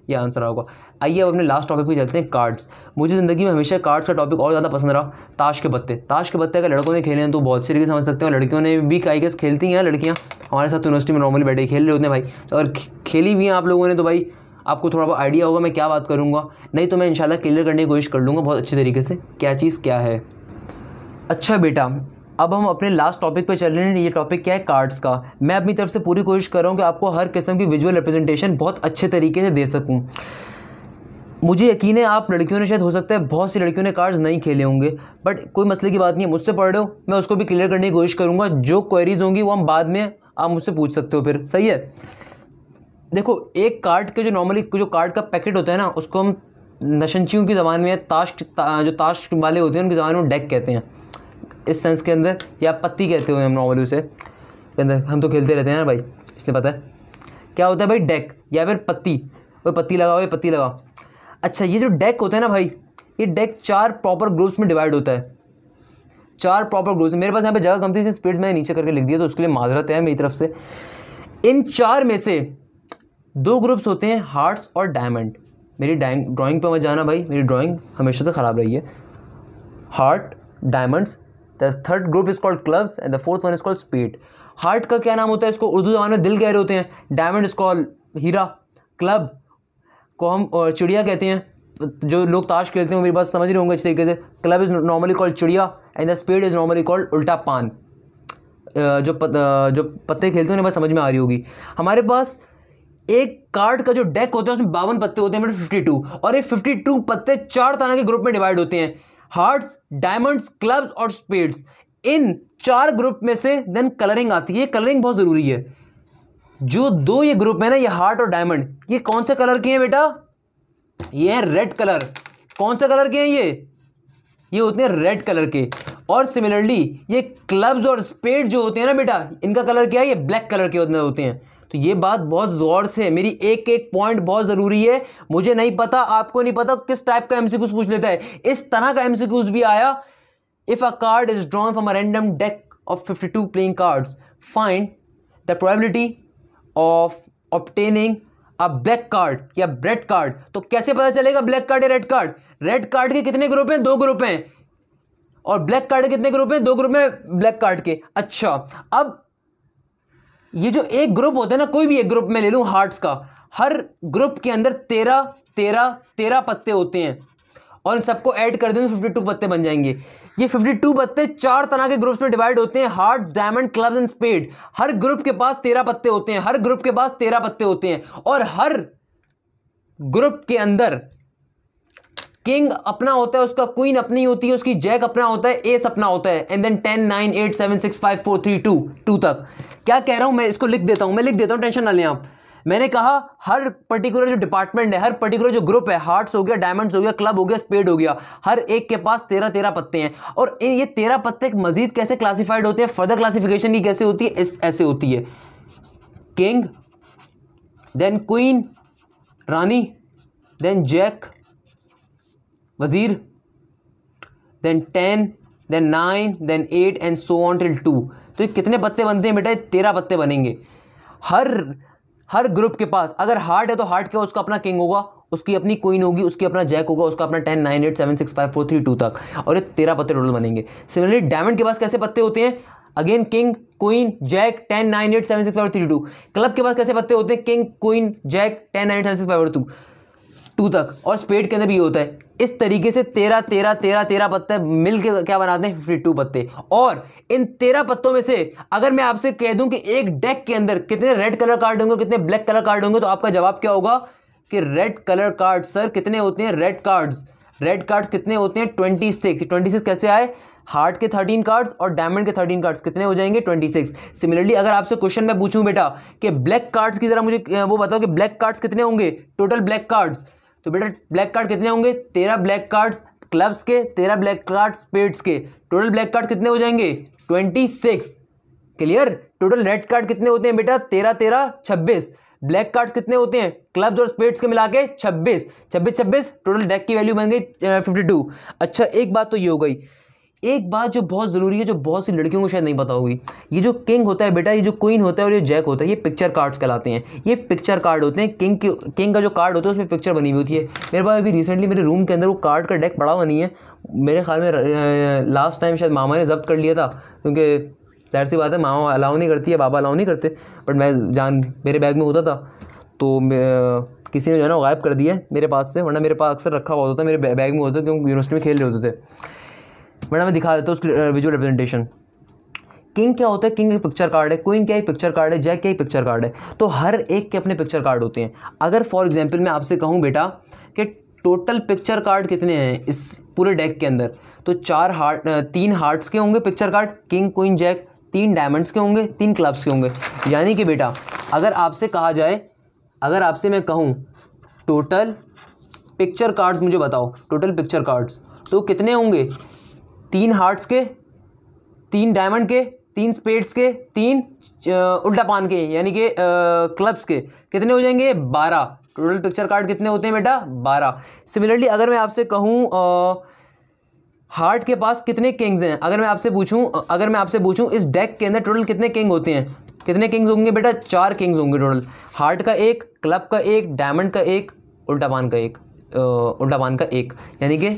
ये आंसर होगा आइए अब अपने लास्ट टॉपिक पे चलते हैं कार्ड्स मुझे ज़िंदगी में हमेशा कार्ड्स का टॉपिक और ज़्यादा पसंद रहा ताश के पत्ते ताश के पत्ते अगर लड़कों ने खेले हैं तो बहुत से तरीके समझ सकते हैं लड़कियों ने भी कई कैसे खेलती हैं लड़कियाँ हमारे साथ यूनिवर्सिटी तो में नॉर्मली बैठे खेल रहे होते हैं भाई तो अगर खेली भी हैं आप लोगों ने तो भाई आपको थोड़ा बहुत आइडिया होगा मैं क्या बात करूँगा नहीं तो मैं इंशाल्लाह क्लियर करने की कोशिश कर लूँगा बहुत अच्छे तरीके से क्या चीज़ क्या है अच्छा बेटा अब हम अपने लास्ट टॉपिक पर चल रहे हैं ये टॉपिक क्या है कार्ड्स का मैं अपनी तरफ से पूरी कोशिश कर रहा हूँ कि आपको हर किस्म की विजुअल रिप्रेजेंटेशन बहुत अच्छे तरीके से दे सकूँ मुझे यकीन है आप लड़कियों ने शायद हो सकता है बहुत सी लड़कियों ने कार्ड्स नहीं खेले होंगे बट कोई मसले की बात नहीं है मुझसे पढ़ रहे हो मैं उसको भी क्लियर करने की कोशिश करूँगा जो क्वेरीज होंगी वो हम बाद में आप मुझसे पूछ सकते हो फिर सही है देखो एक कार्ड के जो नॉर्मली जो कार्ड का पैकेट होता है ना उसको हम नशनचियों की ज़बान में ताश ता, जो ताश वाले होते हैं उनकी ज़बान में डेक कहते हैं इस सेंस के अंदर या पत्ती कहते हुए हम नॉर्मली उसे अंदर हम तो खेलते रहते हैं ना भाई इसलिए पता है क्या होता है भाई डेक या फिर पत्ती वो पत्ती लगाओ या पत्ती लगाओ अच्छा ये जो डेक होता है ना भाई ये डेक चार प्रॉपर ग्रुप्स में डिवाइड होता है चार प्रॉपर ग्रुप्स मेरे पास यहाँ पे जगह कम थी स्पीड्स मैंने नीचे करके लिख दिया तो उसके लिए माजरत है मेरी तरफ से इन चार में से दो ग्रुप्स होते हैं हार्ट्स और डायमंड मेरी ड्राइंग पर मत जाना भाई मेरी ड्राइंग हमेशा से ख़राब रही है heart diamonds the third group is called clubs and the fourth one is called speed heart का क्या नाम होता है इसको उर्दू जबान में दिल कह रहे होते हैं डायमंड इज़ कॉल्ड हीरा क्लब को हम चिड़िया कहते हैं जो लोग ताश खेलते हैं मेरी बात समझ रहे होंगे अच्छी तरीके से क्लब इज़ नॉर्मली कॉल्ड चिड़िया and the speed is normally called उल्टा पान जो पत, जो पत्ते खेलते हैं उन्हें बात समझ में आ रही होगी हमारे पास एक कार्ड का जो डेक होता है उसमें बावन पत्ते होते हैं फिफ्टी मतलब टू और ये फिफ्टी टू पत्ते चार तरह के ग्रुप में डिवाइड होते हैं हार्ट्स डायमंड्स क्लब्स और स्पेड्स इन चार ग्रुप में से देन कलरिंग आती है कलरिंग बहुत ज़रूरी है जो दो ये ग्रुप है ना ये हार्ट और डायमंड ये कौन से कलर के हैं बेटा ये है रेड कलर कौन से कलर के हैं ये ये होते हैं रेड कलर के और सिमिलरली ये क्लब्स और स्पेड जो होते हैं ना बेटा इनका कलर क्या है ये ब्लैक कलर के होते हैं तो ये बात बहुत ज़ोर से मेरी एक एक पॉइंट बहुत ज़रूरी है मुझे नहीं पता आपको नहीं पता किस टाइप का एमसीक्यूज पूछ लेता है इस तरह का एमसीक्यूज भी आया if a card is drawn from a random deck of fifty two playing cards find the probability of obtaining a black card या रेड कार्ड तो कैसे पता चलेगा ब्लैक कार्ड या रेड कार्ड रेड कार्ड के कितने ग्रुप हैं दो ग्रुप हैं और ब्लैक कार्ड के कितने ग्रुप हैं दो ग्रुप हैं ब्लैक कार्ड के अच्छा अब ये जो एक ग्रुप होता है ना कोई भी एक ग्रुप में ले लूँ हार्ट्स का हर ग्रुप के अंदर तेरह तेरह तेरह पत्ते होते हैं और इन सबको ऐड कर दें तो फिफ्टी टू पत्ते बन जाएंगे ये फिफ्टी टू पत्ते चार तरह के ग्रुप्स में डिवाइड होते हैं heart diamond club and spade हर ग्रुप के पास तेरह पत्ते होते हैं हर ग्रुप के पास तेरह पत्ते होते हैं और हर ग्रुप के अंदर किंग अपना होता है उसका क्वीन अपनी होती है उसकी जैक अपना होता है एस अपना होता है and then ten nine eight seven six five four three two two तक क्या कह रहा हूं मैं इसको लिख देता हूं मैं लिख देता हूं टेंशन ना लें आप मैंने कहा हर पर्टिकुलर जो डिपार्टमेंट है हर पर्टिकुलर जो ग्रुप है हार्ट्स हो गया डायमंड्स हो गया क्लब हो गया स्पेड हो गया हर एक के पास तेरह तेरह पत्ते हैं और ये तेरह पत्ते मजीद कैसे क्लासिफाइड होते हैं फर्दर क्लासिफिकेशन की कैसे होती है इस ऐसे होती है किंग देन क्वीन रानी देन जैक वज़ीर then ten then nine then eight and so on till two तो ये कितने पत्ते बनते हैं बेटा तेरह पत्ते बनेंगे हर हर ग्रुप के पास अगर हार्ट है तो हार्ट के उसका अपना किंग होगा उसकी अपनी क्वीन होगी उसकी अपना जैक होगा उसका अपना ten nine eight seven six five four three two तक और ये तेरह पत्ते टोटल बनेंगे सिमिलरली डायमंड के पास कैसे पत्ते होते हैं again king queen jack ten nine eight seven six five three two club के पास कैसे पत्ते होते हैं king queen jack ten nine eight seven six five two two तक और स्पेड के अंदर भी होता है इस तरीके से तेरह तेरह तेरह तेरह पत्ते मिल के क्या बनाते हैं फिफ्टी टू पत्ते और इन तेरह पत्तों में से अगर मैं आपसे कह दूं कि एक डेक के अंदर कितने रेड कलर कार्ड होंगे कितने ब्लैक कलर कार्ड होंगे तो आपका जवाब क्या होगा कि रेड कलर कार्ड सर कितने होते हैं रेड कार्ड्स रेड कार्ड्स कितने होते हैं ट्वेंटी सिक्स ट्वेंटी सिक्स कैसे आए हार्ट के थर्टीन कार्ड्स और डायमंड के थर्टीन कार्ड्स कितने हो जाएंगे ट्वेंटी सिक्स सिमिलरली अगर आपसे क्वेश्चन मैं पूछूं बेटा कि ब्लैक कार्ड्स की ज़रा मुझे वो बताओ कि ब्लैक कार्ड्स कितने होंगे टोटल ब्लैक कार्ड्स तो बेटा ब्लैक कार्ड कितने होंगे तेरह ब्लैक कार्ड्स क्लब्स के तेरह ब्लैक कार्ड स्पेट्स के टोटल ब्लैक कार्ड कितने हो जाएंगे twenty six clear total red card कितने होते हैं बेटा तेरह तेरह छब्बीस ब्लैक कार्ड्स कितने होते हैं क्लब्स और स्पेड्स के मिला के छब्बीस छब्बीस छब्बीस टोटल डेक की वैल्यू बन गई फिफ्टी टू अच्छा एक बात तो ये हो गई एक बात जो बहुत ज़रूरी है जो बहुत सी लड़कियों को शायद नहीं पता होगी ये जो किंग होता है बेटा ये जो क्वीन होता है और ये जैक होता है ये पिक्चर कार्ड्स कहलाते हैं ये पिक्चर कार्ड होते हैं किंग के किंग का जो कार्ड होता है उसमें पिक्चर बनी हुई होती है मेरे पास अभी रिसेंटली मेरे रूम के अंदर वो कार्ड का डेक पड़ा हुआ नहीं है मेरे ख्याल में लास्ट टाइम शायद मामा ने जब्त कर लिया था क्योंकि जाहिर सी बात है मामा अलाउ नहीं करती है बाबा अलाउ नहीं करते बट मैं जान मेरे बैग में होता था तो किसी ने जो है ना गायब कर दिया मेरे पास से वरना मेरे पास अक्सर रखा हुआ होता था मेरे बैग में होता था क्योंकि यूनिवर्सिटी में खेल रहे होते थे मैडम मैं दिखा देता हूँ उसकी विजुअल रिप्रेजेंटेशन किंग क्या होता है किंग एक पिक्चर कार्ड है क्वीन क्या एक पिक्चर कार्ड है जैक क्या एक पिक्चर कार्ड है तो हर एक के अपने पिक्चर कार्ड होते हैं अगर फॉर एग्जाम्पल मैं आपसे कहूँ बेटा कि टोटल पिक्चर कार्ड कितने हैं इस पूरे डेक के अंदर तो चार हार्ट तीन हार्ट्स के होंगे picture card king queen jack तीन डायमंड्स के होंगे तीन क्लब्स के होंगे यानी कि बेटा अगर आपसे कहा जाए अगर आपसे मैं कहूँ टोटल पिक्चर कार्ड्स मुझे बताओ टोटल पिक्चर कार्ड्स तो कितने होंगे तीन हार्ट्स के तीन डायमंड के तीन स्पेड्स के तीन उल्टा पान के यानी कि क्लब्स के कितने हो जाएंगे बारह टोटल पिक्चर कार्ड कितने होते हैं बेटा बारह सिमिलरली अगर मैं आपसे कहूँ हार्ट के पास कितने किंग्स हैं अगर मैं आपसे पूछूं अगर मैं आपसे पूछूं इस डेक के अंदर टोटल कितने किंग होते हैं कितने किंग्स होंगे बेटा चार किंग्स होंगे टोटल हार्ट का एक क्लब का एक डायमंड का एक उल्टा पान का एक उल्टा पान का एक यानी कि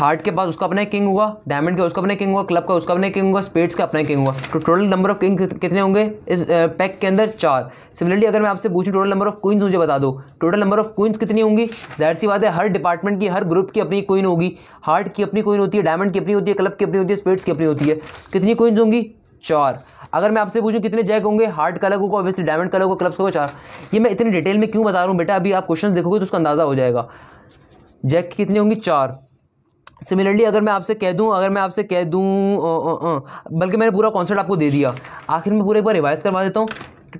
हार्ट के पास उसका अपना किंग हुआ डायमंड का उसका अपना किंग हुआ क्लब का उसका अपना किंग हुआ स्पेड्स का अपना किंग हुआ तो टोटल नंबर ऑफ किंग कितने होंगे इस पैक के अंदर चार सिमिलरली अगर मैं आपसे पूछूं टोटल नंबर ऑफ क्वींस मुझे बता दो टोटल नंबर ऑफ क्वींस कितनी होंगी जाहिर सी बात है हर डिपार्टमेंट की हर ग्रुप की अपनी क्वीन होगी हार्ट की अपनी क्वीन होती है डायमंड की अपनी होती है क्लब की अपनी होती है स्पेड्स की अपनी होती है कितनी क्वींस होंगी चार अगर मैं आपसे पूछूं कितने जैक होंगे हार्ट का अलग होगा ऑब्वियसली डायमंड का अलग होगा क्लब्स का होगा चार ये मैं इतनी डिटेल में क्यों बता रहा हूँ बेटा अभी आप क्वेश्चन देखोगे तो उसका अंदाज़ा हो जाएगा जैक की कितनी होंगी चार सिमिलरली अगर मैं आपसे कह दूं अगर मैं आपसे कह दूं बल्कि मैंने पूरा कॉन्सेप्ट आपको दे दिया आखिर में पूरा एक बार रिवाइज करवा देता हूँ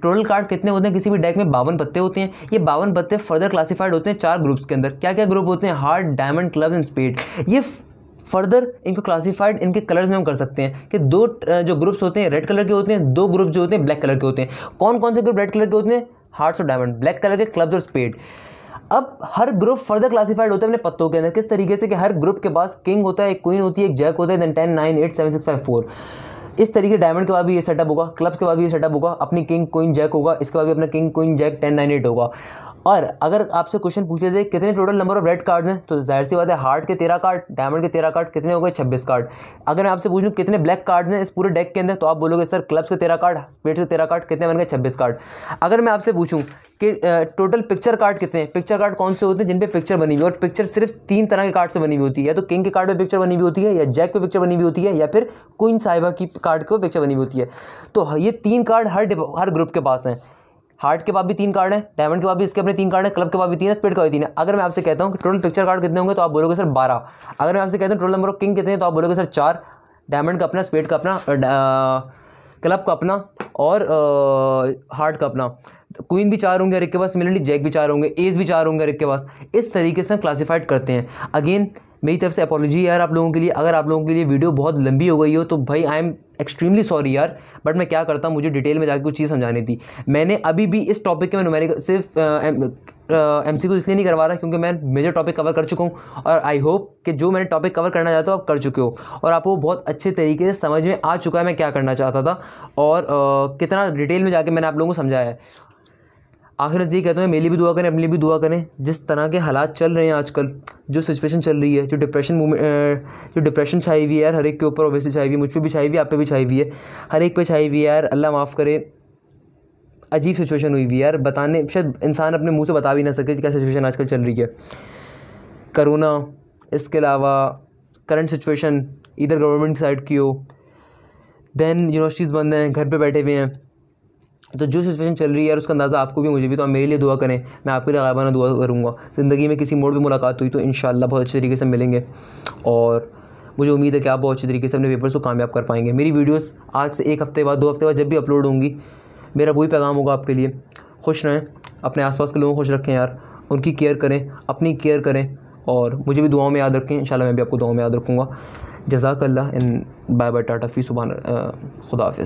टोटल कार्ड कितने होते हैं किसी भी डेक में बावन पत्ते होते हैं ये बावन पत्ते फर्दर क्लासिफाइड होते हैं चार ग्रुप्स के अंदर क्या क्या ग्रुप होते हैं heart diamond clubs and spade ये फर्दर इनको क्लासिफाइड इनके कलर्स में हम कर सकते हैं कि दो जो ग्रुप्स होते हैं रेड कलर के होते हैं दो ग्रुप जो होते हैं ब्लैक कलर के होते हैं कौन कौन से ग्रुप रेड कलर के होते हैं हार्ट्स और डायमंड ब्लैक कलर के क्लब्स और स्पेड अब हर ग्रुप फर्दर क्लासिफाइड होता है अपने पत्तों के अंदर किस तरीके से कि हर ग्रुप के पास किंग होता है एक क्वीन होती है एक जैक होता है then ten nine eight seven six five four इस तरीके डायमंड के बाद भी ये सेटअप होगा क्लब्स के बाद भी ये सेटअप होगा अपनी किंग क्वीन जैक होगा इसके बाद भी अपना king queen jack ten nine eight होगा और अगर आपसे क्वेश्चन पूछे जाए कितने total number of red cards हैं तो जाहिर सी बात है हार्ट के तेरह कार्ड डायमंड के तेरह कार्ड कितने हो गए छब्बीस कार्ड अगर मैं आपसे पूछ लूँ कितने ब्लैक कार्ड्स हैं इस पूरे डेक के अंदर तो आप बोलोगे सर क्लब्स के तेरह कार्ड स्पेट्स के तेरह कार्ड कितने बन गए छब्बीस कार्ड अगर मैं आपसे पूछूँ कि टोटल पिक्चर कार्ड कितने पिक्चर कार्ड कौन से होते हैं जिन पर पिक्चर बनी हुई और पिक्चर सिर्फ तीन तरह के कार्ड से बनी हुई होती है या तो किंग के कार्ड पर पिक्चर बनी हुई होती है या जैक पे पिक्चर बनी हुई होती है या फिर क्वीन साहिबा की कार्ड को पिक्चर बनी हुई होती है तो ये तीन कार्ड हर हर ग्रुप के पास हैं हार्ट के पास भी तीन कार्ड है डायमंड के पास भी इसके अपने तीन कार्ड है क्लब के पास भी तीन है स्पेड का भी तीन है अगर मैं आपसे कहता हूँ कि टोटल पिक्चर कार्ड कितने होंगे तो आप बोलोगे सर बारह अगर मैं आपसे कहता हूँ टोटल नंबर ऑफ किंग कितने तो आप बोलोगे सर चार डायमंड का अपना स्पेड का अपना क्लब का अपना और हार्ट का अपना क्वीन भी चार होंगे रिक के पास सिमिलरली जैक भी चार होंगे एज भी चार होंगे अरे के पास इस तरीके से हम क्लासीफाइड करते हैं अगेन मेरी तरफ से अपोलॉजी यार आप लोगों के लिए अगर आप लोगों के लिए वीडियो बहुत लंबी हो गई हो तो भाई आई एम एक्सट्रीमली सॉरी यार बट मैं क्या करता मुझे डिटेल में जाकर कुछ चीज़ समझानी थी मैंने अभी भी इस टॉपिक के मैं नुमेरिक सिर्फ एम सी इसलिए नहीं करवा रहा क्योंकि मैं मेजर टॉपिक कवर कर चुका हूँ और आई होप कि जो मैंने टॉपिक कवर करना चाहता हूँ आप कर चुके हो और आपको बहुत अच्छे तरीके से समझ में आ चुका है मैं क्या करना चाहता था और आ, कितना डिटेल में जाके मैंने आप लोगों को समझाया है आखिर कहते हैं मेरे मेरी भी दुआ करें अपने लिए भी दुआ करें जिस तरह के हालात चल रहे हैं आजकल जो सिचुएशन चल रही है जो डिप्रेशन जो डिप्रेशन छाई हुई है यार हर एक के ऊपर ओबियसली छाई हुई है मुझ पर भी छाई हुई है आप पे भी छाई हुई है हर एक पे छाई हुई है यार अल्लाह माफ़ करे अजीब सिचुएशन हुई हुई है यार बताने शायद इंसान अपने मुँह से बता भी ना सके क्या सिचुएशन आजकल चल रही है करोना इसके अलावा करंट सिचुएशन इधर गवर्नमेंट साइड की हो दैन यूनिवर्सिटीज़ बंद हैं घर पर बैठे हुए हैं तो जो सिचुएशन चल रही है यार उसका अंदाज़ा आपको भी मुझे भी तो आप मेरे लिए दुआ करें मैं आपके लिए गायबाना दुआ करूँगा ज़िंदगी में किसी मोड़ पर मुलाकात हुई तो इन बहुत अच्छे तरीके से मिलेंगे और मुझे उम्मीद है कि आप बहुत अच्छे तरीके से अपने पेपर्स को कामयाब कर पाएंगे मेरी वीडियोस आज से एक हफ्ते बाद दो हफ्ते बाद जब भी अपलोड होंगी मेरा वही पैगाम होगा आपके लिए खुश रहें अपने आसपास के लोगों को खुश रखें यार उनकी केयर करें अपनी केयर करें और मुझे भी दुआओं में याद रखें इन मैं भी आपको दुआओं में याद रखूँगा जजाकल्ला इन बाय बाय टाटा फ़ी सुबह खुदाफ़